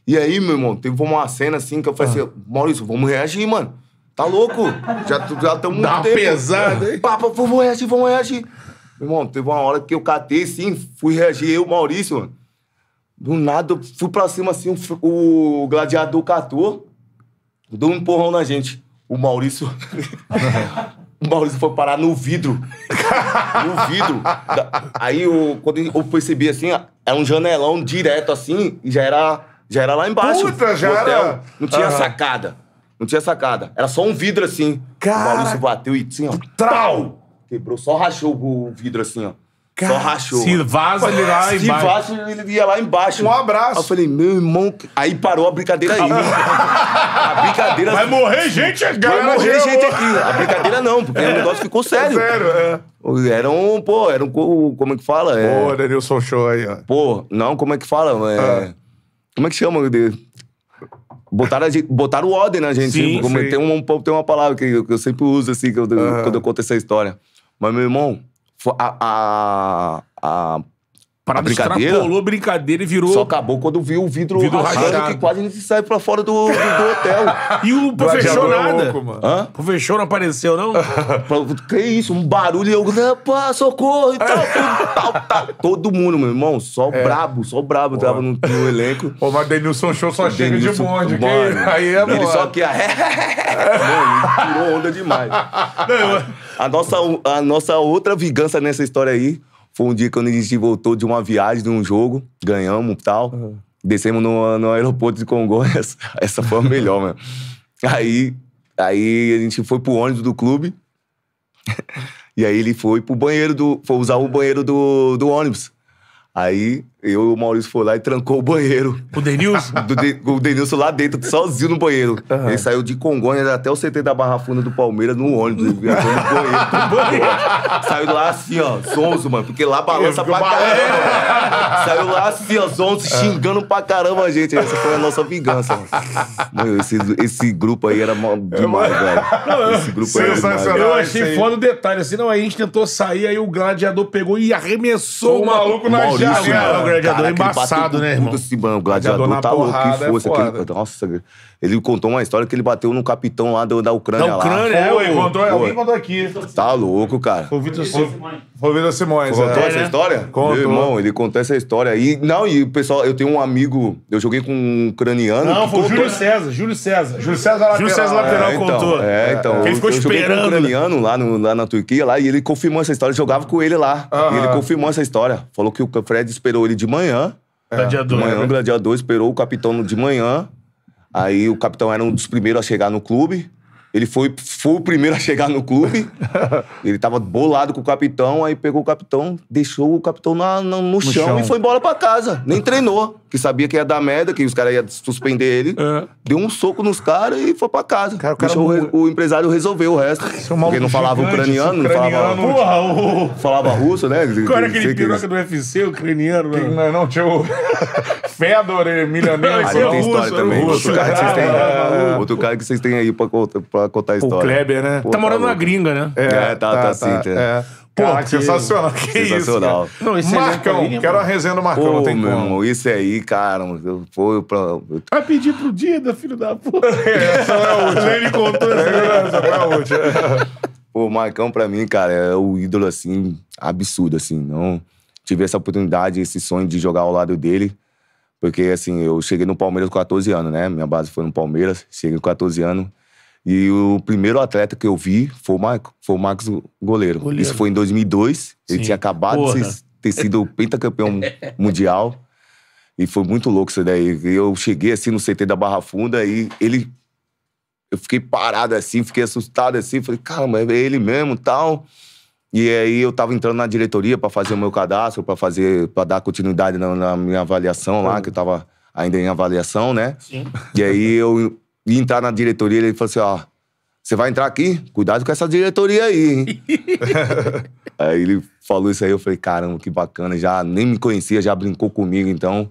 E aí, meu irmão, teve uma cena assim que eu falei ah. assim, Maurício, vamos reagir, mano. Tá louco? Já estamos. Já Dá uma pesado hein? Papa, vamos reagir, vamos reagir. Irmão, teve uma hora que eu catei, sim, fui reagir, eu, Maurício, mano. Do nada, fui pra cima, assim, o, gladiador catou, deu um empurrão na gente. O Maurício... <laughs> o Maurício foi parar no vidro. no vidro. Aí, eu, quando eu percebi, assim, é um janelão direto, assim, e já era, já era lá embaixo. Puta, já hotel. era... Não tinha uhum. sacada. Não tinha sacada. Era só um vidro, assim. Cara... O Maurício bateu e, assim, ó... Trau! Quebrou, só rachou o vidro assim, ó. Cara, só rachou. Se vaza, ele lá se embaixo. Se vaza, ele ia lá embaixo. Um abraço. Aí eu falei, meu irmão. Aí parou a brincadeira aí. <laughs> a brincadeira. Vai assim, morrer gente aqui, Vai morrer gente aqui. A brincadeira não, porque é. o negócio ficou é sério. É sério, é. Era um, pô, era um. Como é que fala? É... Pô, Danielson Show aí, ó. Pô, não, como é que fala? É... Ah. Como é que chama? Botaram, gente, botaram o ordem na gente. Sim, como sim. Tem, um, tem uma palavra que eu, que eu sempre uso, assim, eu, quando eu conto essa história. Mas, meu irmão, a, a, a para brincadeira. Extrapolou brincadeira e virou. Só acabou quando viu o vidro, vidro rachado. que quase ele sai pra fora do, do, do hotel. <laughs> e o é professor é nada. O professor não apareceu, não? <laughs> que isso, um barulho e eu, Pá, socorro e tal, tal, tal. <laughs> Todo mundo, meu irmão, só é. brabo, só brabo, tava no, no, elenco. Pô, mas Denilson Show só chega de bonde, que aí é Ele só que. A... tirou onda demais. Não, a, a, nossa, a nossa outra vingança nessa história aí foi um dia que a gente voltou de uma viagem, de um jogo, ganhamos e tal. Uhum. Descemos no, no aeroporto de Congonhas. <laughs> Essa foi a melhor, mano. Aí, aí a gente foi pro ônibus do clube. <laughs> e aí ele foi pro banheiro do. Foi usar o banheiro do, do ônibus. Aí eu e o Maurício foi lá e trancou o banheiro. O Denilson? <laughs> Do de, o Denilson lá dentro, sozinho no banheiro. Uhum. Ele saiu de Congonhas até o CT da Barra Funda do Palmeiras no ônibus. no banheiro. <laughs> No banheiro. saiu lá assim, ó, zonzo, mano. Porque lá balança pra caramba. saiu lá assim, ó, zonzo, é. xingando pra caramba a gente. Essa foi a nossa vingança, mano. mano esse, esse grupo aí era é, demais, velho. É esse grupo aí era demais. Eu achei foda o detalhe. Assim, não, aí a gente tentou sair, aí o gladiador pegou e arremessou o, o maluco, na Maurício, gladiador é embaçado, né, irmão? Assim, mano, o gladiador, gladiador tá louco, que é força. É aquele... Nossa, ele contou uma história que ele bateu num capitão lá da, da Ucrânia. Da Ucrânia, lá. É, foi, foi, contou, foi. alguém contou aqui. Tá louco, cara. Foi o Vitor Simões. Foi o Vitor Simões. Contou é, essa né? história? Contou. Meu irmão, ele contou essa história. E, não, e o pessoal, eu tenho um amigo, eu joguei com um ucraniano. Não, foi o Júlio César, Júlio César. Júlio César Lateral. Júlio César Lateral é, então, contou. É, então. Ele ficou eu, esperando. Eu né? um ucraniano lá, no, lá na Turquia, lá, e ele confirmou essa história. Eu jogava com ele lá. E ele confirmou essa história. Falou que o Fred esperou ele de manhã. Gladiador. É. De manhã, o né? gladiador esperou o capitão de manhã. Aí o capitão era um dos primeiros a chegar no clube. Ele foi Fui o primeiro a chegar no clube. <laughs> ele tava bolado com o capitão, aí pegou o capitão, deixou o capitão na, na no, no chão, chão, e foi embora pra casa. Nem <laughs> treinou, que sabia que ia dar merda, que os caras iam suspender ele. É. Deu um soco nos caras e foi pra casa. Cara, o, cara deixou o, empresário resolveu o resto. É um porque não falava ucraniano, não falava... Porra, o... Falava russo, né? Qual era aquele piroca que... do UFC, ucraniano? Né? Não, é não, tinha o... <laughs> Fedor, milionário. Aí tem é russo, história também. Russo, outro, cara que vocês têm, é outro cara que vocês têm aí para pra contar a história né? Pô, tá, tá morando louco. na gringa, né? É, é tá, tá, tá, sim. Tá. É. Pô, sensacional. Que sensacional. isso? Cara. Marcão, quero a resenha do Marcão, pô, não tem meu como. Irmão, isso aí, cara. Eu, pô, eu, pra... Vai pedir pro Dida, filho da puta. <laughs> é, essa é, não é a última. Ele contou essa, coisa, é a última. <laughs> Pô, o Marcão, pra mim, cara, é o ídolo, assim, absurdo, assim. Não tive essa oportunidade, esse sonho de jogar ao lado dele. Porque, assim, eu cheguei no Palmeiras com 14 anos, né? Minha base foi no Palmeiras. Cheguei com 14 anos. E o primeiro atleta que eu vi foi o, Marco, foi o Marcos goleiro. goleiro. Isso foi em 2002. Ele tinha acabado Porra. de ter sido pentacampeão <laughs> mundial. E foi muito louco isso daí. Eu cheguei assim no CT da Barra Funda e ele. Eu fiquei parado assim, fiquei assustado assim. Falei, caramba, é ele mesmo tal. E aí eu tava entrando na diretoria para fazer o meu cadastro, para fazer. para dar continuidade na, na minha avaliação lá, que eu tava ainda em avaliação, né? Sim. E aí eu e entrar na diretoria, ele falou assim, ó, você vai entrar aqui? Cuidado com essa diretoria aí, hein? <laughs> aí ele falou isso aí, eu falei, caramba, que bacana, já nem me conhecia, já brincou comigo, então...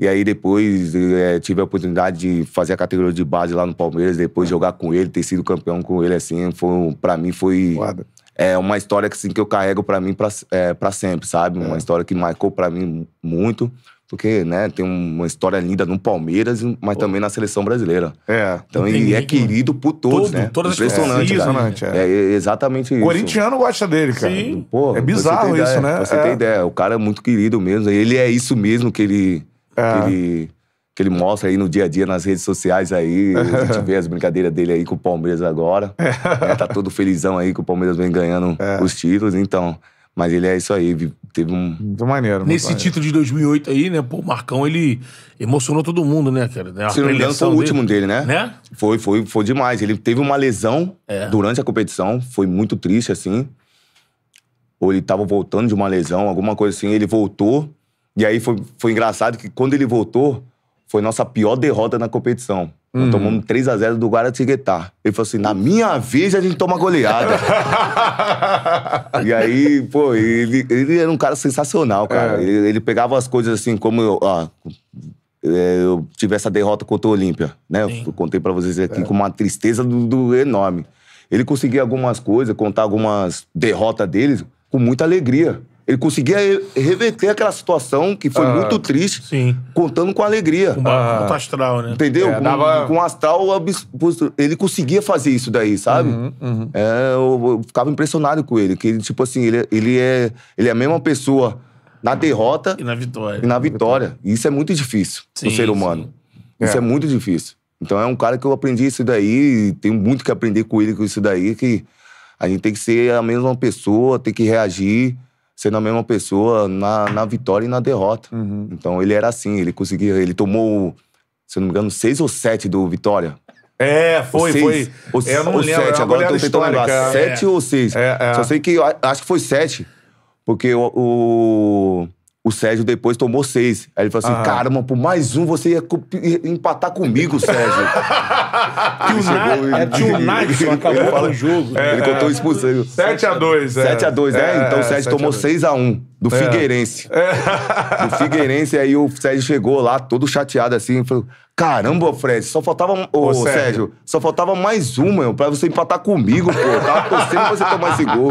E aí depois é, tive a oportunidade de fazer a categoria de base lá no Palmeiras, depois ah. jogar com ele, ter sido campeão com ele, assim, foi, pra mim foi... É uma história que, assim, que eu carrego pra mim para é, pra sempre, sabe? É. Uma história que marcou pra mim muito porque né, tem uma história linda no Palmeiras, mas oh. também na seleção brasileira. É. Então ele é querido por todos, Todo, né? Todas Impressionante, as Impressionante, é. é. é. exatamente isso. O corintiano gosta dele, cara. Sim. Pô, é bizarro ideia, isso, né? Pra você é. ideia, o cara é muito querido mesmo. Ele é isso mesmo que ele, é. que ele, que ele mostra aí no dia a dia, nas redes sociais aí. A gente <laughs> vê as brincadeiras dele aí com o Palmeiras agora. É. Né? Tá todo felizão aí que o Palmeiras vem ganhando é. os títulos, então... Mas ele é isso aí, teve um. Muito maneiro. Muito Nesse maneiro. título de 2008 aí, né? Pô, o Marcão, ele emocionou todo mundo, né, cara? Né, a Se não me engano, foi o dele. último dele, né? né? Foi, foi, foi demais. Ele teve uma lesão é. durante a competição, foi muito triste, assim. Ou ele tava voltando de uma lesão, alguma coisa assim. Ele voltou. E aí foi, foi engraçado que quando ele voltou, foi nossa pior derrota na competição. Nós hum. tomamos 3 a 0 do Guaratinguetá. Ele falou assim: na minha vez a gente toma goleada. <laughs> e aí, pô, ele, ele, era um cara sensacional, é. cara. É. Ele, ele, pegava as coisas assim, como eu, ah, é, eu tive essa derrota contra o Olímpia, né? Sim. Eu contei para vocês aqui é. com uma tristeza do, do enorme. Ele conseguia algumas coisas, contar algumas derrotas deles com muita alegria. Ele conseguia reverter aquela situação que foi ah, muito triste, sim. contando com alegria. Com ah, um astral, né? Entendeu? É, com, dava... com astral, ele conseguia fazer isso daí, sabe? Uhum, uhum. É, eu, eu, ficava impressionado com ele, que ele, tipo assim, ele, é, ele, é, ele é a mesma pessoa na derrota e na vitória. E na vitória. E isso é muito difícil sim, ser humano. Sim. É. Isso é. é muito difícil. Então é um cara que eu aprendi isso daí, e tenho muito que aprender com ele com isso daí, que a gente tem que ser a mesma pessoa, tem que reagir sendo a mesma pessoa na, na vitória e na derrota. Uhum. Então ele era assim, ele conseguia. Ele tomou, se eu não me engano, seis ou sete do Vitória. É, foi, seis, foi. é, lembro, sete, agora eu tô tentando lembrar. É. Sete ou seis. É, é. Só sei que acho que foi sete. Porque o, o o Sérgio depois tomou seis. Aí ele falou assim: ah. caramba, por mais um você ia empatar comigo, <laughs> Sérgio. que o Nadson é, acabou ele fala, o jogo. É, ele contou isso expulsão. 7x2, é. 7x2, é. Né? é. Então o Sérgio tomou 6x1 do é. Figueirense. É. Do Figueirense, aí o Sérgio chegou lá, todo chateado assim, falou: Caramba, uhum. Fred, só faltava. Ô, Ô Sérgio. Sérgio. só faltava mais uma meu, pra você empatar comigo, pô. Eu tava torcendo pra você tomar esse gol.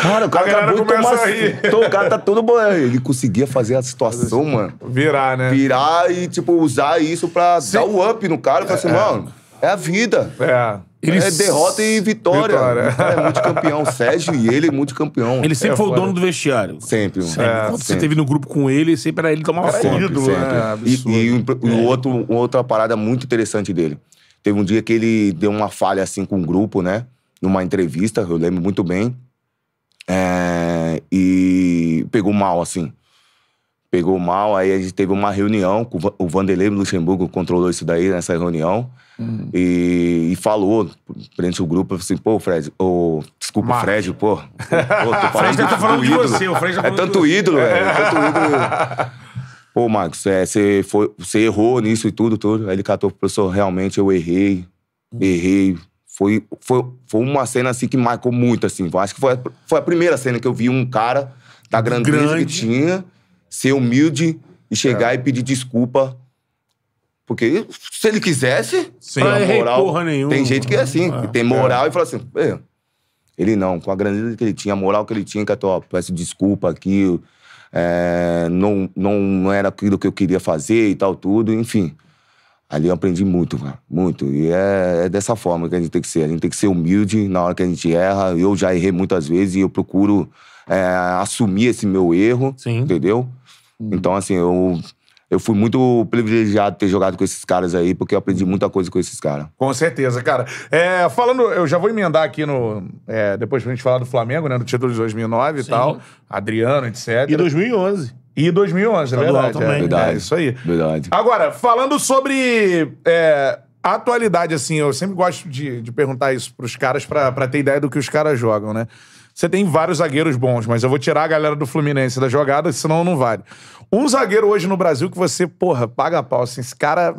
Cara, o cara acabou de tomar. Então, o cara tá todo. Ele conseguia fazer a situação, mano. Virar, né? Virar e, tipo, usar isso pra Sim. dar o um up no cara. Eu falei assim, é. mano, é a vida. É. Ele É derrota e vitória. vitória. É multicampeão. Sérgio e ele é multicampeão. Ele sempre é, foi o dono do vestiário. Sempre. sempre. É, Quando sempre. você teve no grupo com ele, sempre era ele tomava né? sempre, ídolo. Sempre. É, e, e, é. outro, outra parada muito interessante dele. Teve um dia que ele deu uma falha assim com um grupo, né? Numa entrevista, eu lembro muito bem. É, e pegou mal, assim pegou mal, aí a gente teve uma reunião, com o Vanderlei Luxemburgo controlou isso daí nessa reunião. Uhum. E, e, falou frente o grupo assim, pô, Fred, ô, desculpa, Marcos. Fred, pô. pô tô <laughs> tá falando de Você, o Fred tá é tanto ídolo, é, é tanto <laughs> ídolo. Pô, Marcos, é, você é, errou nisso e tudo, tudo. Aí ele catou pro professor, realmente eu errei, uhum. errei. Foi, foi, foi uma cena assim que marcou muito, assim. Acho que foi, foi a primeira cena que eu vi um cara da grandeza Grande. que tinha ser humilde e chegar é. e pedir desculpa. Porque se ele quisesse, não pra moral, porra nenhuma. tem gente que é assim, é. que tem é. moral e fala assim, ele não, com a grandeza que ele tinha, a moral que ele tinha, que eu peço desculpa aqui, é, não, não, não era aquilo que eu queria fazer e tal, tudo, enfim. Ali eu aprendi muito, muito. E é, é, dessa forma que a gente tem que ser. A gente tem que ser humilde na hora que a gente erra. Eu já errei muitas vezes e eu procuro é, assumir esse meu erro, Sim. entendeu? Uhum. Então, assim, eu, eu fui muito privilegiado ter jogado com esses caras aí, porque eu aprendi muita coisa com esses caras. Com certeza, cara. É, falando, eu já vou emendar aqui no. É, depois pra gente falar do Flamengo, né? Do título de 2009 Sim. e tal. Adriano, etc. E 2011. E 2011, é Estadual é verdade. Também. É, verdade. É isso aí. Verdade. Agora, falando sobre. É, atualidade, assim, eu sempre gosto de, de perguntar isso pros caras para ter ideia do que os caras jogam, né? Você tem vários zagueiros bons, mas eu vou tirar a galera do Fluminense da jogada, senão não vale. Um zagueiro hoje no Brasil que você, porra, paga a pau, assim, esse cara.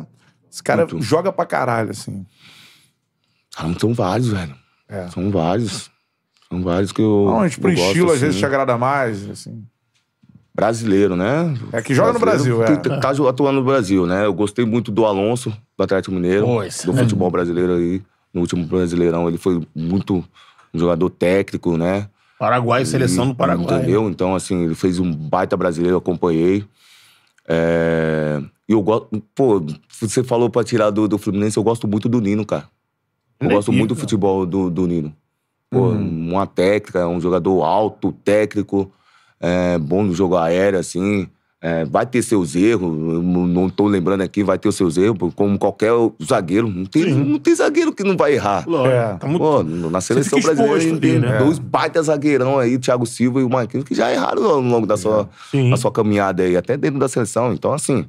Esse cara Muito. joga pra caralho, assim. Ah, não são vários, velho. É. São vários. São vários que eu. Não, gente pro estilo assim. às vezes te agrada mais, assim. Brasileiro, né? É que joga brasileiro, no Brasil, é. Tá, tá atuando no Brasil, né? Eu gostei muito do Alonso, do Atlético Mineiro, pois, do né? futebol brasileiro aí. No último Brasileirão, ele foi muito um jogador técnico, né? Paraguai, seleção do Paraguai. Né? Entendeu? Então, assim, ele fez um baita brasileiro, eu acompanhei. É... E eu gosto. Pô, você falou pra tirar do, do Fluminense, eu gosto muito do Nino, cara. Eu é gosto muito do futebol do, do Nino. Pô, uhum. uma técnica, um jogador alto, técnico, é, bom no jogo aéreo, assim. É, vai ter seus erros, não estou lembrando aqui, vai ter os seus erros, como qualquer zagueiro. Não tem, não tem zagueiro que não vai errar. É, tá muito... Pô, na seleção brasileira tem né? dois baita zagueirão aí, Thiago Silva e o Marquinhos, que já erraram ao longo da, sua, da sua caminhada aí, até dentro da seleção. Então, assim,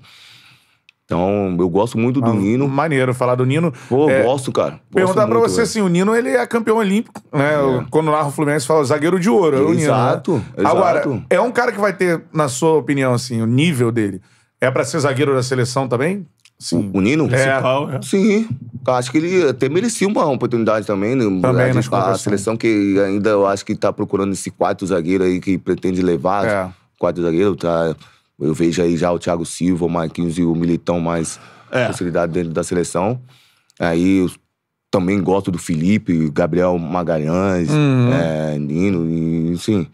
então, eu gosto muito do ah, Nino. Maneiro falar do Nino. Pô, é, gosto, cara. Gosto perguntar pra você, velho. assim, o Nino, ele é campeão olímpico, né? É. Quando narra o Fluminense, fala zagueiro de ouro, é o Nino. Né? Exato, né? Agora, é um cara que vai ter, na sua opinião, assim, o nível dele, é pra ser zagueiro da seleção também? Sim. O Nino? É. é. Sim. Acho que ele até merecia uma oportunidade também. Né? Também é, nas tá, A seleção que ainda eu acho que tá procurando esse quarto zagueiro aí que pretende levar. É. Quarto zagueiro, tá eu vejo aí já o Thiago Silva, o Marquinhos e o Militão mais é. facilidade dentro da seleção. Aí eu também gosto do Felipe, Gabriel Magalhães, uhum. é, Nino, enfim.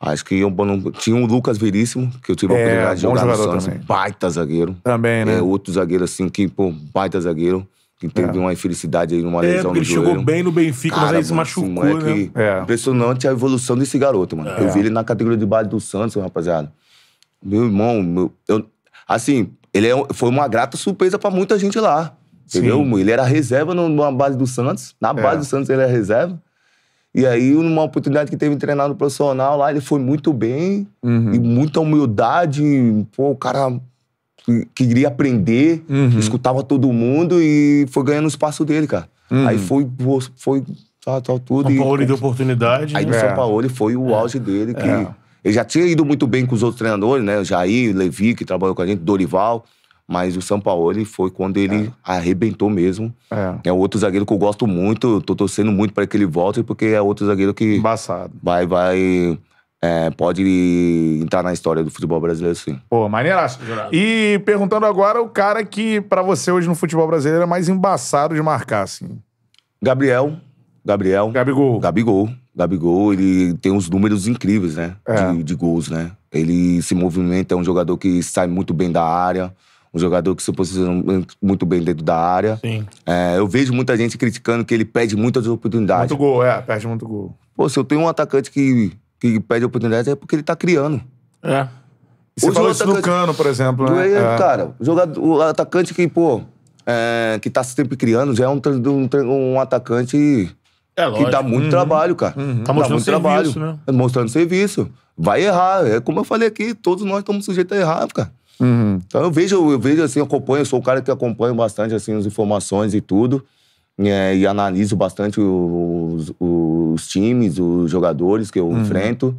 Acho que eu não... tinha um Lucas Veríssimo, que eu tive a é, oportunidade é, de jogar no Santos. Também. Baita zagueiro. Também, né? É, outro zagueiro assim, que, pô, baita zagueiro. Que teve é. uma infelicidade aí numa é, lesão no ele joelho. chegou bem no Benfica, Cara, mas aí se machucou, assim, né? É. Impressionante a evolução desse garoto, mano. Eu é. vi ele na categoria de base do Santos, rapaziada. Meu irmão, meu, eu, assim, ele é, foi uma grata surpresa para muita gente lá. Sim. Entendeu? Ele era reserva numa base do Santos. Na é. base é. do Santos ele era é reserva. E aí, numa oportunidade que teve treinar no profissional lá, ele foi muito bem. Uhum. E muita humildade. Pô, o cara queria aprender, uhum. escutava todo mundo e foi ganhando o espaço dele, cara. Uhum. Aí foi, foi, tal, tal, tá, tá tudo. São Paulo e, é deu oportunidade. Aí né? no São Paulo foi o auge dele que... É ele já tinha ido muito bem com os outros treinadores, né? Jair, Levi, que trabalhou com a gente, Dorival. Mas o São Paulo foi quando ele é. arrebentou mesmo. É. é outro zagueiro que eu gosto muito, tô torcendo muito para que ele volte, porque é outro zagueiro que. Embaçado. Vai, vai. É, pode entrar na história do futebol brasileiro, sim. Pô, maneiraço. E perguntando agora o cara que, para você hoje no futebol brasileiro, é mais embaçado de marcar, assim. Gabriel, Gabriel. Gabigol. Gabigol. Gabigol, ele tem uns números incríveis, né? É. De, de, gols, né? Ele se movimenta, é um jogador que sai muito bem da área, um jogador que se posiciona muito bem dentro da área. Sim. É, eu vejo muita gente criticando que ele perde muitas oportunidades. Muito gol, é, perde muito gol. Pô, se eu tenho um atacante que, que perde oportunidades é porque ele tá criando. É. E você Hoje falou isso atacante, Cano, por exemplo, né? é. Cara, o, jogador, o atacante que, pô, é, que tá sempre criando já é um, um, um atacante é lógico. Que dá muito uhum. trabalho, cara. Uhum. Tá mostrando trabalho. serviço, trabalho. né? É, mostrando serviço. Vai errar. É como eu falei aqui, todos nós estamos sujeitos a errar, cara. Uhum. Então eu vejo, eu vejo assim, acompanho, eu sou o cara que acompanha bastante assim, as informações e tudo. É, e analiso bastante os, os, times, os jogadores que eu uhum. enfrento.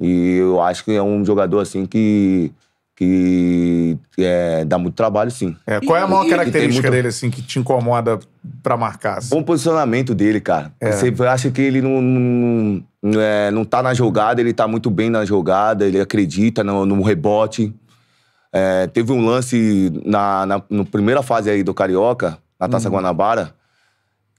E eu acho que é um jogador assim que que é, dá muito trabalho, sim. É, qual é a maior e, característica muito... dele, assim, que te incomoda pra marcar? Assim? Bom posicionamento dele, cara. É. Você acha que ele não, não, não, é, não, tá na jogada, ele tá muito bem na jogada, ele acredita no, no rebote. É, teve um lance na, na, na, primeira fase aí do Carioca, na Taça uhum. Guanabara,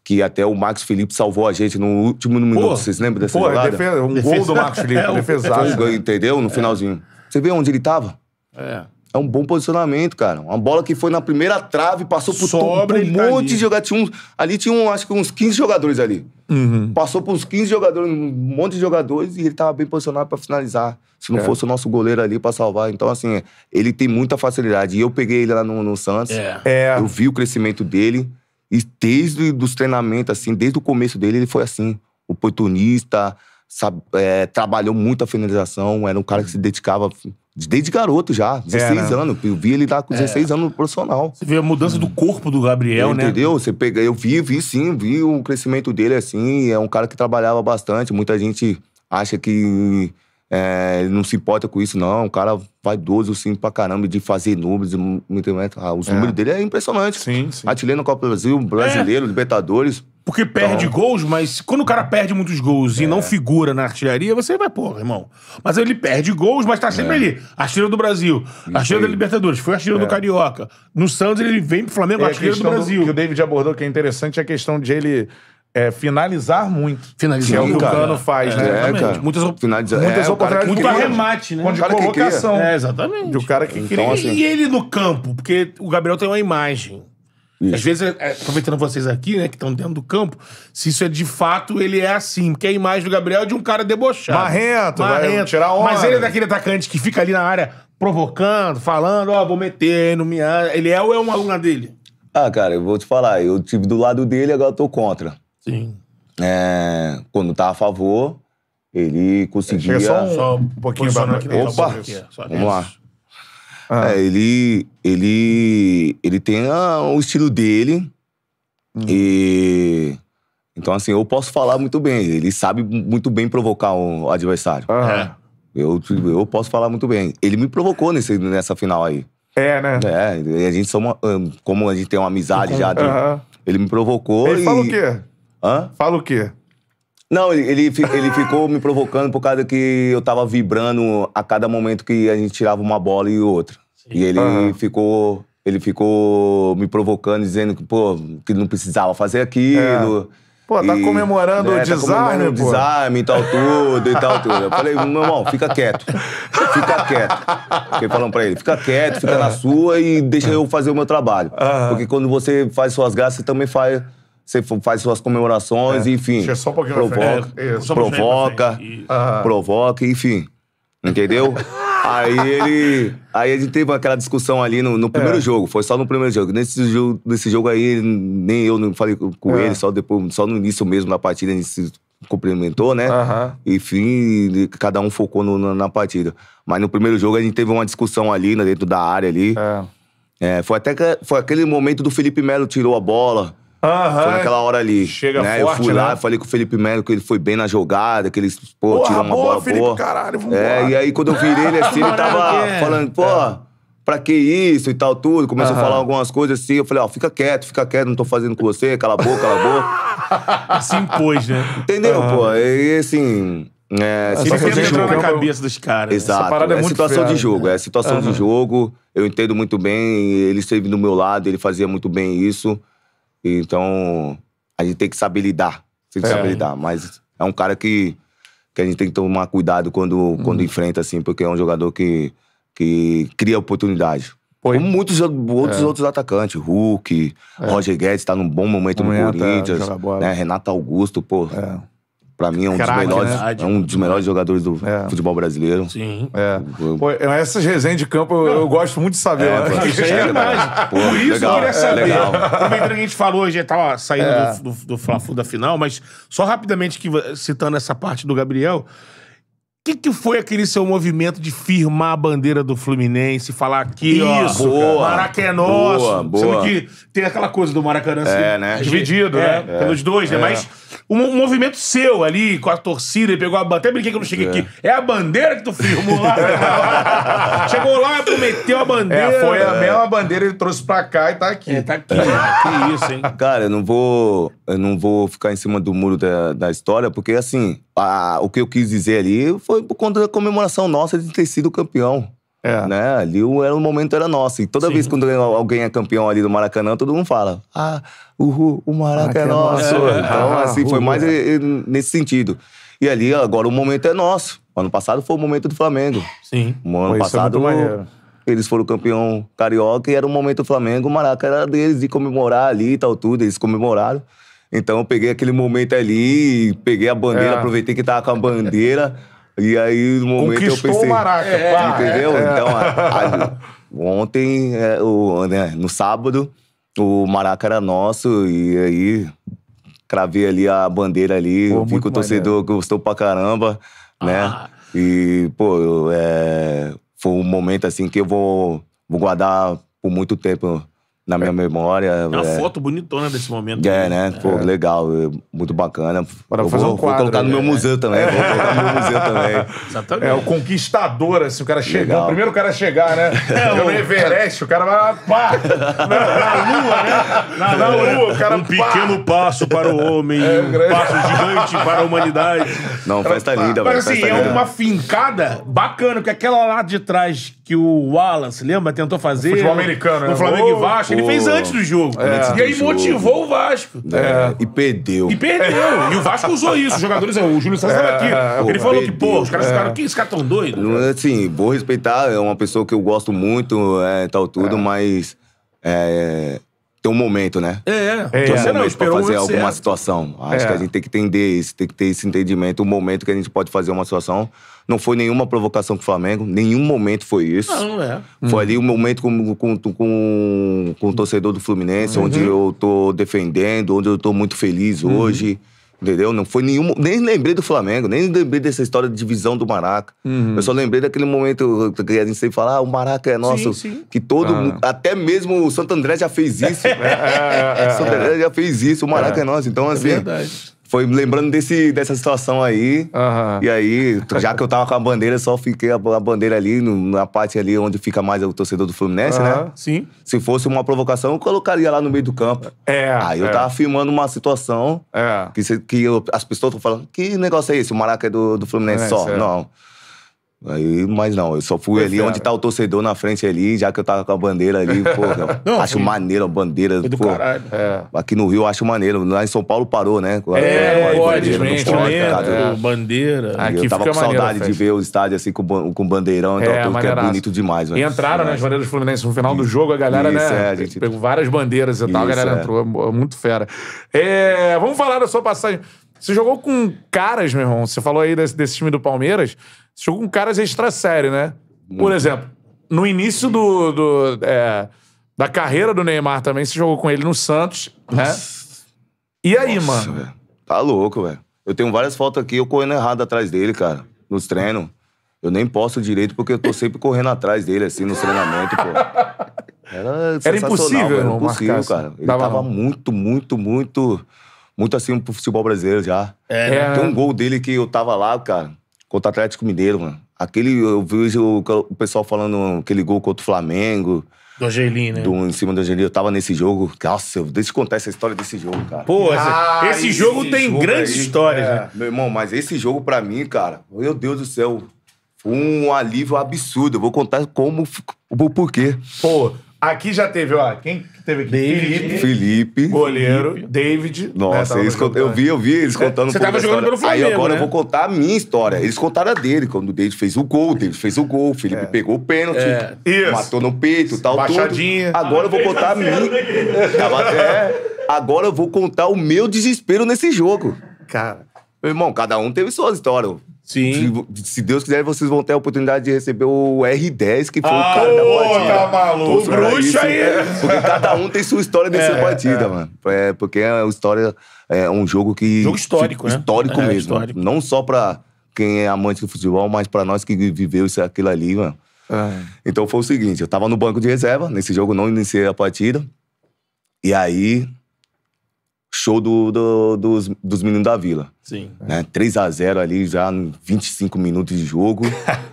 que até o Max Felipe salvou a gente no último minuto. Vocês lembram dessa pô, jogada? Defesa, um defesa. gol do max Felipe, <laughs> é, defesaço. Entendeu? No é. finalzinho. Você vê onde ele tava? É. É um bom posicionamento, cara. Uma bola que foi na primeira trave, passou por, Sobra, um tá monte ali. de jogadores. Um, ali tinha, um, acho que, uns 15 jogadores ali. Uhum. Passou por uns 15 jogadores, um monte de jogadores, e ele tava bem posicionado para finalizar. Se não é. fosse o nosso goleiro ali para salvar. Então, assim, ele tem muita facilidade. E eu peguei ele lá no, no Santos. É. É. Eu vi o crescimento dele. E desde os treinamentos, assim, desde o começo dele, ele foi assim, oportunista sabe, é, trabalhou muito a finalização, era um cara que se dedicava desde garoto já, 16 é, né? anos. Eu vi ele lá tá com 16 é. anos no profissional. Você vê a mudança do corpo do Gabriel, Entendeu? né? Entendeu? Você pega, eu vi, vi sim, vi o crescimento dele assim. É um cara que trabalhava bastante. Muita gente acha que é, não se importa com isso, não. Um cara vaidoso, sim, pra caramba, de fazer números. Muito, né, ah, os é. números dele é impressionante. Sim, sim. Copa do Brasil, brasileiro, é. Libertadores. Porque perde então... gols, mas quando o cara perde muitos gols é. e não figura na artilharia, você vai, porra, irmão. Mas ele perde gols, mas tá sempre é. ali. Artilheiro do Brasil, Isso artilheiro da Libertadores, foi artilheiro é. do Carioca. No Santos ele vem pro Flamengo, e é, artilheiro do Brasil. O que o David abordou que é interessante é a questão de ele é, finalizar muito. Finalizar muito. Que é o que o Cano faz, é, né? É, cara. Muitas, Finaliza, muitas é, oportunidades. Muito arremate, né? De colocação. É, exatamente. De o cara que é, então, queria. Assim... E ele no campo, porque o Gabriel tem uma imagem isso. Às vezes, é, aproveitando vocês aqui, né, que estão dentro do campo, se isso é de fato, ele é assim. Porque a imagem do Gabriel é de um cara debochado. Marrento, Marrento. tirar onda. Mas ele é daquele atacante que fica ali na área provocando, falando, ó, oh, vou meter, no me... Ele é ou é uma aluna dele? Ah, cara, eu vou te falar. Eu tive do lado dele, agora eu tô contra. Sim. É, quando tá a favor, ele conseguia... Chega só um, só um pouquinho... Pra... Aqui Opa, aqui, vamos lá. Ah. É, ele, ele, ele tem a, ah, o estilo dele hum. e... Então, assim, eu posso falar muito bem. Ele sabe muito bem provocar o adversário. Uhum. Eu, eu posso falar muito bem. Ele me provocou nesse, nessa final aí. É, né? É, a gente são ah, como a gente tem uma amizade uhum. já. De, uhum. Ele me provocou. Ele e... fala o quê? Hã? Fala o quê? Não, ele, ele, ele ficou me provocando por causa que eu tava vibrando a cada momento que a gente tirava uma bola e outra. Sim. E ele uhum. ficou. Ele ficou me provocando, dizendo que, pô, que não precisava fazer aquilo. É. Pô, tá e, comemorando né, o desarme, tá comemorando o desarme e tal tudo, e tal <laughs> tudo. Eu falei, meu irmão, fica quieto. Fica quieto. Fiquei falando pra ele, fica quieto, fica na sua e deixa eu fazer o meu trabalho. Uhum. Porque quando você faz suas graças, você também faz você faz suas comemorações, é. enfim. Deixa só um pouquinho provoca, é, provoca, provoca, enfim. Entendeu? <laughs> aí ele. Aí a gente teve aquela discussão ali no, no primeiro é. jogo, foi só no primeiro jogo. Nesse jogo, nesse jogo aí, nem eu não falei com é. ele, só depois, só no início mesmo da partida, a gente se cumprimentou, né? Uhum. Enfim, cada um focou no, na, na, partida. Mas no primeiro jogo a gente teve uma discussão ali, né, dentro da área ali. É. É, foi até que, foi aquele momento do Felipe Melo tirou a bola. Aham. Foi naquela hora ali. Chega né? forte, Eu fui lá, né? falei com o Felipe Melo que ele foi bem na jogada, que ele, pô, Porra, tirou uma boa, bola Felipe, boa. caralho, É, e aí quando eu virei ele assim, ele tava falando, pô, é. pra que isso e tal, tudo. Começou a falar algumas coisas assim. Eu falei, ó, fica quieto, fica quieto, não tô fazendo com você, cala a boca, cala a boca. Assim <laughs> pôs, né? Entendeu, pô? E assim. É, Ele situação de é jogo. na né? cabeça dos caras. Exato. é, é, né? é situação de jogo, né? é situação de jogo. Eu entendo muito bem. Ele esteve do meu lado, ele fazia muito bem isso. Então, a gente tem que saber lidar. Tem que é. saber lidar. Mas é um cara que, que a gente tem que tomar cuidado quando, uhum. quando enfrenta, assim, porque é um jogador que, que cria oportunidade. Foi. Como muitos outros, é. outros atacantes. Hulk, é. Roger Guedes tá num bom momento Amanhã no tá, Corinthians. Tá, né? Renato Augusto, pô. É. Pra mim é um, dos melhores, né? é um dos melhores jogadores do é. futebol brasileiro. Sim. É. Pô, é, essas resenhas de campo eu, eu gosto muito de saber. É, né? <laughs> Isso é, é Por isso legal, eu queria saber. Legal. Também a gente falou, hoje tava saindo é. do, do, do Fla-Flu da final, mas só rapidamente que, citando essa parte do Gabriel, o que, que foi aquele seu movimento de firmar a bandeira do Fluminense, falar aqui, Isso, ó, boa, Maracanã é nosso, boa, boa. sendo que tem aquela coisa do Maracanã é, assim, né? dividido, é, né? É. Pelos dois, né? Mas um, um movimento seu ali com a torcida, ele pegou a bandeira. Até brinquei que eu não cheguei é. aqui. É a bandeira que tu filmou lá. <laughs> Chegou lá, prometeu a é, bandeira. É, foi a mesma bandeira, ele trouxe pra cá e tá aqui. É, tá aqui. Né? que isso, hein? <laughs> Cara, eu não vou. Eu não vou ficar em cima do muro da, da história, porque assim, a, o que eu quis dizer ali foi por conta da comemoração nossa de ter sido campeão. É. Né? Ali era, o momento era nosso. E toda Sim. vez que alguém é campeão ali do Maracanã, todo mundo fala: Ah, uhul, o Maracanã, é, ah, é nosso. É. Então, ah, assim, foi mais eh, eh, nesse sentido. E ali, agora o momento é nosso. Ano passado foi o momento do Flamengo. Sim. O ano foi é passado eles foram campeão carioca e era o momento do Flamengo, o Maracanã era deles de comemorar ali e tal, tudo, eles comemoraram. Então eu peguei aquele momento ali, peguei a bandeira, é. aproveitei que tava com a bandeira. E aí, no momento, eu pensei... Maraca, é, pá, entendeu? É. Então, a, a, <laughs> ontem, é, o, né, no sábado, o Maraca era nosso e aí cravei ali a bandeira ali. Pô, vi que o torcedor maneiro. gostou pra caramba, né? Ah. E, pô, é, foi um momento, assim, que eu vou, vou guardar por muito tempo na minha é. memória. uma é... foto bonitona desse momento. É, né? Pô, é. legal, é muito bacana. Para fazer vou, um quadro. Vou colocar no meu museu também. Vou colocar no meu museu <laughs> também. Exatamente. É o conquistador, assim, o cara chegar O primeiro cara cara chegar, né? <laughs> É, o... Everest, o cara vai pá! Na, na lua, né? Na, na é. lua, o cara Um pá. pequeno passo para o homem, é, um grande... passo <laughs> gigante para a humanidade. Não, festa linda, Mas assim, é linda. uma fincada bacana, porque aquela lá de trás que o Wallace, lembra? Tentou fazer. O futebol americano, né? Flamengo e Vasco que ele fez antes do jogo. É. Antes do e aí jogo. motivou o Vasco. É. é. E perdeu. E perdeu. É. E o Vasco usou isso. Os jogadores, o Júlio César é. aqui. Pô, é. ele falou perdeu. que, pô, os caras ficaram, que esse caras tão doidos. Assim, vou respeitar, é uma pessoa que eu gosto muito, é, tal, tudo, mas tem um momento, né? É, é. Ter um é, momento não, pra fazer alguma certo. situação. Acho é. que a gente tem que entender isso, tem que ter esse entendimento, o um momento que a gente pode fazer uma situação não foi nenhuma provocação com o Flamengo, nenhum momento foi isso. Não, não é. Foi hum. ali um momento com, com, com, com o torcedor do Fluminense, uhum. onde eu tô defendendo, onde eu tô muito feliz uhum. hoje. Entendeu? Não foi nenhum. Nem lembrei do Flamengo, nem lembrei dessa história de divisão do Maraca. Uhum. Eu só lembrei daquele momento que a gente sempre fala: ah, o Maraca é nosso. Sim, sim. Que todo ah. mundo, Até mesmo o Santo André já fez isso. é, é, é, Santo André já fez isso, o Maraca é, é nosso. Então, é assim. É verdade foi lembrando desse, dessa situação aí. Uhum. E aí, já que eu tava com a bandeira, só fiquei a, a bandeira ali, na parte ali onde fica mais o torcedor do Fluminense, uhum. né? Sim. Se fosse uma provocação, eu colocaria lá no meio do campo. É. Aí eu é. tava filmando uma situação é. que, que eu, as pessoas estão falando: que negócio é esse? O Maraca é do, do Fluminense é, só. Não. Aí, mas não, eu só fui ali onde tá o torcedor na frente ali, já que eu tava com a bandeira ali, porra. <laughs> não, acho sim. maneiro a bandeira. Foi do caralho. É. Aqui no Rio acho maneiro. Lá em São Paulo parou, né? É, é pode, bandeira, tá é. bandeira. Aqui eu tava com saudade de ver o estádio assim com, com bandeirão, então é, tudo que é bonito demais, né? E entraram, né? As bandeiras do Fluminense no final do jogo, a galera, Isso, né? É, a gente... Pegou várias bandeiras e tal, a galera é. entrou. É muito fera. É, vamos falar da sua passagem. Você jogou com caras, meu irmão. Você falou aí desse, desse time do Palmeiras. Você jogou com caras extra série, né? Muito. Por exemplo, no início do, do é, da carreira do Neymar também, você jogou com ele no Santos, né? E aí, Nossa, mano? Véio. Tá louco, velho. Eu tenho várias fotos aqui, eu correndo errado atrás dele, cara, nos treinos. Eu nem posso direito porque eu tô sempre correndo atrás dele, assim, no treinamento, pô. Era, era impossível, era impossível, cara. Ele Dava tava não. muito, muito, muito, muito acima pro futebol brasileiro já. É. é Tem um né? gol dele que eu tava lá, cara contra o Atlético Mineiro, mano. Aquele, eu vi o, o pessoal falando aquele gol contra o Flamengo. Do Angelim, né? Do, em cima do Angelim. Eu tava nesse jogo. Nossa, deixa eu contar essa história desse jogo, cara. Pô, ah, esse, esse, jogo esse tem jogo grandes aí, histórias, é. né? Meu irmão, mas esse jogo pra mim, cara, meu Deus do céu, foi um alívio absurdo. Eu vou contar como, o porquê. Pô, aqui já teve, ó, quem, Teve aqui David, Felipe, Felipe. Goleiro, David. Nossa, né, eu, eu vi, eu vi eles é, contando Você tava jogando pelo Flamengo, Aí agora né? eu vou contar a minha história. Eles contaram a dele, quando o David fez o gol, o David fez o gol, o Felipe é. pegou o pênalti, é. matou no peito, tal, Baixadinha. Tudo. Agora eu vou contar a minha... <laughs> É. agora eu vou contar o meu desespero nesse jogo. Cara... Meu irmão, cada um teve suas histórias. Sim. Se, se, Deus quiser, vocês vão ter a oportunidade de receber o R10, que foi ah, o cara da batida. Tá maluco, o bruxo aí. Porque cada um tem sua história dessa é, é batida, é. mano. É, porque é uma história, é um jogo que. Jogo histórico, né? Histórico é, mesmo. Histórico. Não só pra quem é amante do futebol, mas pra nós que viveu isso, aquilo ali, mano. É. Então foi o seguinte: eu tava no banco de reserva, nesse jogo não iniciei a partida. E aí, show do, do, dos, dos meninos da vila. Sim. Né? 3 a 0 ali, já 25 minutos de jogo.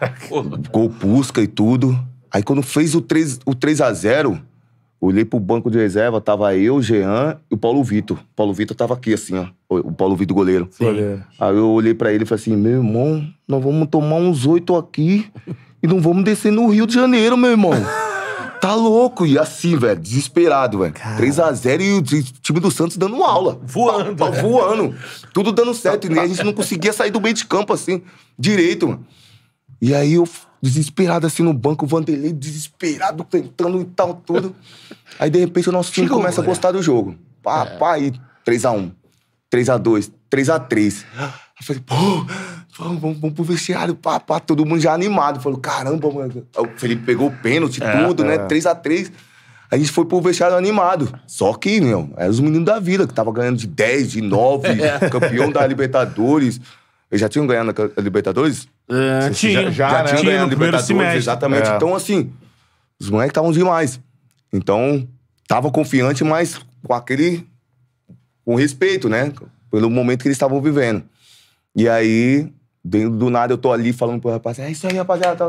<laughs> gol pusca e tudo. Aí quando fez o 3, o 3 a 0 olhei pro banco de reserva, tava eu, Jean e o Paulo Vitor. O Paulo Vitor tava aqui, assim, ó. O Paulo Vitor, goleiro. Sim. Aí eu olhei para ele e falei assim, meu irmão, nós vamos tomar uns oito aqui e não vamos descer no Rio de Janeiro, meu irmão. <laughs> Tá louco. E assim, velho, desesperado, velho. 3x0 e o time do Santos dando aula. Voando. Pá, tá, pá, tá voando. Tudo dando certo. E nem a gente não conseguia sair do meio de campo, assim, direito, mano. E aí eu, desesperado, assim, no banco, o Vanderlei desesperado, tentando e tal, tudo. Aí, de repente, o nosso time Chegou, começa a gostar do jogo. Pá, é. pá, e 3x1, 3x2, 3x3. Aí Eu falei, pô... Vamos, ah, vamos, vamos pro vestiário, pá, pá, todo mundo já animado. Falou, caramba, mano. O Felipe pegou o pênalti, é, tudo, né? é. né? 3x3. A gente foi pro vestiário animado. Só que, meu, eram os meninos da vida que tava ganhando de 10, de 9, <laughs> é. campeão da Libertadores. Eles já tinham ganhado a Libertadores? É, tinha. Já, já, já né? tinham ganhado a Libertadores, exatamente. É. Então, assim, os moleques estavam demais. Então, tava confiante, mas com aquele. com respeito, né? Pelo momento que eles estavam vivendo. E aí, do, do nada eu tô ali falando pro rapaz, é isso aí, rapaziada,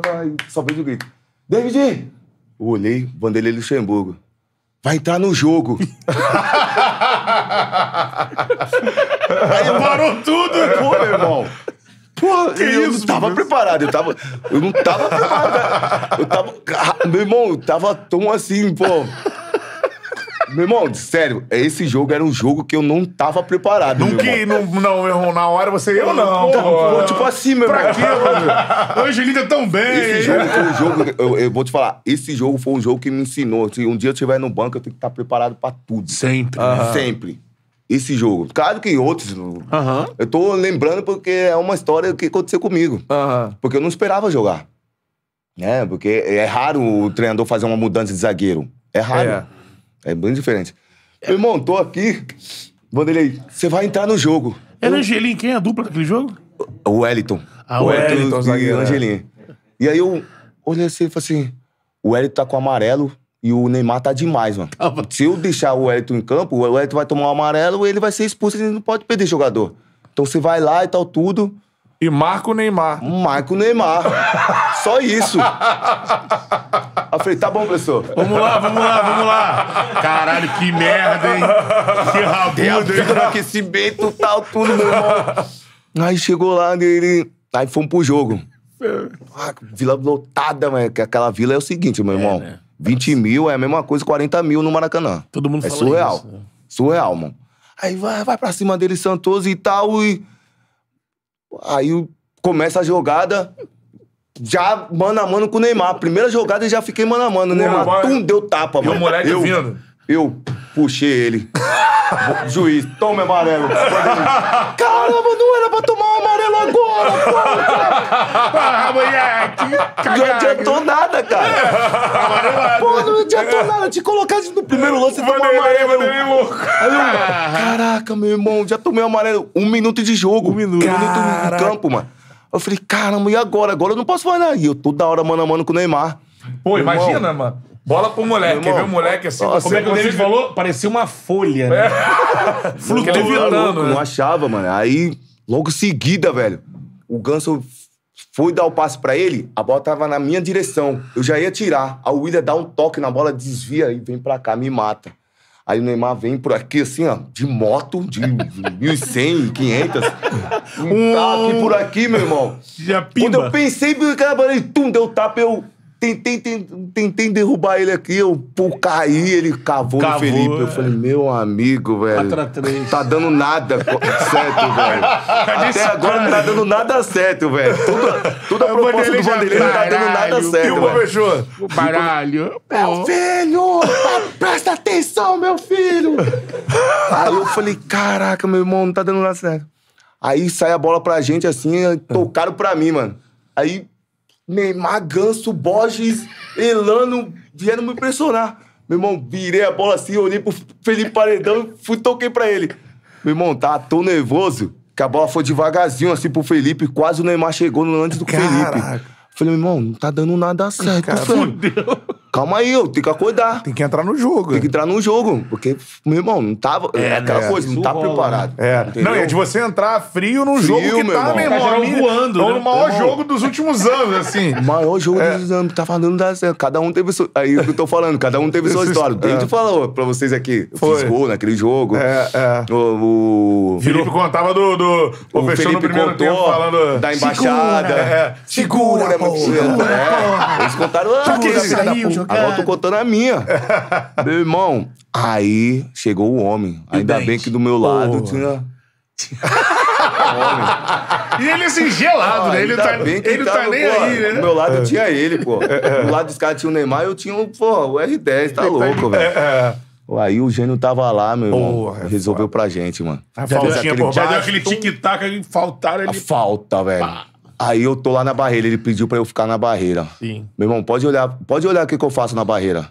só vejo o grito. David! Eu olhei, Vanderlei Luxemburgo. Vai entrar no jogo. <laughs> aí parou tudo, pô, meu irmão. Porra, que eu isso, não tava preparado, eu tava. Eu não tava preparado. Eu tava. Meu irmão, eu tava tão assim, pô. Meu irmão, sério, esse jogo era um jogo que eu não tava preparado. Não que, não, não, meu irmão, na hora você. Eu não. tipo assim, meu pra irmão. Pra quê, Hoje lida tão bem. Esse jogo foi um jogo. Eu, eu, vou te falar, esse jogo foi um jogo que me ensinou. Se um dia eu estiver no banco, eu tenho que estar preparado pra tudo. Sempre. Uhum. Sempre esse jogo. Claro que outros. Uhum. Eu tô lembrando porque é uma história que aconteceu comigo. Uhum. Porque eu não esperava jogar. Né? Porque é raro o treinador fazer uma mudança de zagueiro. É raro. É. É bem diferente. É. Meu irmão, tô aqui. Vanderlei, você vai entrar no jogo. É Era Angelim, quem é a dupla daquele jogo? O Wellington. Ah, o Wellington, zagueiro. É. E aí eu olhei assim e falei assim: o Wellington tá com amarelo e o Neymar tá demais, mano. Ah, Se eu deixar o Wellington em campo, o Wellington vai tomar o amarelo e ele vai ser expulso, ele não pode perder jogador. Então você vai lá e tal, tudo. E Marco Neymar. Marco Neymar. Só isso. Eu falei, tá bom, professor. Vamos lá, vamos lá, vamos lá. Caralho, que merda, hein? Que rabudo, hein? Aquecimento, tal, tudo, meu irmão. Aí chegou lá, ele... Aí fomos pro jogo. Ah, vila lotada, mano. Que aquela vila é o seguinte, meu é, irmão. É, né? 20 mil é a mesma coisa 40 mil no Maracanã. Todo mundo é fala surreal. Isso, né? Surreal, mano. Aí vai, vai pra cima dele, Santoso e tal, e... Aí começa a jogada, já mano a mano com o Neymar. Primeira jogada eu já fiquei mano a mano. O né? Neymar, Neymar tum, deu tapa, mano. E o moleque eu, vindo. Eu puxei ele. <laughs> Juiz, toma amarelo. <laughs> Caramba, não era pra tomar Porra, porra, moleque! Não adiantou nada, cara. Pô, não adiantou nada. Te colocar no primeiro lance e tomar amarelo. louco. Aí eu, caraca, meu irmão, já tomei amarelo. Um minuto de jogo. Um minuto. Um no campo, mano. Eu falei, caramba, e agora? Agora eu não posso falar. E eu tô toda hora mano a mano com o Neymar. Pô, imagina, mano. Bola pro moleque. Quer ver o moleque assim? Nossa, como é que o David falou? Parecia uma folha, né? É. <laughs> Flutuando. Né? Não achava, mano. Aí, logo seguida, velho o Ganso foi dar o passe para ele, a bola tava na minha direção. Eu já ia tirar. A William dá um toque na bola, desvia e vem para cá, me mata. Aí o Neymar vem por aqui, assim, ó, de moto, de 1.100, 500. <laughs> Um, um tapa por aqui, meu irmão. Já pimba. Quando eu pensei, cara, tum, deu tapa, eu Tentei, tentei, derrubar ele aqui, eu pô, caí, ele cavou, cavou no Felipe. Eu é. falei, meu amigo, velho. 4 3. Tá dando nada certo, <laughs> velho. Até agora não tá dando nada certo, velho. Tudo, tudo a proposta do Vanderlei não tá dando nada certo. E o fechou. O baralho. Meu é filho, tá, presta atenção, meu filho. Aí eu falei, caraca, meu irmão, não tá dando nada certo. Aí sai a bola pra gente assim, tocaram pra mim, mano. Aí Neymar, Ganso, Borges, Elano vieram me impressionar. Meu irmão, virei a bola assim, olhei pro Felipe Paredão e fui, toquei pra ele. Meu irmão, tá tão nervoso que a bola foi devagarzinho assim pro Felipe, quase o Neymar chegou antes do Caraca. Felipe. Falei, meu irmão, não tá dando nada certo, Cara, Fudeu calma aí, eu tenho que acordar. Tem que entrar no jogo. Tem que é. entrar no jogo. Porque, meu irmão, não tava. É, é né? aquela é. coisa, não tá rola. preparado. É. Não, é de você entrar frio num frio, jogo que meu tá, meu tá irmão. Tá voando. É né? o maior jogo dos últimos anos, assim. O <laughs> maior jogo é. dos anos, tá falando da. Cada um teve. Seu, aí é eu tô falando, cada um teve sua história. O David falou pra vocês aqui. Eu Foi. fiz gol naquele jogo. É, é. O. o... Felipe contava do. do o Felipe no tempo falando. Da embaixada. Segura, é. Segura, Segura, Eles contaram. Já que jogada. Agora eu tô contando a minha. <laughs> Meu irmão, aí chegou o homem. E Ainda bem que do meu lado Pô. tinha... Homem. E ele assim, gelado, ah, né? Ele, tá, bem ele tá tava, tá nem pô, aí, né? Do meu lado é. tinha ele, pô. É, é. Do lado dos caras tinha o Neymar, eu tinha, pô, o R10, tá, tá louco, velho. Aí o gênio tava lá, meu irmão. Porra, resolveu pra gente, mano. A faltinha, pô. aquele tic-tac, faltaram ele. A falta, velho. Pá. Aí eu tô lá na barreira, ele pediu pra eu ficar na barreira. Sim. Meu irmão, pode olhar, pode olhar o que, que eu faço na barreira.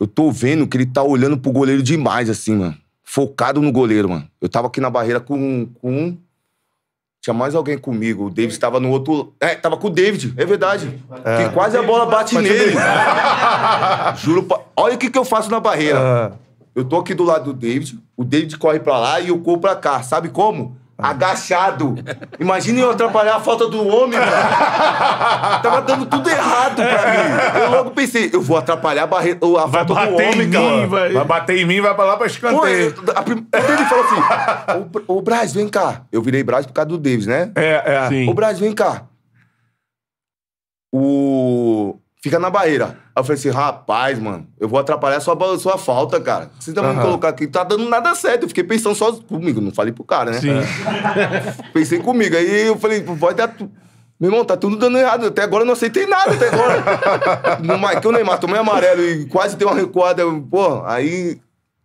Eu tô vendo que ele tá olhando pro goleiro demais, assim, mano. Focado no goleiro, mano. Eu tava aqui na barreira com, com tinha mais alguém comigo. O David estava no outro. É, tava com o David, é verdade. É. Que quase a bola bate, nele. <laughs> Juro. Pra... Olha o que, que eu faço na barreira. É. Eu tô aqui do lado do David, o David corre pra lá e eu corro pra cá. Sabe como? Agachado. Imagina eu atrapalhar a falta do homem, mano. Tava dando tudo errado pra mim. Eu logo pensei, eu vou atrapalhar a, barre... a falta do homem, mim, cara. Vai... vai... bater em mim, vai pra lá pra escanteio. Pô, a prim... ele falou assim, ô, ô Braz, vem cá. Eu virei Braz por causa do Davis, né? É, é. Sim. Ô Braz, vem cá. O fica na barreira. Aí eu falei assim, rapaz, mano, eu vou atrapalhar sua, sua falta, cara. Você também uhum. me colocar aqui, tá dando nada certo. Eu fiquei pensando só comigo, não falei pro cara, né? Sim. <laughs> Pensei comigo. Aí eu falei, vai dar. Meu irmão, tá tudo dando errado. Até agora eu não aceitei nada, até agora. <laughs> no Maicon Neymar, tomei amarelo e quase deu uma recuada. Pô, aí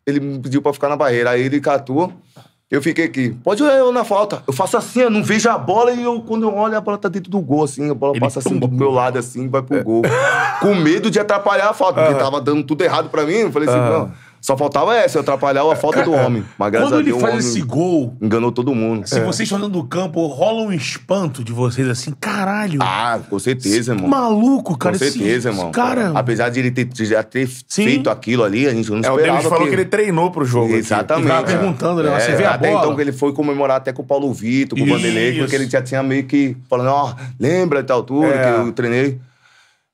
ele me pediu pra ficar na barreira. Aí ele catou. Eu fiquei aqui. Pode olhar eu na falta. Eu faço assim, eu não vejo a bola e eu, quando eu olho, a bola tá dentro do gol, assim. A bola Ele passa assim do meu lado, assim, vai pro é. gol. Com medo de atrapalhar a falta, porque é. tava dando tudo errado pra mim. Eu falei assim, é. não só faltava essa, atrapalhar a falta do homem. <laughs> Mas graças Quando a Deus, ele faz esse gol. Enganou todo mundo. Se é. vocês estão dentro do campo, rola um espanto de vocês assim, caralho. Ah, com certeza, mano. Maluco, cara. Com certeza, esse, mano. Cara... Apesar de ele ter, de já ter feito aquilo ali, a gente não esperava. É, o falou que... que ele treinou pro jogo. Exatamente. Ele tava perguntando, né? É, você vê a até bola. então que ele foi comemorar até com o Paulo Vitor, com o Bandeleiro, porque ele já tinha meio que falando, ó, oh, lembra da tal é. que eu treinei.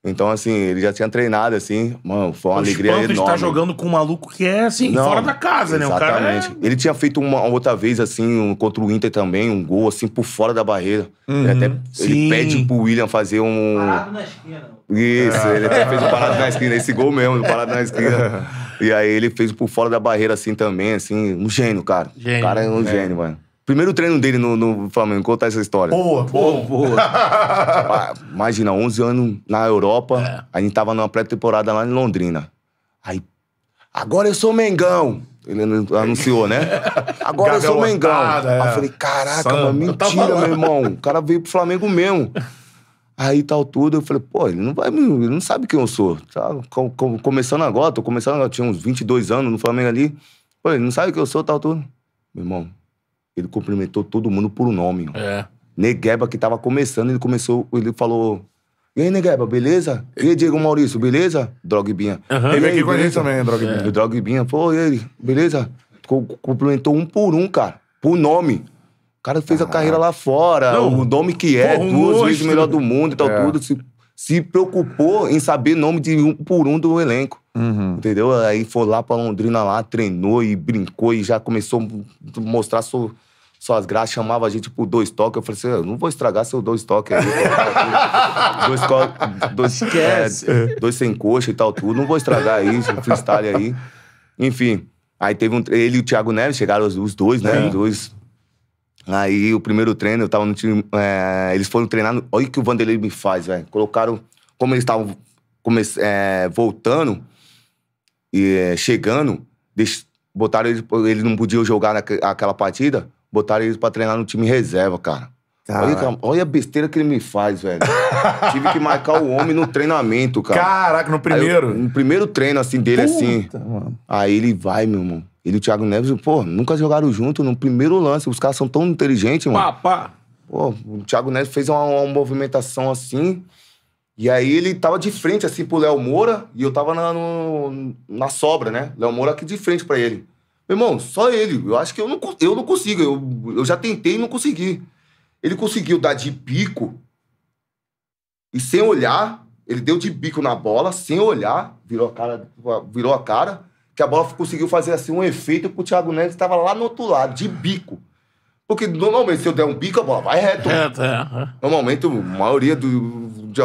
Então, assim, ele já tinha treinado, assim, mano, foi uma Os alegria tá enorme. está jogando com um maluco que é, assim, Não, fora da casa, né? O cara é... Ele tinha feito uma outra vez, assim, um, contra o Inter também, um gol, assim, por fora da barreira. Uhum. Ele até ele pede pro William fazer um... Parado na esquina. Isso, ele até ah. fez o um parado na esquina, esse gol mesmo, parado na esquina. <laughs> e aí ele fez por fora da barreira, assim, também, assim, um gênio, cara. Gênio, o cara é um né? gênio, mano. Primeiro treino dele no, no Flamengo, contar essa história. Boa, boa, boa. <laughs> Ah, imagina, 11 anos na Europa, é. a gente tava numa pré-temporada lá em Londrina. Aí, agora eu sou Mengão. Ele anunciou, né? <laughs> Agora eu sou Mengão. É. Aí eu falei, caraca, mano, mentira, meu irmão. O cara veio pro Flamengo mesmo. Aí tal tudo, eu falei, pô, ele não vai, ele não sabe quem eu sou. Tá, com, com, começando agora, tô começando agora, tinha uns 22 anos no Flamengo ali. Pô, ele não sabe quem eu sou, tal tudo. Meu irmão, ele cumprimentou todo mundo por um nome. É. Negueba, que tava começando, ele começou, ele falou. E aí, Negueba, beleza? E aí, Diego Maurício, beleza? Drogbinha. Uhum. Ele veio aqui com a gente também, Drogbinha. É. Drogbinha falou, e ele, beleza? Cumprimentou um por um, cara, por nome. O cara fez ah. a carreira lá fora, Não. o nome que é, Porra, duas vezes o melhor do mundo e tal, é. tudo. Se, se preocupou em saber nome de um por um do elenco. Uhum. Entendeu? Aí foi lá pra Londrina lá, treinou e brincou e já começou a mostrar suas graças, chamava a gente pro dois toques. Eu falei assim: ah, eu não vou estragar seu dois toques aí. <laughs> dois, dois, dois, é, dois sem coxa e tal, tudo. Não vou estragar isso, freestyle aí. Enfim. Aí teve um ele e o Thiago Neves, chegaram os, os dois, né? Os dois. Aí o primeiro treino, eu tava no time. É, eles foram treinar. olha o que o Vanderlei me faz, velho. Colocaram. Como eles estavam é, voltando, é, chegando, deixo, botaram ele, ele não podia jogar naquela partida, botaram ele pra treinar no time reserva, cara. Olha, olha, a besteira que ele me faz, velho. <laughs> Tive que marcar o homem no treinamento, cara. Caraca, no primeiro? Eu, no primeiro treino, assim, dele, Puta, assim. Mano. Aí ele vai, meu irmão. Ele e o Thiago Neves, pô, nunca jogaram junto no primeiro lance. Os caras são tão inteligentes, mano. Pá, pá. Pô, o Thiago Neves fez uma, uma movimentação assim. E aí ele tava de frente, assim, pro Léo Moura, e eu tava na, no, na sobra, né? Léo Moura aqui de frente para ele. Meu irmão, só ele. Eu acho que eu não, eu não consigo. Eu, eu já tentei e não consegui. Ele conseguiu dar de bico e sem olhar, ele deu de bico na bola, sem olhar, virou a cara, virou a cara que a bola conseguiu fazer assim um efeito que o Thiago Neves estava lá no outro lado, de bico. Porque normalmente se eu der um bico, a bola vai reto. Reto, é. Normalmente a maioria do, de,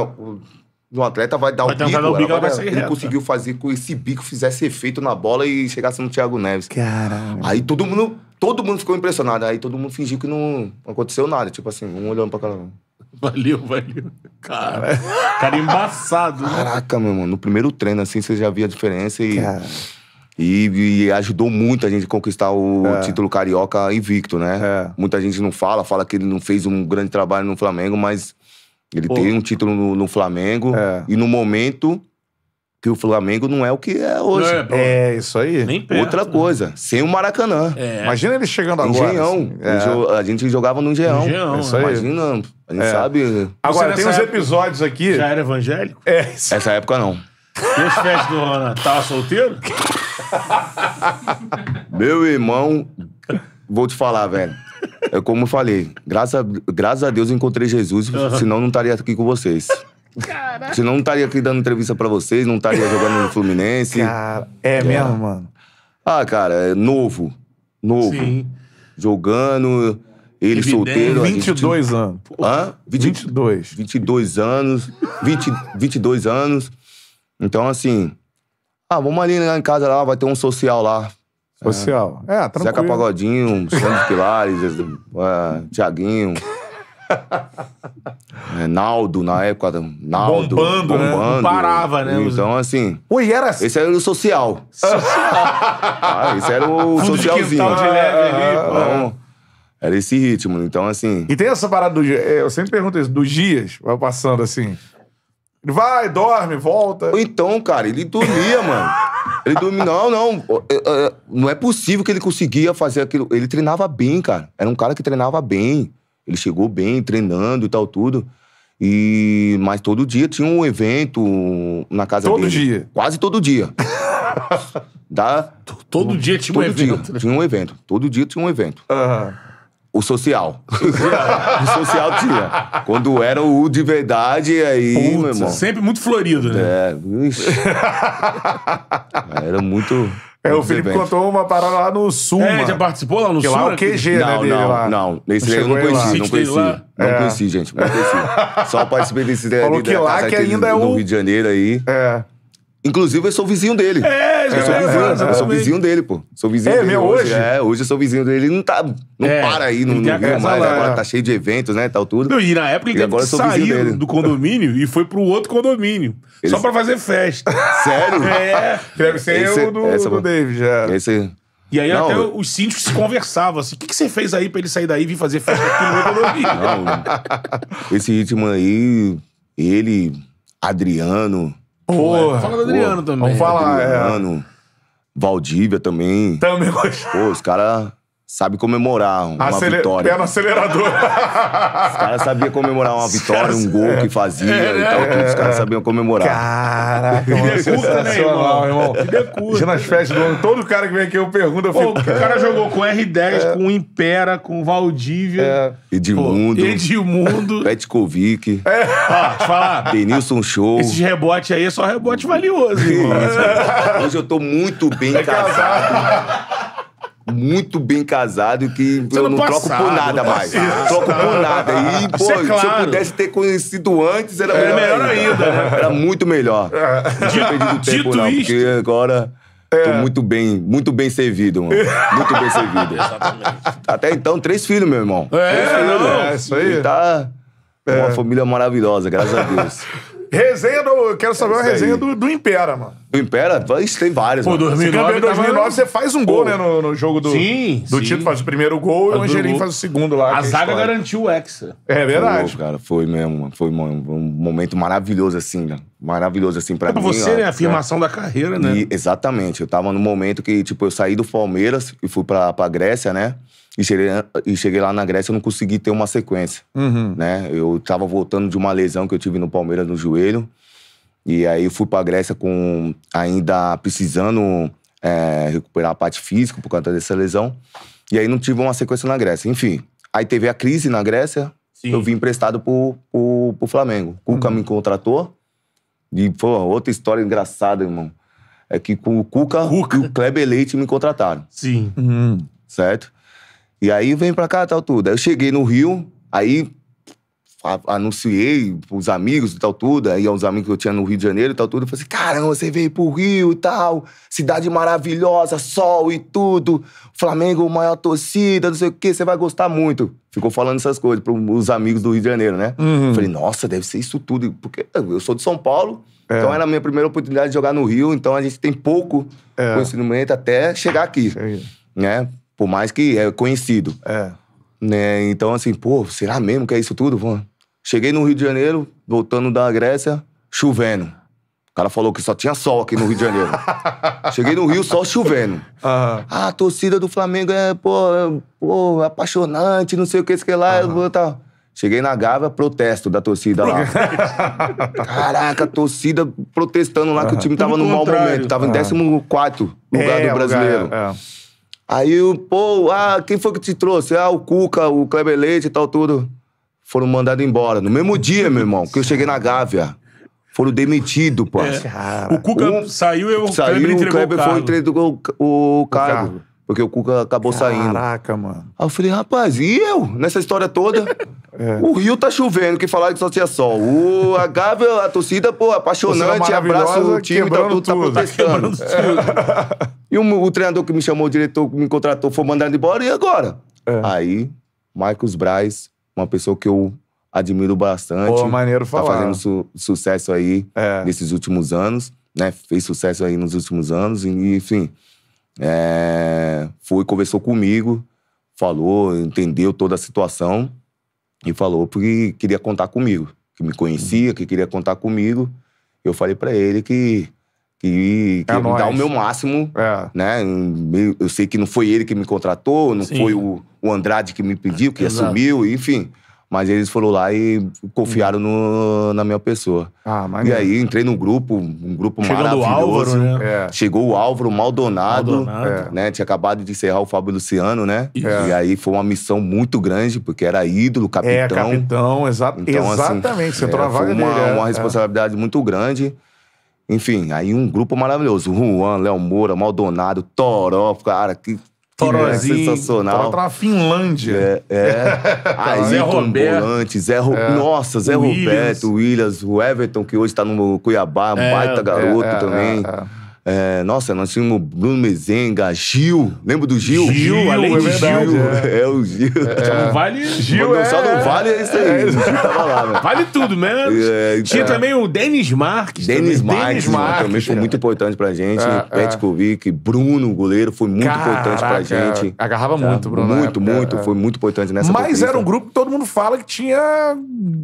de um atleta vai dar vai o bico. Dar o bico ela vai, vai ele reta. conseguiu fazer com esse bico fizesse efeito na bola e chegasse no Thiago Neves. Caramba. Aí todo mundo, todo mundo ficou impressionado. Aí todo mundo fingiu que não aconteceu nada. Tipo assim, um olhando pra um. Valeu, valeu. Cara, cara embaçado. Né? Caraca, meu mano. No primeiro treino, assim, você já via a diferença e. Cara. E, e, ajudou muito a gente a conquistar o é. título carioca invicto, né? É. Muita gente não fala, fala que ele não fez um grande trabalho no Flamengo, mas ele Pô. tem um título no, no Flamengo é. e no momento que o Flamengo não é o que é hoje. É, é isso aí. Perto, Outra né? coisa, sem o Maracanã. É. Imagina ele chegando agora. Engenhão. Assim. É. A gente jogava no Engenhão. Engenhão é Imagina, a gente é. sabe. Agora, tem uns episódios aqui... Já era evangélico? É. Isso. Essa época não. E os festas do Rona? Tava solteiro? Meu irmão, vou te falar, velho. É como eu falei, graças a, graças a Deus eu encontrei Jesus, uhum. senão não estaria aqui com vocês. Caraca. Senão não estaria aqui dando entrevista para vocês, não estaria jogando no Fluminense. Cara, é, é mesmo, mano. Ah, cara, é novo. Novo. Sim. Jogando, ele Evidente. solteiro. 22 gente... anos. Hã? 20... 22. 22 anos. 20... 22 anos. Então, assim. Ah, vamos ali na em casa lá, vai ter um social lá. Social. É, é tranquilo. Zeca Pagodinho, Sandro Pilares, é, Tiaguinho. <laughs> É, Naldo, na época. Naldo. Bombando, né? bombando. Né? parava, né? Então, assim. Ui, era assim. Esse era o social. Social. <laughs> ah, esse era o Fundo socialzinho. De de leve ali, ah, né? então, era esse ritmo. Então, assim. E tem essa parada do. É, eu sempre pergunto isso, dos dias, vai passando assim. Ele vai, dorme, volta. Então, cara, ele dormia, mano. Ele dormia. Não, não. É, é, não é possível que ele conseguia fazer aquilo. Ele treinava bem, cara. Era um cara que treinava bem. Ele chegou bem, treinando e tal, tudo. E mas todo dia tinha um evento na casa todo dele. Todo dia. Quase todo dia. <laughs> da... Todo dia tinha todo um evento. Dia. Tinha um evento. Todo dia tinha um evento. Uhum. O social. <laughs> o social tinha. Quando era o de verdade, aí, Putz, meu irmão. Sempre muito florido, né? É, ixi. era muito. É, o Felipe contou uma parada lá no Sul. É, já participou lá no Sul? Lá é o QG, né, não, né? Não, lá. não. Nesse não eu não conheci, não conheci. Não, é. conheci, gente. Não conheci. <laughs> Só participei desse Falou ali, que lá que ainda é o... do Rio de Janeiro aí. É. Inclusive, eu sou vizinho dele. É, eu sou vizinho, eu sou vizinho dele, pô. Sou vizinho é, dele. Meu hoje? É, hoje eu sou vizinho dele. Ele não tá. Não é, para aí, não, não viu mais. Lá, agora tá cheio de eventos, né? Tal tudo. Não, e na época ele e teve que sair do condomínio e foi pro outro condomínio. Só pra fazer festa. <laughs> Sério? É. Deve ser esse, eu é do, essa, do David, já. Esse... E aí não, até os síndicos se conversavam assim. O que, que você fez aí pra ele sair daí e vir fazer festa aqui no meu condomínio? Não, esse ritmo aí, ele, Adriano. Porra. É. Fala do Adriano também. Vamos falar, é. Adriano, Valdívia também. Também gostou. Pô, os caras sabe comemorar uma vitória. Pé no acelerador. Os caras sabiam comemorar uma vitória, um gol que fazia é, e tal. É, todos os caras é. sabiam comemorar. Caraca, que né, sensacional, né, irmão. Que decurta. Nas festas do ano, todo cara que vem aqui eu pergunto, eu fico... Pô, o cara jogou com R10, é. com Impera, com Valdívia. É. Edmundo. Pô, Edmundo. Petkovic. É. Ó, te falar. Denilson Show. Esses rebotes aí é só rebote valioso, irmão. Hoje eu tô muito bem é casado. casado muito bem casado que eu não, passado, troco por nada né? mais. Troco por nada. E, é pô, é claro. se eu pudesse ter conhecido antes, era, é, era melhor, ainda. ainda. Né? Era muito melhor. É. Não tinha perdido <laughs> tempo, não, isto. porque agora. É. Tô muito bem, muito bem servido, mano. Muito bem servido. <laughs> Exatamente. Tá, até então, três filhos, meu irmão. É, três filhos, não. é isso aí. E tá é. uma família maravilhosa, graças a Deus. <laughs> Resenha do. Quero saber é uma resenha do, do Impera, mano. Do Impera? Isso tem várias. Pô, 2009, você, 2009 você faz um gol, Pô. né? No, no, jogo do. Sim. Do sim. faz o primeiro gol e o Angelim faz o segundo lá. A é zaga história. garantiu o Hexa. É verdade. cara, foi mesmo. Foi um momento maravilhoso, assim, né? Maravilhoso, assim, pra é pra mim. Pra você, né? A afirmação né? da carreira, né? E, exatamente. Eu tava no momento que, tipo, eu saí do Palmeiras e fui pra, pra Grécia, né? E cheguei, e cheguei lá na Grécia, eu não consegui ter uma sequência, uhum. né? Eu tava voltando de uma lesão que eu tive no Palmeiras no joelho. E aí eu fui pra Grécia com ainda precisando é, recuperar a parte física por conta dessa lesão. E aí não tive uma sequência na Grécia. Enfim, aí teve a crise na Grécia, Sim. eu vim emprestado pro, pro, pro Flamengo. O Cuca uhum. me contratou. E, pô, outra história engraçada, irmão. É que com o Cuca, Cuca. e o Kleber Leite me contrataram. Sim. Uhum. Certo? E aí vem pra cá, tal, tudo. Aí eu cheguei no Rio, aí a, anunciei pros amigos e tal, tudo. Aí uns amigos que eu tinha no Rio de Janeiro e tal, tudo. Eu falei assim, caramba, você veio pro Rio e tal. Cidade maravilhosa, sol e tudo. Flamengo, maior torcida, não sei o quê. Você vai gostar muito. Ficou falando essas coisas pros amigos do Rio de Janeiro, né? Uhum. Falei, nossa, deve ser isso tudo. Porque eu sou de São Paulo. É. Então era a minha primeira oportunidade de jogar no Rio. Então a gente tem pouco é. conhecimento até chegar aqui. Né? Por mais que é conhecido. É. Né? Então, assim, pô, será mesmo que é isso tudo? Mano? Cheguei no Rio de Janeiro, voltando da Grécia, chovendo. O cara falou que só tinha sol aqui no Rio de Janeiro. <laughs> Cheguei no Rio, só chovendo. Uhum. Ah, a torcida do Flamengo é, pô, é, pô apaixonante, não sei o que, isso que lá. Uhum. Tal. Cheguei na Gávea, protesto da torcida lá. <laughs> Caraca, a torcida protestando lá que o time tava no mau momento, tava em 14 lugar é, do brasileiro. Lugar, é. Aí, pô, ah, quem foi que te trouxe? Ah, o Cuca, o Kleber Leite e tal, tudo. Foram mandados embora. No mesmo dia, meu irmão, que eu cheguei na Gávea. Foram demitidos, pô. É. O Cuca um, saiu e o saiu, Kleber o Kleber foi entregou o cargo. O cargo. Porque o Cuca acabou Caraca, saindo. Caraca, mano. Aí eu falei, rapaz, e eu? Nessa história toda? <laughs> é. O Rio tá chovendo, que falaram que só tinha sol. O, a Gávea, a torcida, pô, apaixonante, abraço o time, tá tudo, tá protestando. <laughs> e o, o, treinador que me chamou, o diretor que me contratou, foi mandado embora, e agora? É. Aí, Marcos Braz, uma pessoa que eu admiro bastante. Pô, maneiro tá falar. Tá fazendo su sucesso aí é. nesses últimos anos, né? Fez sucesso aí nos últimos anos, e, enfim é, foi, conversou comigo, falou, entendeu toda a situação e falou que queria contar comigo, que me conhecia, que queria contar comigo. Eu falei para ele que que, que é dar o meu máximo, é. né? Eu sei que não foi ele que me contratou, não Sim. foi o, o Andrade que me pediu, que Exato. assumiu, enfim. Mas eles foram lá e confiaram uhum. no, na minha pessoa. Ah, e aí entrei no grupo, um grupo Chegando maravilhoso. O Álvaro, né? é. Chegou o Álvaro Maldonado, Maldonado. É. né? Tinha acabado de encerrar o Fábio Luciano, né? É. E aí foi uma missão muito grande, porque era ídolo, é, capitão. É, capitão, exa então, assim, exatamente. Assim, Você entrou na é, vaga dele. Uma, é. uma responsabilidade muito grande. Enfim, aí um grupo maravilhoso. Juan, Léo Moura, Maldonado, Toró, cara, que é Torozinho. É sensacional. Tá na Finlândia. É. é. Ailton <laughs> é. ah, Volante, Zé Ro... é. Nossa, Zé Williams. Roberto, Williams, o Everton, que hoje tá no Cuiabá, é, baita é, garoto também. É, nossa, nós tínhamos Bruno Mezenga, Gil. Lembra do Gil? Gil, Gil é além é de verdade, Gil. É. é. é o Gil. É, só não vale. Gil Só não vale é isso aí. O Gil tava lá, né? Vale tudo, né? Então, tinha também o Denis Marques. Denis Marques, Denis né, Marques, também foi muito importante pra gente. Petkovic, Bruno, goleiro, foi muito Caraca, importante pra gente. Agarrava muito, Bruno. Muito, muito. Foi muito importante nessa Mas conquista. era um grupo que todo mundo fala que tinha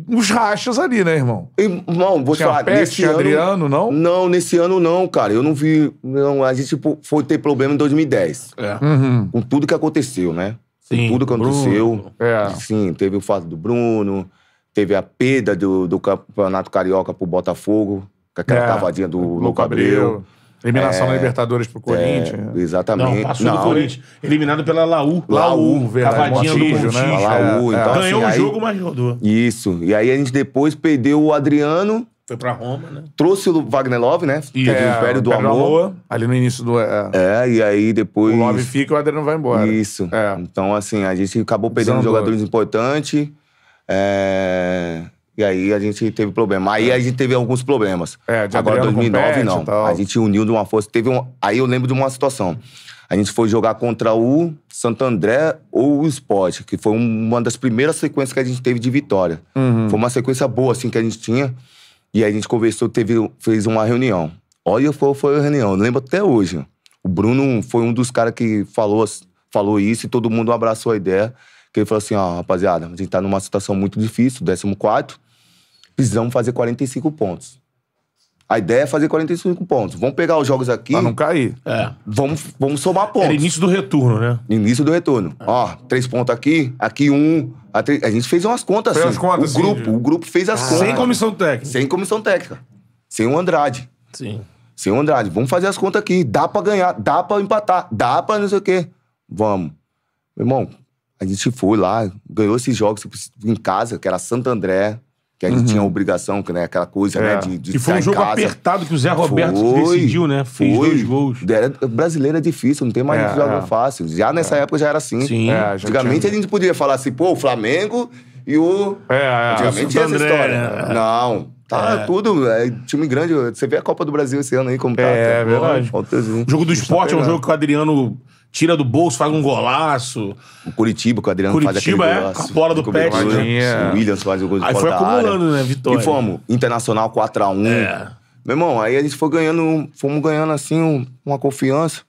uns rachas ali, né, irmão? Irmão, vou te falar. Pet, nesse Adriano, ano, não? Não, nesse ano não, cara. Eu não vi não, a gente tipo, foi ter problema em 2010. É. Uhum. Com tudo que aconteceu, né? Sim, com tudo que aconteceu. É. Sim, teve o fato do Bruno, teve a perda do, do Campeonato Carioca pro Botafogo, com aquela é. cavadinha do Louco Abreu. Eliminação é, na Libertadores pro é, Corinthians. É, exatamente. Não, passou não. do Corinthians. Eliminado pela Laú. Laú, verdade. Cavadinha do Corinthians. Né? Laú, é, então, Ganhou assim, um jogo, mas rodou. Isso. E aí a gente depois perdeu o Adriano foi pra Roma, né? Trouxe o Wagner Love, né? E, é, o Império do Império Amor. Lua, ali no início do. É, é. é. e aí depois. O Love fica e o Adriano vai embora. Isso. É. Então, assim, a gente acabou perdendo Desandou. jogadores importantes. É... E aí a gente teve problema. Aí é. a gente teve alguns problemas. É, de Agora, Adriano 2009, compete, não. A gente uniu de uma força. Teve um... Aí eu lembro de uma situação. A gente foi jogar contra o Santo André ou o Sport, que foi uma das primeiras sequências que a gente teve de vitória. Uhum. Foi uma sequência boa, assim, que a gente tinha. E aí a gente conversou, teve, fez uma reunião. Olha, foi, foi a reunião, lembro até hoje. O Bruno foi um dos caras que falou, falou isso e todo mundo abraçou a ideia. Que ele falou assim: ó, oh, rapaziada, a gente tá numa situação muito difícil, 14, precisamos fazer 45 pontos. A ideia é fazer 45 pontos. Vamos pegar os jogos aqui. Pra não cair. É. Vamos, vamos somar pontos. Era início do retorno, né? Início do retorno. É. Ó, três pontos aqui, aqui um, a, a gente fez umas contas, assim. As contas, o sim, grupo, o grupo fez as ah, contas. Sem comissão técnica. Sem comissão técnica. Sem o Andrade. Sim. Sem o Andrade. Vamos fazer as contas aqui. Dá pra ganhar, dá pra empatar, dá pra não sei o quê. Vamos. Meu irmão, a gente foi lá, ganhou esses jogos tipo, em casa, que era Santo André, que a gente uhum. tinha a obrigação, né? Aquela coisa, né, é. né? De, de e foi um jogo apertado que o Zé Roberto foi, decidiu, né? Fez foi. dois gols. Brasileiro é difícil, não tem mais é, jogo é. fácil. Já nessa é. época já era assim. Sim. É, Antigamente tinha... a gente podia falar assim, pô, o Flamengo e o. É, é Antigamente tinha essa história. Né? É. Não. Tá é. tudo, é, time grande. Você vê a Copa do Brasil esse ano aí como tá. É, tá, é verdade. o jogo do tá esporte é um jogo que o Adriano tira do bolso, faz um golaço. O Curitiba, que o Adriano Curitiba, faz aquele é golaço. É, com a bola do Pet. O Williams faz o gol Aí foi acumulando, né, vitória. E fomos. Internacional 4x1. É. Meu irmão, aí a gente foi ganhando, fomos ganhando assim uma confiança.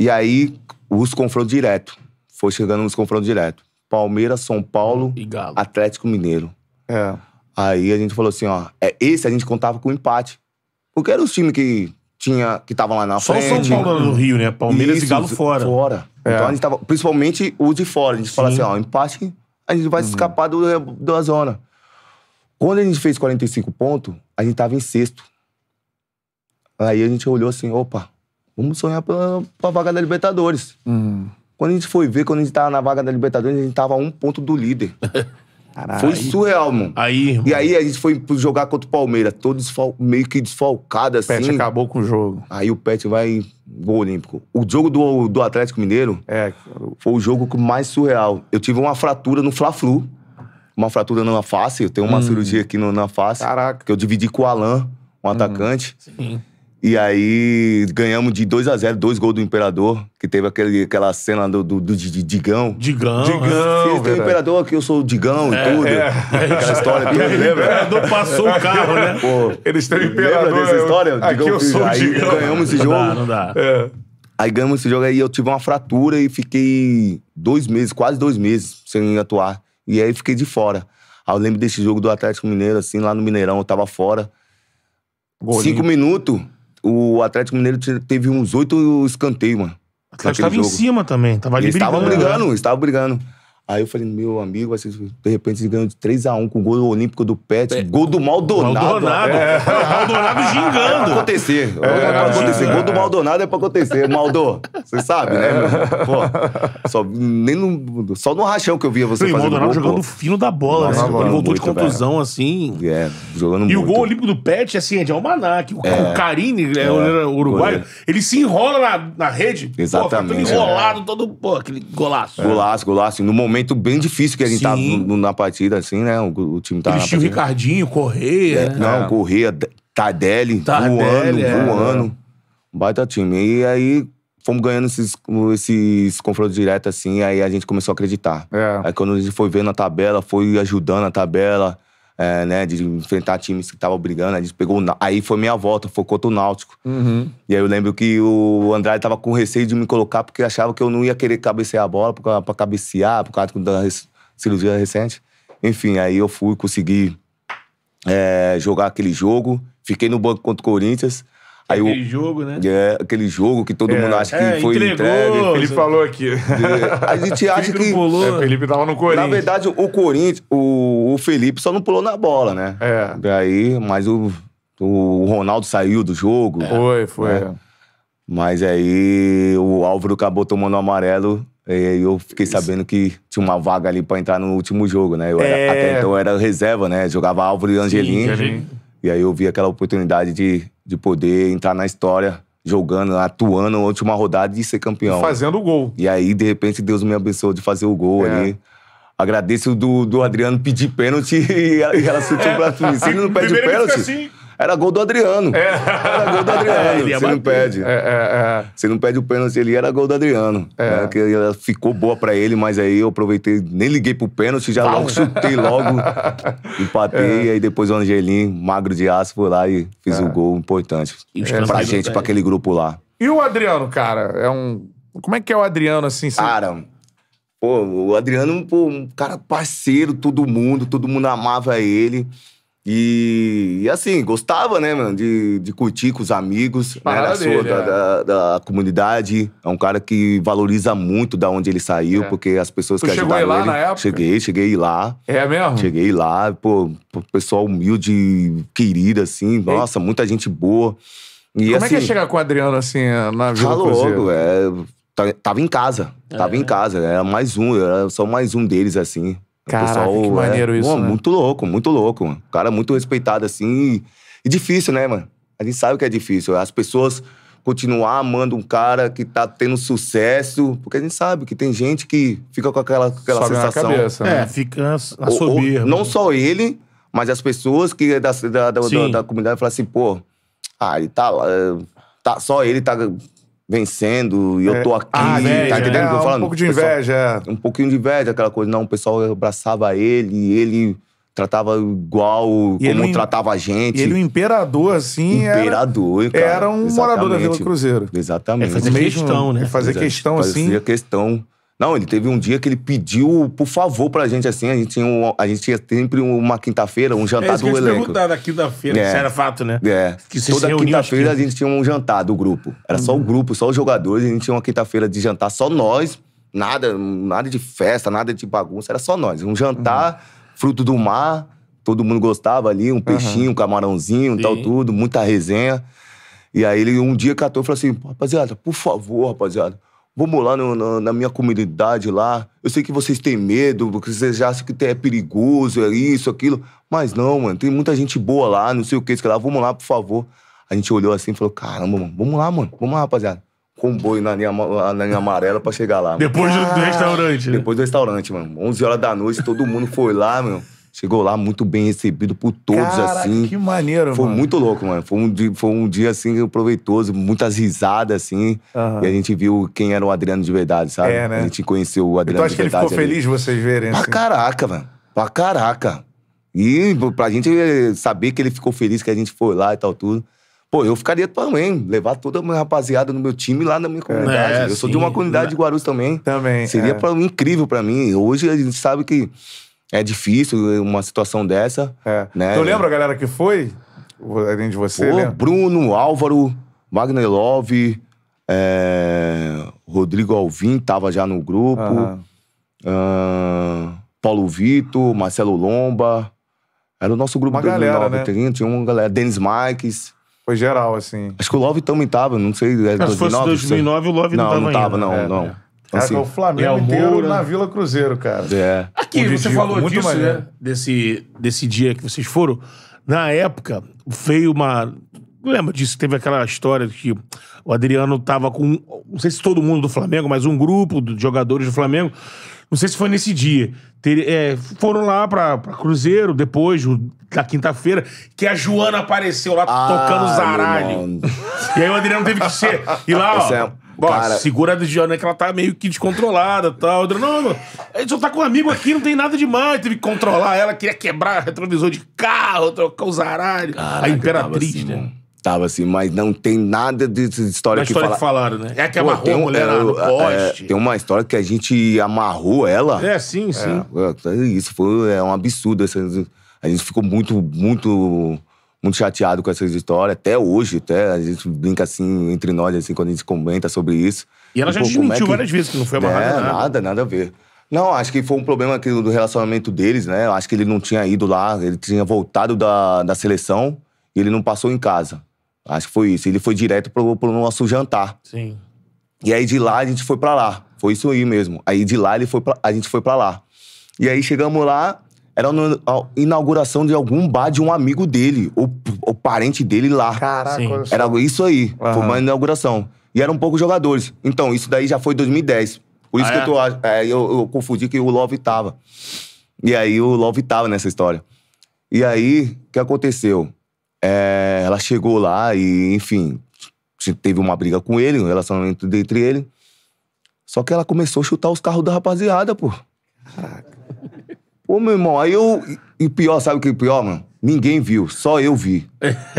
E aí os confrontos direto. Foi chegando nos confrontos direto. Palmeiras, São Paulo, Atlético Mineiro. É. Aí a gente falou assim, ó, é esse a gente contava com empate. Porque era os times que tinha, que estavam lá na Só frente. Só São Paulo no Rio, né? Palmeiras Isso, e Galo fora. Fora. É. Então a gente tava, principalmente o de fora, a gente Sim. fala assim, ó, empate, a gente vai uhum. escapar do, da zona. Quando a gente fez 45 pontos, a gente tava em sexto. Aí a gente olhou assim, opa, vamos sonhar pra, pra vaga da Libertadores. Uhum. Quando a gente foi ver, quando a gente tava na vaga da Libertadores, a gente tava a um ponto do líder. <laughs> Caralho. Foi surreal, mano. Aí, e aí a gente foi jogar contra o Palmeiras, todo meio que desfalcado assim. O Pet assim. acabou com o jogo. Aí o Pet vai em gol olímpico. O jogo do, do Atlético Mineiro é. foi o jogo mais surreal. Eu tive uma fratura no Fla-Flu. Uma fratura na face, eu tenho uma hum. cirurgia aqui no, na face. Caraca. Que eu dividi com o Alan, um hum. atacante. Sim. E aí ganhamos de 2 a 0 dois gols do Imperador, que teve aquele, aquela cena do, do, do Digão. Digão. Digão. Tem é. o Imperador aqui, eu sou o Digão é, e tudo. É. Aquela história lembra. <laughs> O Imperador passou o carro, né? Pô, Eles têm o Imperador. Lembra dessa história? Eu, aqui eu sou o aí Digão. Aí ganhamos esse jogo. Não dá, não dá. É. Aí ganhamos esse jogo aí, eu tive uma fratura e fiquei dois meses, quase dois meses, sem atuar. E aí fiquei de fora. Aí eu lembro desse jogo do Atlético Mineiro, assim, lá no Mineirão, eu tava fora. Golinho. Cinco minutos o Atlético Mineiro teve uns oito escanteios, mano. O Atlético estava em cima também, tava ali eles brigando. Estavam brigando, né? estavam brigando. Aí eu falei, meu amigo, vai de repente eles ganham de 3x1 com o gol olímpico do Pet, Pe gol do Maldonado. Maldonado, é. <laughs> Maldonado gingando. É pra acontecer. É, é pra acontecer. Gol do Maldonado é pra acontecer. Maldô, você sabe, né? Pô, só, nem no, só no rachão que eu via você Sim, O Maldonado jogando fino da bola, né? Nossa, Ele voltou muito, de contusão, velho. assim. É, jogando e muito. E o gol olímpico do Pet, assim, é de almanac. O, é. o é, é. uruguaio, ele se enrola na, na rede. Exatamente. Pô, todo enrolado, é. todo, pô, aquele golaço. Golaço, golaço. no momento momento bem ah, difícil que a gente tá Sim. tá na partida, assim, né? O, o time tá Cristiano na Ricardinho, Correia. É, não, é. Correia, Tadelli Tardelli, Tardelli, voando, é. voando. Baita time. E aí fomos ganhando esses, esses confrontos diretos, assim, aí a gente começou a acreditar. É. Aí quando a gente foi vendo a tabela, foi ajudando a tabela, é, né, de enfrentar times que estavam brigando. A gente pegou Aí foi minha volta, foi contra o Náutico. Uhum. E aí eu lembro que o Andrade tava com receio de me colocar porque achava que eu não ia querer cabecear a bola para cabecear, por causa da cirurgia recente. Enfim, aí eu fui, consegui é, jogar aquele jogo. Fiquei no banco contra o Corinthians. Aí aquele o, jogo, né? É, aquele jogo que todo é, mundo acha que é, foi entregou, entregue. Ele falou aqui. É, a gente <laughs> acha que. Pulou. É, Felipe tava no Corinthians. Na verdade, o Corinthians, o, o Felipe só não pulou na bola, né? É. Daí, mas o, o Ronaldo saiu do jogo. É. Foi, foi. É. Mas aí o Álvaro acabou tomando o amarelo e eu fiquei sabendo que tinha uma vaga ali pra entrar no último jogo, né? Eu era, Até então eu era reserva, né? Jogava Álvaro e Angelim. Sim, e aí eu vi aquela oportunidade de, de poder entrar na história, jogando, atuando na última rodada e ser campeão. E fazendo o gol. E aí, de repente, Deus me abençoou de fazer o gol é. ali. Agradeço do, do Adriano pedir pênalti <laughs> e ela, e ela é. pra mim. Se ele não pede Primeiro pênalti. Ele fica assim era gol do Adriano. É. Era gol do Adriano. <laughs> É, você não pede. É, é, é, Você não pede o pênalti ali, era gol do Adriano. É. Né? Que ela ficou boa pra ele, mas aí eu aproveitei, nem liguei pro pênalti, já logo chutei logo, <laughs> empatei, e aí depois o Angelim, magro de aço, foi lá e fiz o um gol importante. E os pra gente, pra aquele grupo lá. E o Adriano, cara? É um. Como é que é o Adriano, assim? Você... Cara, pô, o Adriano, pô, um cara parceiro, todo mundo, todo mundo amava ele. E, e, assim, gostava, né, mano, de, de curtir com os amigos, né, da, dele, sua, é. da, da, da, comunidade. É um cara que valoriza muito da onde ele saiu, é. porque as pessoas tu que ajudaram lá ele... Na época? Cheguei, cheguei lá. É mesmo? Cheguei lá, pô, pessoal humilde, querido, assim, nossa, muita gente boa. E, Como assim, é que é assim, chegar com o Adriano, assim, na vida Falou, tá louco, é... Tá, tava em casa, tava é. em casa, era mais um, era só mais um deles, assim. Caraca, pessoal, que é. maneiro é, isso, né? Muito louco, muito louco. Mano. O cara muito respeitado, assim. E difícil, né, mano? A gente sabe que é difícil. As pessoas continuar amando um cara que tá tendo sucesso, porque a gente sabe que tem gente que fica com aquela, aquela Sobe sensação. Na cabeça, né? É, fica a soberba. Não só ele, mas as pessoas que é da, da, da, da, da comunidade falam assim, pô, ah, ele tá lá. Eh, tá, só ele tá vencendo e eu é. tô aqui, ah, tá entendendo o que eu tô é, falando? Um pouco de pessoal, é. um pouquinho de inveja, aquela coisa. Não, o pessoal abraçava ele, ele tratava igual e como ele, tratava a gente. ele, o imperador, assim. Imperador, era, cara. Era um morador da Vila Cruzeiro. Exatamente. É fazer questão, né? Fazer Exato. questão, assim. Fazia questão. Não, ele teve um dia que ele pediu, por favor, pra gente, assim. A gente tinha, um, a gente tinha sempre uma quinta-feira, um jantar é, do elenco. perguntar da quinta-feira, é. era fato, né? É. Que Toda quinta-feira que... a gente tinha um jantar do grupo. Era só o uhum. grupo, só os jogadores. A gente tinha uma quinta-feira de jantar, só nós. Nada, nada de festa, nada de bagunça. Era só nós. Um jantar, uhum. fruto do mar. Todo mundo gostava ali, um uhum. peixinho, uhum. um camarãozinho, Sim. tal, tudo. Muita resenha. E aí ele um dia catou e falou assim, rapaziada, por favor, rapaziada Vamos lá no, na, na, minha comunidade lá. Eu sei que vocês têm medo, porque vocês já acham que é perigoso, é isso, aquilo. Mas não, mano, tem muita gente boa lá, não sei o que, sei lá, vamos lá, por favor. A gente olhou assim e falou: caramba, mano, vamos lá, mano, vamos lá, rapaziada. Comboio na linha, na linha amarela pra chegar lá. Depois do, do restaurante. Né? Depois do restaurante, mano. 11 horas da noite, todo mundo foi lá, meu. Chegou lá muito bem recebido por todos, Cara, assim. Que maneiro, foi mano. Foi muito louco, mano. Foi um, dia, foi um dia, assim, proveitoso, muitas risadas, assim. Uhum. E a gente viu quem era o Adriano de verdade, sabe? É, né? A gente conheceu o Adriano então, de verdade. Então acho que ele ficou ali. feliz vocês verem. Pra assim. caraca, mano. Pra caraca. E pra gente saber que ele ficou feliz, que a gente foi lá e tal, tudo. Pô, eu ficaria também, levar toda a minha rapaziada no meu time lá na minha é, comunidade. É, eu sim, sou de uma comunidade de Guarulhos também. Também. Seria é. pra, incrível para mim. Hoje a gente sabe que é difícil uma situação dessa. É. Né? Eu lembro a galera que foi, além de você, né? Bruno, Álvaro, Wagner Love, é... Rodrigo Alvim tava já no grupo. Uh... Paulo Vitor, Marcelo Lomba. Era o nosso grupo uma de galera, né? 30, tinha uma galera. Denis Marques. Foi geral, assim. Acho que o Love também tava, não sei. Era é Mas 2009, se fosse 2009, sei. o Love não, não tava. Não, não tava, ainda. não. É, não. É. Cara, assim, o Flamengo o inteiro Moura. na Vila Cruzeiro, cara. É. Aqui, você falou muito disso, né? Desse, desse dia que vocês foram. Na época, veio uma... Lembra disso? Teve aquela história que o Adriano tava com... Não sei se todo mundo do Flamengo, mas um grupo de jogadores do Flamengo. Não sei se foi nesse dia. Ter, é, foram lá pra, pra Cruzeiro depois, da quinta-feira, que a Joana apareceu lá ah, tocando zaralho. E aí o Adriano teve que ser... E lá, ó... É Cara... segura a de Joana que ela tá meio que descontrolada e tal. não, a gente só tá com um amigo aqui, não tem nada demais. Teve que controlar ela, queria quebrar retrovisor de carro, trocar o zaralho. Caraca, a Imperatriz, assim, né? Tava assim, mas não tem nada de história, que, história fala... que falaram, né? É que amarrou Pô, um, a mulher é, no é, poste. É, tem uma história que a gente amarrou ela. É, sim, é, sim. É, isso foi é um absurdo. Assim, a gente ficou muito, muito muito chateado com essas histórias, até hoje, até a gente brinca assim entre nós, assim, quando a gente comenta sobre isso. E ela um já pouco, desmentiu é que... várias vezes que não foi amarrada. É, nada. nada, nada a ver. Não, acho que foi um problema do relacionamento deles, né? Acho que ele não tinha ido lá, ele tinha voltado da, da seleção e ele não passou em casa. Acho que foi isso. Ele foi direto pro, pro nosso jantar. Sim. E aí de lá a gente foi para lá. Foi isso aí mesmo. Aí de lá ele foi pra, a gente foi para lá. E aí chegamos lá, era a inauguração de algum bar de um amigo dele, ou, ou parente dele lá. Caraca, Sim. Era isso aí, uhum. foi uma inauguração. E eram poucos jogadores. Então, isso daí já foi 2010. Por isso ah, que é? eu, tô, é, eu, eu confundi que o Love tava. E aí o Love tava nessa história. E aí, o que aconteceu? É, ela chegou lá e, enfim, teve uma briga com ele, um relacionamento entre ele. Só que ela começou a chutar os carros da rapaziada, pô. Caraca. Ô, meu irmão, aí eu. E pior, sabe o que é pior, mano? Ninguém viu, só eu vi.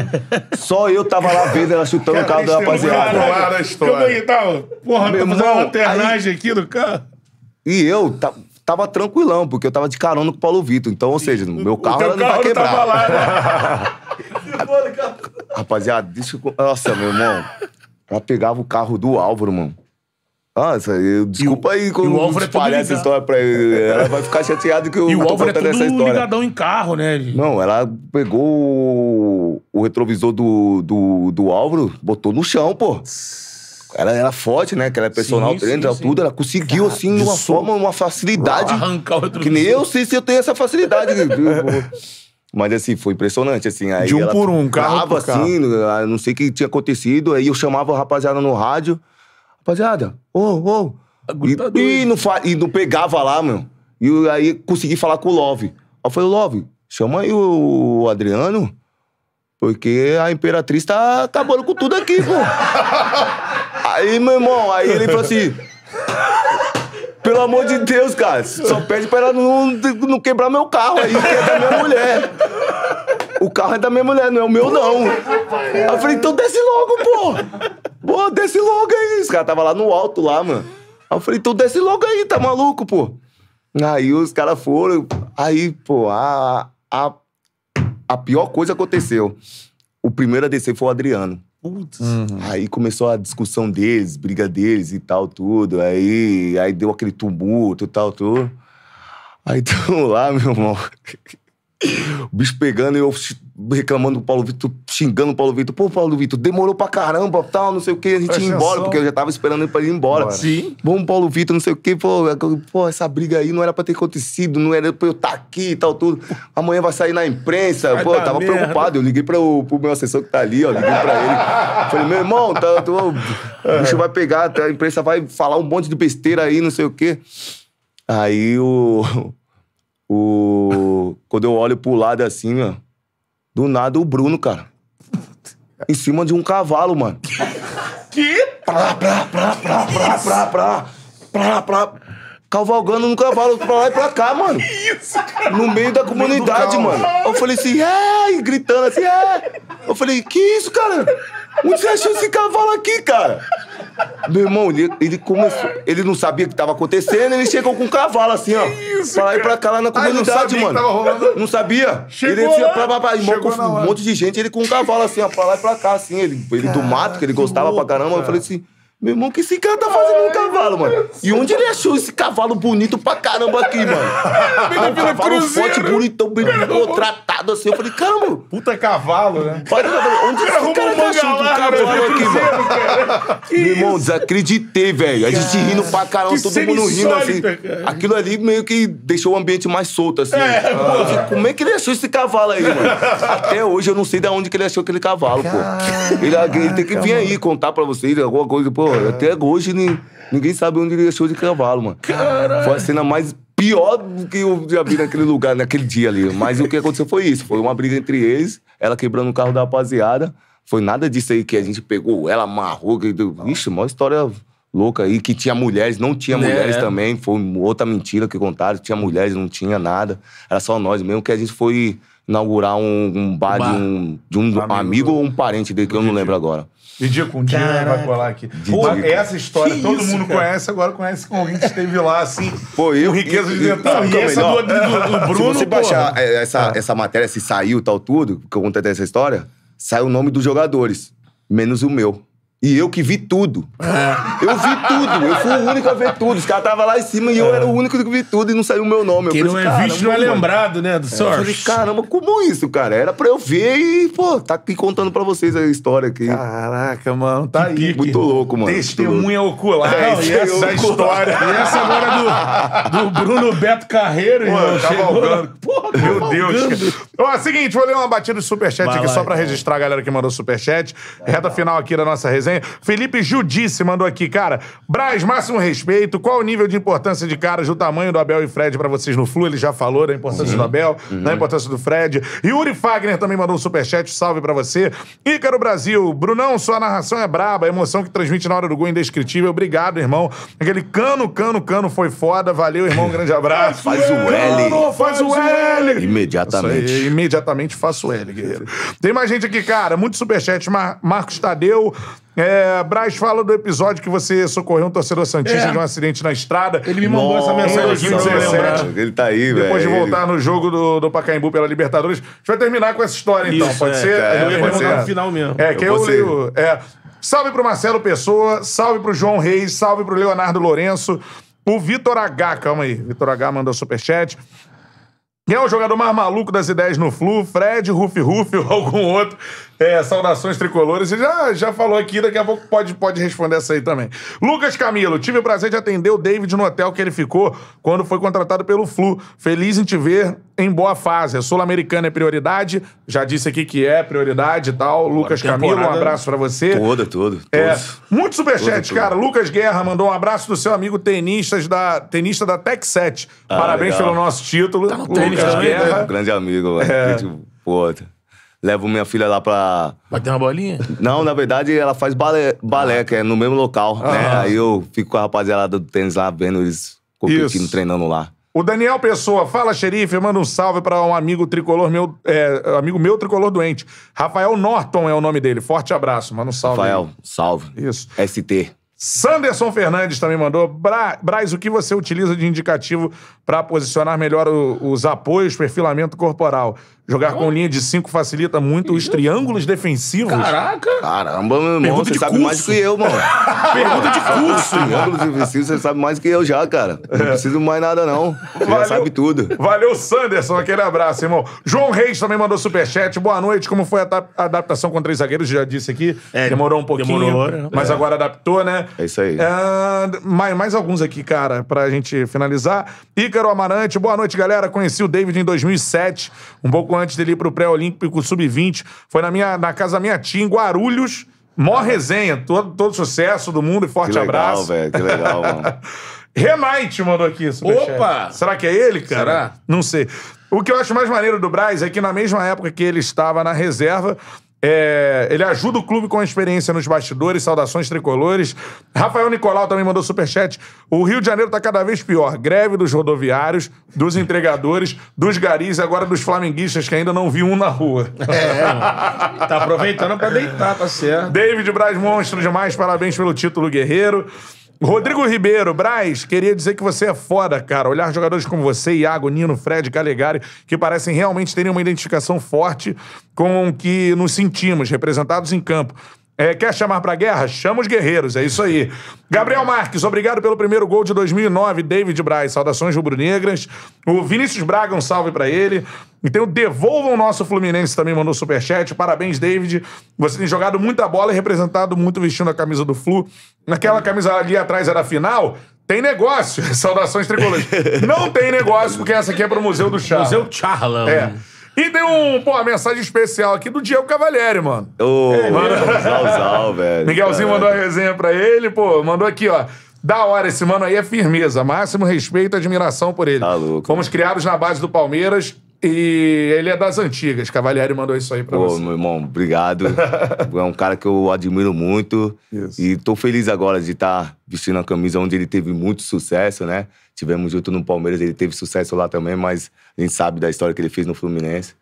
<laughs> só eu tava lá vendo ela chutando cara, o carro da rapaziada. Cara, a história. Como é que tava? Porra, meu tá uma alternagem aí... aqui do carro. E eu tava tranquilão, porque eu tava de carona com o Paulo Vitor. Então, ou seja, meu carro não vai quebrar. Tava lá, né? <laughs> Rapaziada, deixa eu... Nossa, meu irmão. Ela pegava o carro do Álvaro, mano. Nossa, eu, desculpa e aí quando o Álvaro é espalhar é essa história pra ele. Ela vai ficar chateada que eu e o Álvaro é essa história. ligadão em carro, né? Não, ela pegou o, retrovisor do, do, do Álvaro, botou no chão, pô. Ela era forte, né? Que ela é personal trainer, tá tudo. Ela conseguiu, Cara, assim, de uma som. forma, uma facilidade. Arrancar o retrovisor. Que nem eu sei se eu tenho essa facilidade. <laughs> Mas assim, foi impressionante, assim. Aí de um por um, carro, brava, carro. assim, não sei o que tinha acontecido. Aí eu chamava a rapaziada no rádio. Rapaziada, ô, ô. E, tá e, não fa... e não pegava lá, meu. E aí consegui falar com o Love. Aí eu falei, Love, chama aí o Adriano, porque a Imperatriz tá acabando com tudo aqui, pô. <laughs> aí, meu irmão, aí ele falou assim. Pelo amor de Deus, cara, só pede pra ela não, não quebrar meu carro aí, que é da minha mulher. O carro é da minha mulher, não é o meu, não. Aí eu falei, então desce logo, pô. Pô, desce logo aí. Os caras tava lá no alto lá, mano. Aí eu falei, então desce logo aí, tá maluco, pô. Aí os caras foram. Aí, pô, a, a, a pior coisa aconteceu. O primeiro a descer foi o Adriano. Putz. Uhum. Aí começou a discussão deles, briga deles e tal, tudo. Aí, aí deu aquele tumulto e tal, tudo. Aí <laughs> tamo lá, meu irmão. <laughs> O bicho pegando e eu reclamando do Paulo Vitor, xingando o Paulo Vitor. Pô, Paulo Vitor, demorou pra caramba, tal, não sei o que, a gente Presta ia embora, atenção. porque eu já tava esperando ele pra ir embora. Bora. Sim. Bom, Paulo Vitor, não sei o é que, pô, pô, essa briga aí não era pra ter acontecido, não era pra eu estar tá aqui e tal, tudo. Amanhã vai sair na imprensa. Vai pô, eu tava merda. preocupado, eu liguei pra o, pro meu assessor que tá ali, ó, liguei pra ele. Falei, meu irmão, tá, tô, o é. bicho vai pegar, tá, a imprensa vai falar um monte de besteira aí, não sei o que. Aí o... O... Quando eu olho pro lado assim, ó do nada o Bruno, cara. Em cima de um cavalo, mano. Que? Pra, pra, pra, pra, pra, pra, pra, pra, pra. Cavalgando no cavalo pra lá e pra cá, mano. Isso, cara. No meio da comunidade, meio mano. Eu falei assim, ai, é", gritando assim, ai. É". Eu falei, que isso, cara? Onde você achou esse cavalo aqui, cara? Meu irmão, ele, ele começou. Ele não sabia o que tava acontecendo, ele chegou com um cavalo assim, ó. isso, pra lá e pra cá lá na comunidade, Ai, mano. Não sabia? Chegou ele Pra, pra, irmão, com um monte de gente, ele com um cavalo assim, ó, pra lá e pra cá, assim. Ele, ele do mato, que ele gostava pra caramba, eu falei assim. Meu irmão, que esse cara tá fazendo um cavalo, mano? E onde ele achou esse cavalo bonito pra caramba aqui, mano? <laughs> um cavalo forte, bonitão, bem tratado assim. Eu falei, caramba. Puta cavalo, né? Falei, onde esse cara tá achando um cavalo né? aqui, mano? Meu irmão, desacreditei, velho. A gente rindo pra caramba, todo mundo rindo assim. Aquilo ali meio que deixou o ambiente mais solto, assim. É, pô, como é que ele achou esse cavalo aí, mano? Até hoje eu não sei de onde que ele achou aquele cavalo, pô. Ele, tem que vir aí contar pra vocês alguma coisa, pô até hoje nem, ninguém sabe onde ele deixou de cavalo, mano. Caralho. Foi a cena mais pior do que eu já vi naquele lugar, naquele dia ali. Mas o que aconteceu foi isso. Foi uma briga entre eles, ela quebrando o carro da rapaziada. Foi nada disso aí que a gente pegou, ela amarrou. Que... Ixi, maior história louca aí, que tinha mulheres, não tinha é, mulheres é. também. Foi outra mentira que contaram, tinha mulheres, não tinha nada. Era só nós mesmo, que a gente foi inaugurar um, um bar, bar, de um, de um amigo. amigo. ou um parente dele, que eu não lembro agora dia com dia vai colar aqui. Pô, essa história que todo isso, mundo cara? conhece, agora conhece com alguém que esteve lá, assim, pô, eu, com riqueza de detalhe. E, e, essa do, do, do, Bruno, Se você baixar é. essa, é. essa matéria, se saiu tal tudo, que eu contei essa história, sai o nome dos jogadores, menos o meu. E eu que vi tudo. É. Eu vi tudo. Eu fui o único a ver tudo. Os caras estavam lá em cima e eu é. era o único que vi tudo e não saiu o meu nome. Quem eu pensei, assim, é não é visto não é lembrado, né? Do é, sorte. Eu falei, caramba, como isso, cara? Era pra eu ver e, pô, tá aqui contando pra vocês a história aqui. Caraca, mano, tá que aí. Pique. Muito louco, mano. Testemunha ocular. É, não, e essa ocular. história. e essa agora do, do Bruno Beto Carreiro, pô, irmão. Tá Cavalgando. Tá meu Deus. Ó, é seguinte, vou ler uma batida de superchat Vai aqui lá, só pra então. registrar a galera que mandou superchat. Reta final aqui da nossa resenha resenha. Felipe Judice mandou aqui, cara. Braz, máximo respeito. Qual o nível de importância de caras o tamanho do Abel e Fred para vocês no Flu? Ele já falou da importância uhum. do Abel, uhum. da importância do Fred. e Uri Fagner também mandou um superchat. Salve para você. Ícaro Brasil. Brunão, sua narração é braba. A emoção que transmite na hora do gol é indescritível. Obrigado, irmão. Aquele cano, cano, cano foi foda. Valeu, irmão. Um grande abraço. Faz o L. faz o L. Imediatamente. Aí, imediatamente faço o L, guerreiro. Tem mais gente aqui, cara. Muito superchat. Mar Marcos Tadeu. É, Braz fala do episódio que você socorreu um torcedor Santista é. de um acidente na estrada. Ele me mandou Nossa, essa mensagem aqui, 2017. Ele tá aí, velho. Depois véio, de voltar ele... no jogo do, do Pacaembu pela Libertadores. A gente vai terminar com essa história, então. Isso, pode é, ser? É, eu ia perguntar no final mesmo. É, que eu, eu leio. É. Salve pro Marcelo Pessoa, salve pro João Reis, salve pro Leonardo Lourenço. O Vitor H, calma aí. Vitor H mandou superchat. Quem é o jogador mais maluco das ideias no Flu? Fred, Ruf Ruf ou <laughs> algum outro? É, saudações tricolores. Você já, já falou aqui, daqui a pouco pode, pode responder essa aí também. Lucas Camilo, tive o prazer de atender o David no hotel que ele ficou quando foi contratado pelo Flu. Feliz em te ver em boa fase. A Sul-Americana é prioridade, já disse aqui que é prioridade e tal. Lucas Camilo, um abraço para você. Toda, tudo. É, muito superchat, cara. Lucas Guerra mandou um abraço do seu amigo tenistas da, tenista da Tech 7. Ah, Parabéns legal. pelo nosso título. Tá no Lucas tênis, Guerra. Um né? grande amigo, é. Gente, pô levo minha filha lá pra. Bater uma bolinha? Não, na verdade ela faz balé, balé ah. que é no mesmo local. Ah. Né? Aí eu fico com a rapaziada do tênis lá, vendo eles competindo, Isso. treinando lá. O Daniel Pessoa, fala xerife, manda um salve para um amigo tricolor meu, é, amigo meu tricolor doente. Rafael Norton é o nome dele. Forte abraço, manda um salve. Rafael, aí. salve. Isso. ST. Sanderson Fernandes também mandou. Bra Braz, o que você utiliza de indicativo para posicionar melhor o, os apoios, perfilamento corporal? Jogar com linha de cinco facilita muito os triângulos defensivos. Caraca! Caramba, meu irmão, Pergunta você de sabe curso. mais do que eu, mano. <laughs> Pergunta de curso! Triângulos defensivos, você sabe mais do que eu já, cara. Não é. preciso mais nada, não. Você já sabe tudo. Valeu, Sanderson. Aquele abraço, irmão. João Reis também mandou superchat. Boa noite. Como foi a a adaptação com três zagueiros? Já disse aqui. É, demorou um pouquinho. demorou, né? mas é. agora adaptou, né? É isso aí. É, mais, mais alguns aqui, cara, pra gente finalizar. Ícaro Amarante. Boa noite, galera. Conheci o David em 2007. Um pouco antes dele ir pro pré-olímpico sub-20. Foi na, minha, na casa da minha tia, em Guarulhos. Mó ah. resenha. Todo, todo sucesso do mundo e forte que legal, abraço. Véio, que legal, mano. <laughs> Renate mandou aqui isso. Opa! Será que é ele, cara? Será? Não sei. O que eu acho mais maneiro do Braz é que na mesma época que ele estava na reserva, é, ele ajuda o clube com a experiência nos bastidores, saudações tricolores. Rafael Nicolau também mandou superchat. O Rio de Janeiro está cada vez pior. Greve dos rodoviários, dos entregadores, dos garis e agora dos flamenguistas que ainda não vi um na rua. É, tá aproveitando pra deitar, tá certo. David Braz, monstro demais. Parabéns pelo título, guerreiro. Rodrigo Ribeiro, Braz, queria dizer que você é foda, cara. Olhar jogadores como você, Iago, Nino, Fred, Calegari, que parecem realmente terem uma identificação forte com o que nos sentimos, representados em campo. É, quer chamar para guerra? Chama os guerreiros, é isso aí. Gabriel Marques, obrigado pelo primeiro gol de 2009. David Braz, saudações rubro-negras. O Vinícius Braga, um salve para ele. E tem o Devolvam Nosso Fluminense também mandou superchat. Parabéns, David. Você tem jogado muita bola e representado muito vestindo a camisa do Flu. Naquela camisa ali atrás era final. Tem negócio. <laughs> Saudações tricolores. Não tem negócio, porque essa aqui é pro Museu do Charla. Museu Charla. É. E tem um, pô, uma mensagem especial aqui do Diego Cavalieri, mano. Ô, oh, mano. Zalzal, velho. Miguelzinho cara. mandou a resenha pra ele, pô, mandou aqui, ó. Da hora, esse mano aí é firmeza. Máximo respeito e admiração por ele. Tá louco. Fomos né? criados na base do Palmeiras e ele é das antigas. Cavalieri mandou isso aí pra Pô, você. meu irmão, obrigado. <laughs> é um cara que eu admiro muito. Isso. E tô feliz agora de estar tá vestindo a camisa onde ele teve muito sucesso, né? Tivemos junto no Palmeiras, ele teve sucesso lá também, mas a gente sabe da história que ele fez no Fluminense.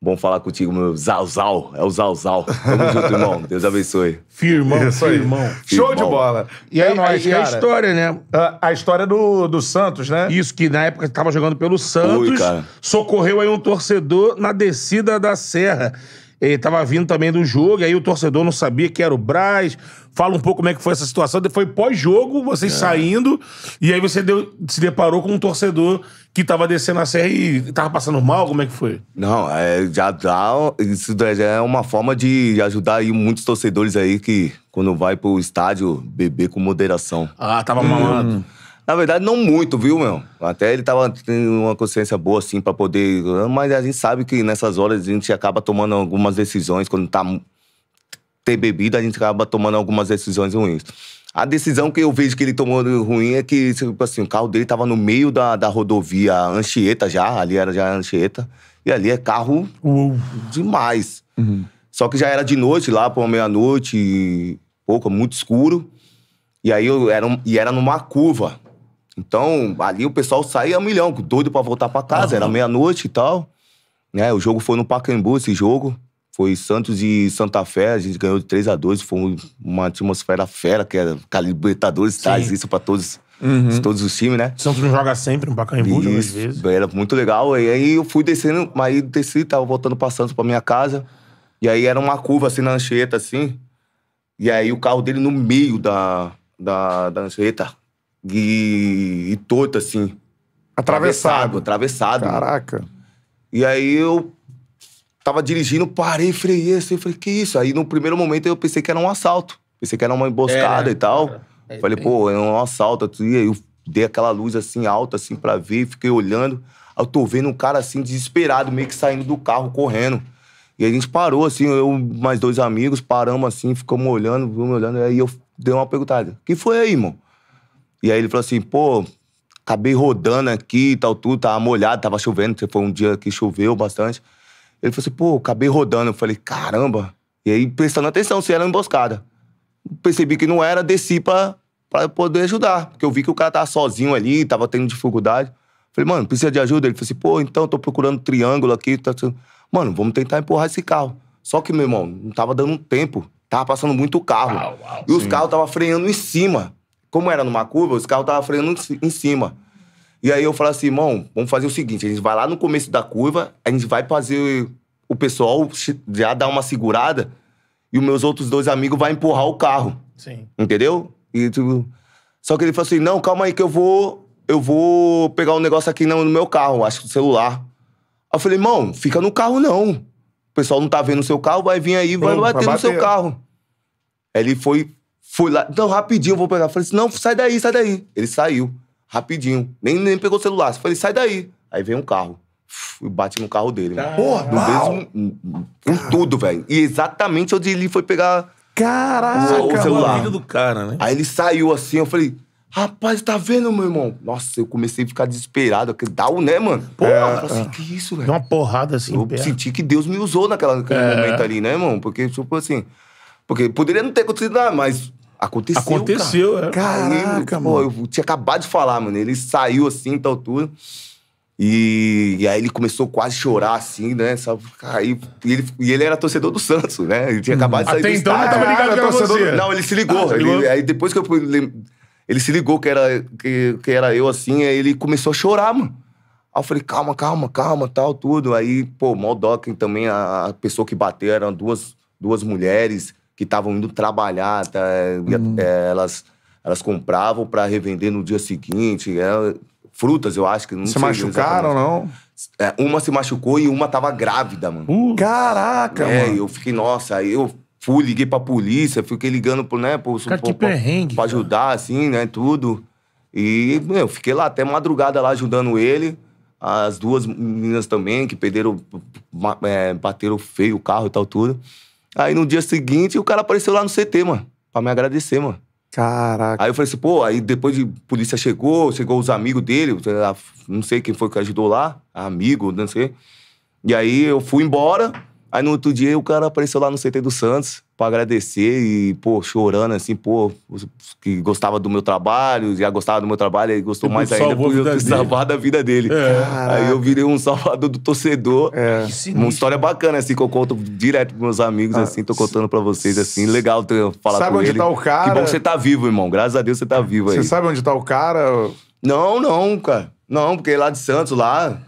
Bom falar contigo, meu Zauzau É o Zauzau Tamo junto, irmão. <laughs> Deus abençoe. Firmão, firmão. Show firmão. de bola. E, aí, é nóis, e a história, né? A, a, história do, do Santos, né? Isso, que na época tava jogando pelo Santos. Ui, socorreu aí um torcedor na descida da serra. Ele estava vindo também do jogo, aí o torcedor não sabia que era o Braz. Fala um pouco como é que foi essa situação. Foi pós-jogo, vocês é. saindo, e aí você deu, se deparou com um torcedor que estava descendo a serra e estava passando mal. Como é que foi? Não, é, já dá. Isso já é uma forma de ajudar aí muitos torcedores aí que, quando vai pro estádio, beber com moderação. Ah, tava hum. malando. Na verdade, não muito, viu, meu? Até ele tava tendo uma consciência boa, assim, pra poder. Mas a gente sabe que nessas horas a gente acaba tomando algumas decisões. Quando tá ter bebida, a gente acaba tomando algumas decisões ruins. A decisão que eu vejo que ele tomou ruim é que, tipo assim, o carro dele tava no meio da, da rodovia Anchieta já, ali era já Anchieta. E ali é carro uhum. demais. Uhum. Só que já era de noite, lá por meia-noite, pouco, muito escuro. E aí eu era, e era numa curva. Então, ali o pessoal saía um milhão, doido para voltar para casa, uhum. era meia-noite e tal. Né? O jogo foi no Pacaembu, esse jogo. Foi Santos e Santa Fé, a gente ganhou de 3 a 2 foi uma atmosfera fera, que é era Calibertadores, tá, isso para todos, uhum. todos os times, né? Santos não joga sempre no Pacaembu, às vezes. Era muito legal, e aí eu fui descendo, mas aí desci, tava voltando pra Santos, pra minha casa, e aí era uma curva assim na ancheta, assim, e aí o carro dele no meio da, da, da ancheta, e, e torto, assim. Atravessado. Atravessado. Caraca. E aí eu tava dirigindo, parei, freiei assim, falei, que isso? Aí no primeiro momento eu pensei que era um assalto. Pensei que era uma emboscada é, né? e tal. É, é, falei, pô, é um assalto. E aí eu dei aquela luz assim alta, assim, pra ver, fiquei olhando. Aí eu tô vendo um cara assim, desesperado, meio que saindo do carro, correndo. E a gente parou, assim, eu mais dois amigos, paramos assim, ficamos olhando, ficamos olhando. Aí eu dei uma perguntada: quem foi aí, irmão? E aí ele falou assim, pô, acabei rodando aqui e tal, tudo, tava molhado, tava chovendo, foi um dia que choveu bastante. Ele falou assim, pô, acabei rodando. Eu falei, caramba. E aí, prestando atenção se era uma emboscada. Percebi que não era, desci pra, pra poder ajudar. Porque eu vi que o cara tava sozinho ali, tava tendo dificuldade. Falei, mano, precisa de ajuda? Ele falou assim, pô, então tô procurando triângulo aqui. Tá... Mano, vamos tentar empurrar esse carro. Só que, meu irmão, não tava dando tempo. Tava passando muito carro. Uau, uau, e os carros tava freando em cima como era numa curva, os carros estavam freando em cima. E aí eu falei assim, irmão, vamos fazer o seguinte: a gente vai lá no começo da curva, a gente vai fazer o pessoal já dar uma segurada e os meus outros dois amigos vão empurrar o carro. Sim. Entendeu? E tipo, só que ele falou assim: não, calma aí que eu vou. Eu vou pegar um negócio aqui no meu carro, acho que o celular. Aí eu falei, irmão, fica no carro não. O pessoal não tá vendo o seu carro, vai vir aí, vai, vai bater, no seu carro. Aí ele foi, Fui lá, então rapidinho eu vou pegar. Falei assim, não, sai daí, sai daí. Ele saiu, rapidinho. Nem, nem pegou o celular. Falei, sai daí. Aí veio um carro. E bate no carro dele. Mano. Porra, no mesmo, em, tudo, velho. E exatamente onde ele foi pegar Caraca, o celular. O do cara, né? Aí ele saiu assim, eu falei, rapaz, tá vendo, meu irmão? Nossa, eu comecei a ficar desesperado. Aquele down, né, mano? Porra, é, eu falei assim, que isso, velho? Deu uma porrada assim. Eu perto. senti que Deus me usou naquela, naquele é. momento ali, né, irmão? Porque, tipo assim. Porque poderia não ter acontecido nada, mas Aconteceu. Aconteceu, cara. é. Caraca, aí, mano. Pô, eu tinha acabado de falar, mano. Ele saiu assim, tal, tudo. E, e, aí ele começou quase a chorar, assim, né? Sabe? e, ele, e ele era torcedor do Santos, né? Ele tinha hum. acabado de sair Até do então estádio. não tava ligado torcedor você. Não, ele se ligou. Ah, tá ele, ligou. aí depois que eu ele, ele se ligou que era, que, que era eu, assim, aí ele começou a chorar, mano. Aí eu falei, calma, calma, calma, tal, tudo. Aí, pô, Moldokin também, a, a pessoa que bateu eram duas, duas mulheres que estavam indo trabalhar, tá, hum. é, elas, elas compravam para revender no dia seguinte. É, frutas, eu acho que não Se machucaram ou não? É, uma se machucou e uma tava grávida, mano. Uh, caraca, é, mano. eu fiquei, nossa, aí eu fui, liguei pra polícia, fiquei ligando pro, né, pro, cara, pro, pra, pra, ajudar, assim, né, tudo. E, meu, eu fiquei lá até madrugada lá ajudando ele. As duas meninas também, que perderam, é, bateram feio o carro e tal, tudo. Aí no dia seguinte o cara apareceu lá no CT, mano, pra me agradecer, mano. Caraca. Aí eu falei assim, pô, aí depois de polícia chegou, chegou os amigos dele, não sei quem foi que ajudou lá, amigo, não sei. E aí eu fui embora, Aí no outro dia o cara apareceu lá no CT do Santos para agradecer e, pô, chorando assim, pô, que gostava do meu trabalho, já gostava do meu trabalho, e gostou tipo, mais ainda por eu ter salvado a vida dele. É. Aí eu virei um salvador do torcedor. É. Uma história bacana, assim, que eu conto direto pros meus amigos, ah, assim, tô contando para vocês, assim, legal falar sabe com ele. Sabe onde tá o cara? Que bom que você tá vivo, irmão, graças a Deus você tá vivo aí. Você sabe onde tá o cara? Não, não, cara. Não, porque lá de Santos, lá,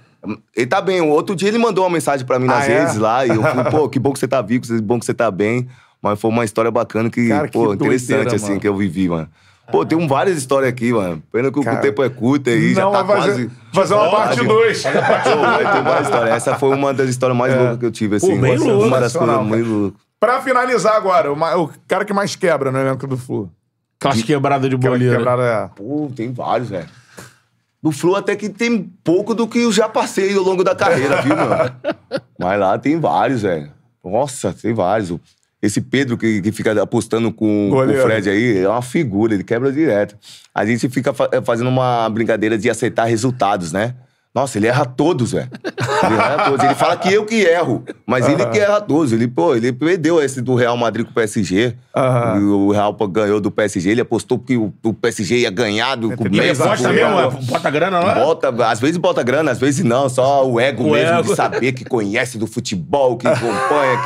ele tá bem. Outro dia ele mandou uma mensagem pra mim nas ah, é? redes é? lá. E eu falei, pô, que bom que você tá vivo, que bom que você tá bem. Mas foi uma história bacana que, Cara, pô, que interessante, doideira, assim, mano. que eu vivi, mano. Pô, ah. tem várias histórias aqui, mano. Pena que Cara, o tempo é curto aí, não, já tá fazer, quase. Fazer uma parte 2. Pô, tem várias histórias. Essa foi uma das histórias mais é. loucas que eu tive, assim. Pô, bem uma, louco, uma das coisas mais loucas. Pra finalizar agora, o, cara que mais quebra no elenco do Flu. Aquelas quebradas de boleira. Quebrada, é. Pô, tem vários, velho. Do Flu até que tem pouco do que eu já passei ao longo da carreira, viu, mano? <laughs> Mas lá tem vários, velho. É. Nossa, tem vários. Esse Pedro que, que fica apostando com, com, o Fred aí é uma figura, ele quebra direto. A gente fica fa é, fazendo uma brincadeira de aceitar resultados, né? Nossa, ele erra todos, velho. Ele erra todos. Ele fala que eu que erro, mas uhum. ele que erra todos. Ele, pô, ele perdeu esse do Real Madrid com o PSG. Uhum. O Real ganhou do PSG, ele apostou que o, o PSG ia ganhar do é, com o Messi. Bota mesmo, é, bota grana lá? É? Bota, às vezes bota grana, às vezes não. Só o ego o mesmo ego. de saber que conhece do futebol, que acompanha,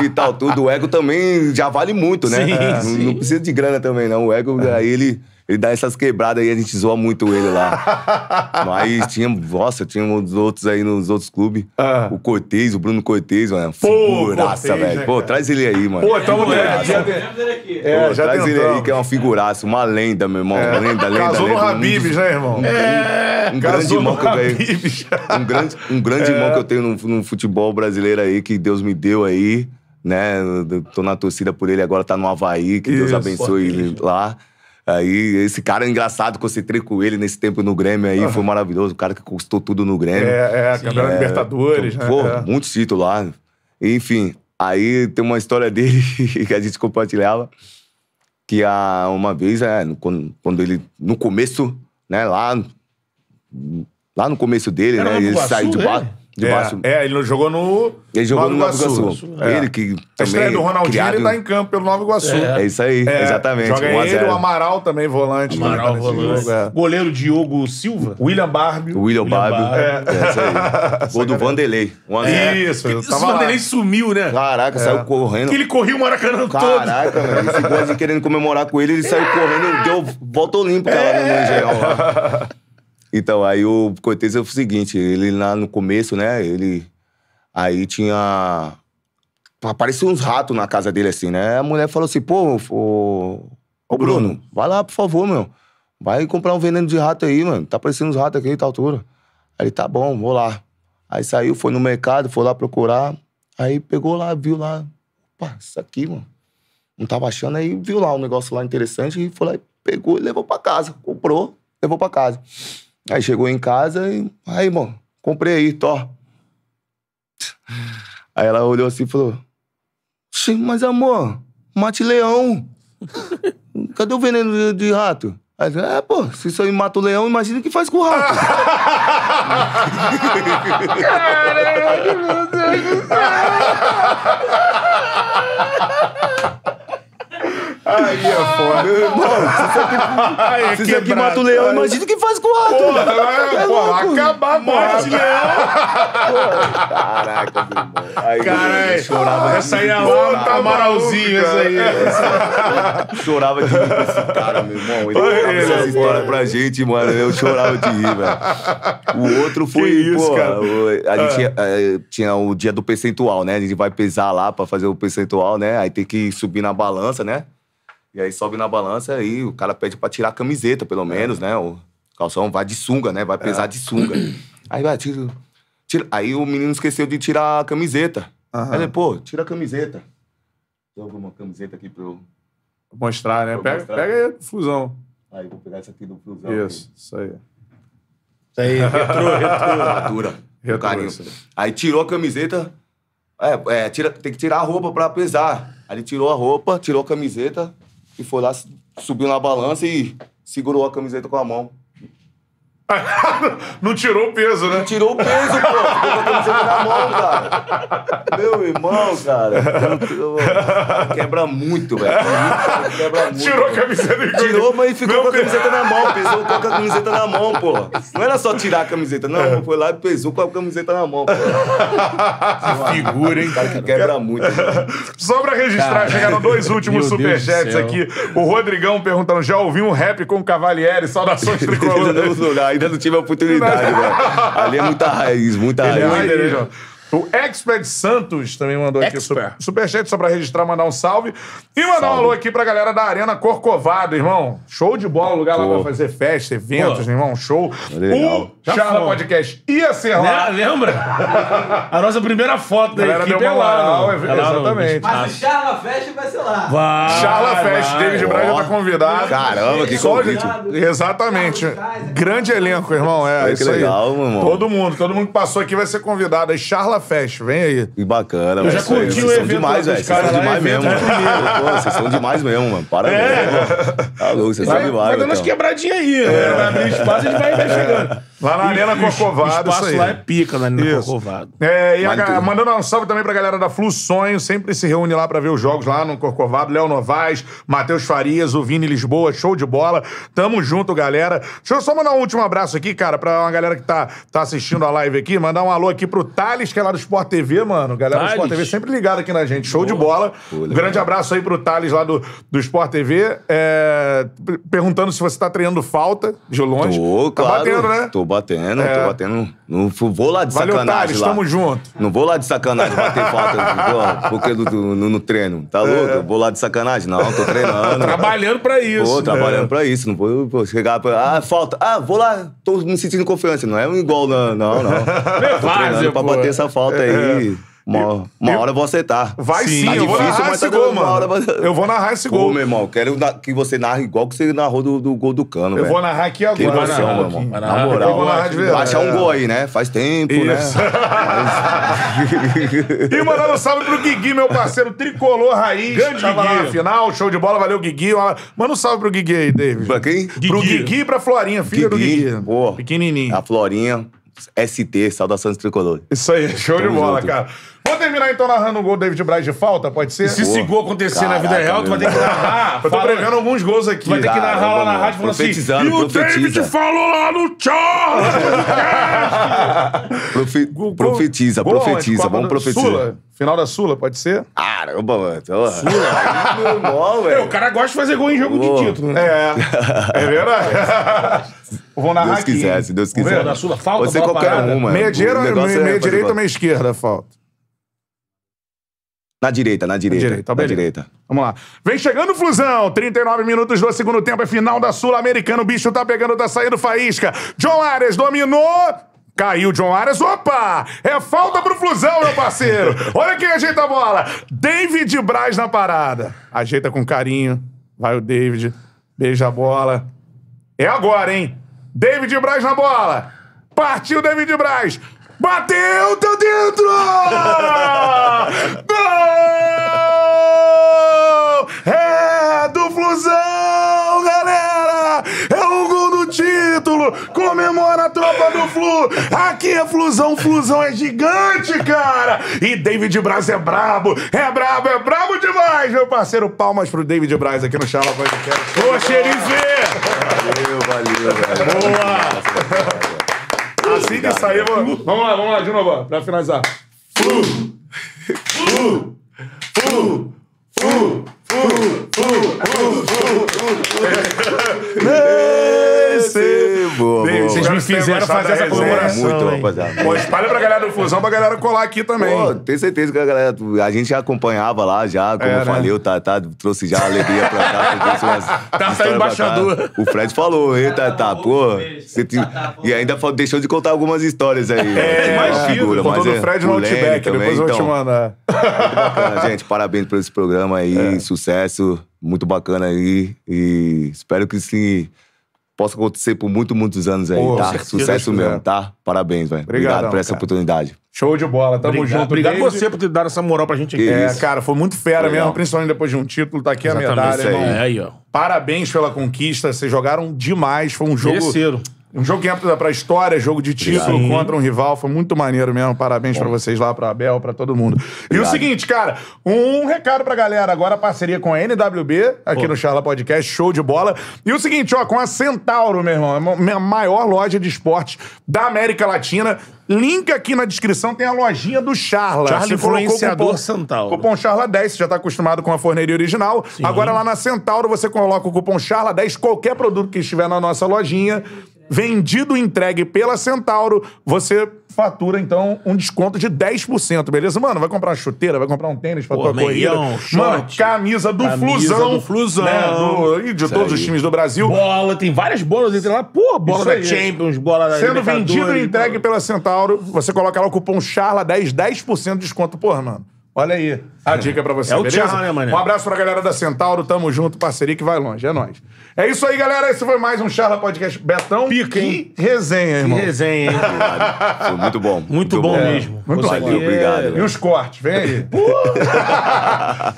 que e tal, tudo. O ego também já vale muito, né? Sim, sim. Não, precisa de grana também, não. O ego, é. aí ele... Ele dá essas quebradas aí, a gente zoa muito ele lá. <laughs> Mas tinha, nossa, tinha uns outros aí nos outros clubes. Ah. O Cortez, o Bruno Cortez, mano. Pô, figuraça, velho. Né, Pô, traz ele aí, mano. Pô, tamo é, já, é, Pô, já Traz tentamos. ele aí, que é uma figuraça, uma lenda, meu irmão. É. Lenda, lenda, Casou lenda. Casou no Habibs, um, né, irmão? É. Um grande irmão que eu tenho. Um grande, um grande é. irmão que eu tenho no, no futebol brasileiro aí, que Deus me deu aí né? Tô na torcida por ele, agora tá no Havaí, que Isso, Deus abençoe ele lá. Aí, esse cara é engraçado, concentrei com ele nesse tempo no Grêmio aí, uhum. foi maravilhoso. O cara que conquistou tudo no Grêmio. É, é, campeão é, Libertadores, então, né? Pô, é. muitos títulos lá. Enfim, aí tem uma história <laughs> dele que a gente compartilhava, que a, uma vez, é, quando, quando ele, no começo, né, lá, lá no começo dele, Era né, ele saiu de é? bar. Debaixo. É, é, ele jogou no. Ele jogou Nova no Nova Iguaçu. Iguaçu. É. Ele que. Também a estreia do Ronaldinho criado... ele tá em campo pelo Nova Iguaçu. É, é isso aí, é. exatamente. Joga ele, o Amaral também, volante. Amaral, também né, volante. Jogo, é. Goleiro Diogo Silva. William Barbie. William, William Barbie. É. é. isso aí. <laughs> Gol do Vanderlei. é. Isso, O Vanderlei sumiu, né? Caraca, saiu correndo. Que ele corria o Maracanã Caraca, todo. Caraca, velho. Esse quase querendo comemorar com ele, ele saiu correndo e deu volta olímpica lá no Mundial. <laughs> Então, aí o Cortez é o seguinte, ele lá no começo, né, ele... Aí tinha... Apareciam uns ratos na casa dele, assim, né? A mulher falou assim, pô, o, Bruno, Bruno, vai lá, por favor, meu. Vai comprar um veneno de rato aí, mano. Tá aparecendo uns ratos aqui em tá tal, altura. Aí ele, tá bom, vou lá. Aí saiu, foi no mercado, foi lá procurar. Aí pegou lá, viu lá. Opa, isso aqui, mano. Não tava achando, aí viu lá um negócio lá interessante e foi lá e pegou e levou pra casa. Comprou, levou pra casa. Aí chegou em casa e. Aí, irmão, comprei aí, Thor. Aí ela olhou assim e falou: Sim, mas amor, mate leão. <laughs> Cadê o veneno de, de rato? Aí, é, pô, se isso aí mata o leão, imagina o que faz com o rato. <laughs> Caralho, meu Deus do céu! <laughs> Aí é foda. Bom, se você aqui é mata o leão, imagina o que faz com o rato. Porra, é, é acabar com o rato. leão. Caraca, meu irmão. Aí, é, chorava. Essa aí é a outra Amaralzinho, essa aí. Chorava de rir esse cara, meu irmão. Ele contava essas é histórias pra gente, mano. Eu chorava de rir, velho. O outro foi, que isso, pô, cara. a gente ah. eh, tinha o dia do percentual, né? A gente vai pesar lá pra fazer o percentual, né? Aí tem que subir na balança, né? E aí sobe na balança e o cara pede pra tirar a camiseta, pelo é. menos, né? O calção vai de sunga, né? Vai é. pesar de sunga. <clears throat> Aí vai, tira, tira. Aí o menino esqueceu de tirar a camiseta. Uhum. Aí ele, pô, tira a camiseta. Joga uma camiseta aqui pra eu. Mostrar, né? pega, mostrar. pega aí, fusão. Aí, vou pegar essa aqui do fusão. Isso, isso aí. Isso aí, <laughs> retrô, retrô. Madura. Retrô, carinho. Aí tirou a camiseta. É, é tira, tem que tirar a roupa pra pesar. Aí ele tirou a roupa, tirou a camiseta e foi lá, subiu na balança e segurou a camiseta com a mão. <laughs> não tirou o peso, né? Não tirou o peso, pô. Ficou a camiseta na mão, cara. Meu irmão, cara. Quebra muito, velho. Quebra muito. Tirou a camiseta e Tirou, mas ficou com a camiseta na mão. Pesou com a <laughs> camiseta na mão, pô. Não era só tirar a camiseta, não. É. Foi lá e pesou com a camiseta na mão, pô. Que figura, hein? Cara, que quebra muito. Cara. Só pra registrar, cara. chegaram dois últimos superchats aqui. O Rodrigão perguntando: já ouviu um rap com o Cavalieri? Saudações <laughs> tricolor ainda não tive a oportunidade, velho. Né? <laughs> Ali é muita raiz, muita raiz. Ele é raiz, é João. O Expert Santos também mandou aqui o superchat só pra registrar, mandar um salve. E mandar salve. um alô aqui pra galera da Arena Corcovado, irmão. Show de bola, lugar Pô. lá pra fazer festa, eventos, Pô. irmão, show. Legal. O Charla Podcast ia ser lá. Lembra? a nossa primeira foto da equipe é lá. No, é exatamente. Mas o Charla Fest vai ser lá. Vai, Charla Fest, vai. David Braz tá convidado. Caramba, que convite. Exatamente. Grande elenco, irmão. É, é isso legal, aí. Irmão. Todo mundo, todo mundo que passou aqui vai ser convidado. Aí Charla Fala Fest, vem aí. Que bacana, Eu já curti o Vocês são evento demais, velho. Vocês são demais mesmo. É mano. Vocês são demais mesmo, mano. Parabéns. mano. É. Tá louco, vocês são é, demais, vai dando umas então. quebradinhas aí. né? Vai abrir espaço e a gente vai, chegando. Lá na Arena Corcovado, isso aí. espaço lá é pica na Arena Corcovado. É, e mandando um salve também pra galera da Flu Sonho, sempre se reúne lá pra ver os jogos lá no Corcovado, Léo Novaes, Matheus Farias, o Vini Lisboa, show de bola. Tamo junto, galera. Deixa eu só mandar um último abraço aqui, cara, pra uma galera que tá, tá assistindo a live aqui, mandar um alô aqui pro Thales, que é lá do Sport TV, mano. Galera Thales. do Sport TV sempre ligada aqui na gente. Show Boa. de bola. Pula, Grande abraço aí pro Thales lá do, do Sport TV. É, perguntando se você tá treinando falta de longe. Tô, tá claro. batendo, né? Tô batendo, é. tô batendo. Não vou lá de Valeu, sacanagem. Thales, lá. tamo junto. Não vou lá de sacanagem bater falta porque do, do, no, no, treino. Tá é. louco? É. Vou lá de sacanagem. Não, tô treinando. trabalhando pra isso. Tô trabalhando é. pra isso. Não vou, vou chegar pra. Ah, falta. Ah, vou lá, tô me sentindo confiança. Não é igual, não, não. não. Meu <laughs> tô treinando pra bater essa falta aí. É. Uma, uma eu, hora eu vou aceitar. Vai tá sim, tá eu, difícil, vou narrar esse tá gol, mano. Hora... eu vou narrar esse gol. Pô, meu irmão, quero que você narre igual que você narrou do, do gol do Cano, Eu vou narrar aqui agora. Que emoção, né, meu irmão. Na moral, eu vou narrar de verdade. um gol aí, né? Faz tempo, né? Isso. né? e mandando um salve pro Guigui, meu parceiro tricolor raiz. Grande Tava Guigui. lá na final, show de bola, valeu Guigui. Manda um salve pro Guigui aí, David. Pra quem? Guigui. Pro Guigui e pra Florinha, filha Guigui. do Guigui. Pô, Pequenininho. A Florinha. ST, saudações tricolor. Isso aí, show Tamo de bola, junto. cara. Vou terminar então narrando um gol do David Braz de falta, pode ser? Se esse gol acontecer na vida real, tu vai ter que narrar. Eu tô prevendo alguns gols aqui. vai ter que narrar lá na rádio falando assim. E o David falou lá no Charles! Profetiza, profetiza. Vamos profetizar. Final da Sula, pode ser? Caramba, mano. Sula, O cara gosta de fazer gol em jogo de título, né? É. É verdade. Vou narrar Deus aqui. se Deus quiser, se Deus quiser. da Sula, falta, Você qualquer parada. um, meia direita ou meia esquerda, falta. Na direita, na direita. Na direita, tá na direita. Vamos lá. Vem chegando o Flusão. 39 minutos do segundo tempo. É final da Sul-Americana. O bicho tá pegando, tá saindo faísca. John Arias dominou. Caiu John Arias. Opa! É falta pro Flusão, meu parceiro. <laughs> Olha quem ajeita a bola. David Braz na parada. Ajeita com carinho. Vai o David. Beija a bola. É agora, hein? David Braz na bola. Partiu David Braz. Bateu, tá dentro! Gol! É do Flusão, galera! É o gol do título! Comemora a tropa do Flu! Aqui é Flusão, Flusão é gigante, cara! E David Braz é brabo! É brabo, é brabo demais, meu parceiro! Palmas pro David Braz aqui no Chala Podcast. Ô, xerife! Valeu, valeu, velho. Boa! Assim que sair, vamos lá, vamos lá, de novo, ó, pra finalizar. Flu! Flu! Flu! Flu! Flu! Flu! Flu! Flu! Flu! boa, boa. Vocês me fizeram fazer essa né? comemoração. Muito, rapaziada. Pô, espalha pra galera do Fusão, pra galera colar aqui também. Pô, tenho certeza que a galera... A gente já acompanhava lá, já, como é, eu né? falei, o Tatá trouxe já alegria pra cá. <laughs> Tatá tá embaixador. O Fred falou, hein, Tatá, pô. E ainda deixou de contar algumas histórias aí. É, né? imagina. Contou do é, Fred no Outback, depois eu vou te mandar. Então. Muito bacana, gente. Parabéns por esse programa aí, é. sucesso muito bacana aí. E espero que sim, possa acontecer por muito, muitos anos aí, tá? Certeza, Sucesso mesmo, tá? Parabéns, velho. Obrigado, Obrigado por essa cara. oportunidade. Show de bola, tamo obrigado, junto. Obrigado desde... você por ter dado essa moral pra gente aqui. É, cara, foi muito fera Legal. mesmo, principalmente depois de um título, tá aqui Exatamente a medalha. Aí. É, aí, ó. Parabéns pela conquista, vocês jogaram demais, foi um jogo... Mereceram. Um jogo que entra pra história, jogo de título Obrigado. contra um rival. Foi muito maneiro mesmo. Parabéns para vocês lá, pra Abel, pra todo mundo. E o seguinte, cara, um recado pra galera. Agora parceria com a NWB, aqui Pô. no Charla Podcast, show de bola. E o seguinte, ó, com a Centauro, meu irmão, é a maior loja de esportes da América Latina. Link aqui na descrição tem a lojinha do Charla. Charla Influenciador cupom, Centauro. Cupom Charla10, você já está acostumado com a forneria original. Sim. Agora lá na Centauro você coloca o cupom Charla10, qualquer produto que estiver na nossa lojinha vendido e entregue pela Centauro, você fatura, então, um desconto de 10%, beleza? Mano, vai comprar uma chuteira, vai comprar um tênis pra Pô, tua corrida. Short, Mano, camisa do camisa Flusão. do Flusão. Né? Do, de Isso todos aí. os times do Brasil. Bola, tem várias bolas entre lá. Pô, bola Isso da aí. Champions, bola da Sendo vendido e entregue pela Centauro, você coloca lá o cupom CHARLA10, 10% de desconto. Porra, mano. Olha aí a dica pra você, é beleza? Tchau, né, mané? Um abraço pra galera da Centauro, tamo junto, parceria que vai longe, é nóis. É isso aí, galera, esse foi mais um Charla Podcast Betão. Pica, hein? Que resenha, irmão. Que resenha, hein? foi muito bom. Muito, muito bom, bom, mesmo. Muito bom. Obrigado. E os cortes, vem aí. <laughs> Pô!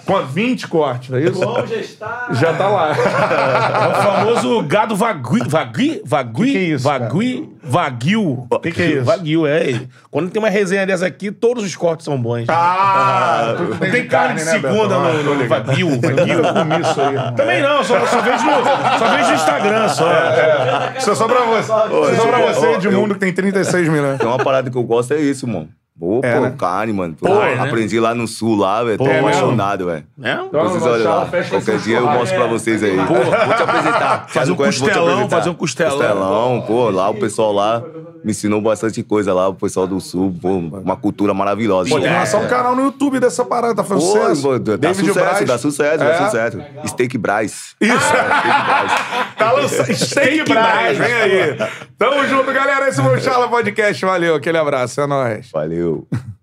Com 20 cortes, é isso? Bom, já está. Já tá lá. é o famoso gado vagui, vagui, vagui, que que é isso, vagui, vaguio. O que, que é isso? Vaguio, é. Quando tem uma resenha dessa aqui, todos os cortes são bons. Ah! tem, tem carne, carne de né, segunda né, no, no Vagil. Vagil. Isso aí, Também não, só, só vejo no, só vejo no Instagram. Só. É, é. Isso é só pra você. é só pra você, Edmundo, que tem 36 mil, né? Tem uma parada que eu gosto, é isso, mano. Pô, é, pô, né? carne, mano. Pô, é, né? Aprendi lá no sul, lá, velho. Tô é apaixonado, velho. É? Então, vocês olham lá. Qualquer dia eu mostro é. pra vocês aí. Pô, vou te apresentar. <laughs> Fazer um costelão, fazer um costelão. Costelão, pô, lá o pessoal lá me ensinou bastante coisa lá, o pessoal do sul, pô, uma cultura maravilhosa. Pô, tem é. um canal no YouTube dessa parada, tá fazendo sucesso. Pô, dá, David sucesso dá sucesso, dá é. sucesso. Steak Braz. Isso. É, Steak <laughs> tá lançando Steak Braz, vem aí. Tamo junto, galera. Esse foi o Charla Podcast. Valeu, aquele abraço, é nóis. Valeu. do. <laughs>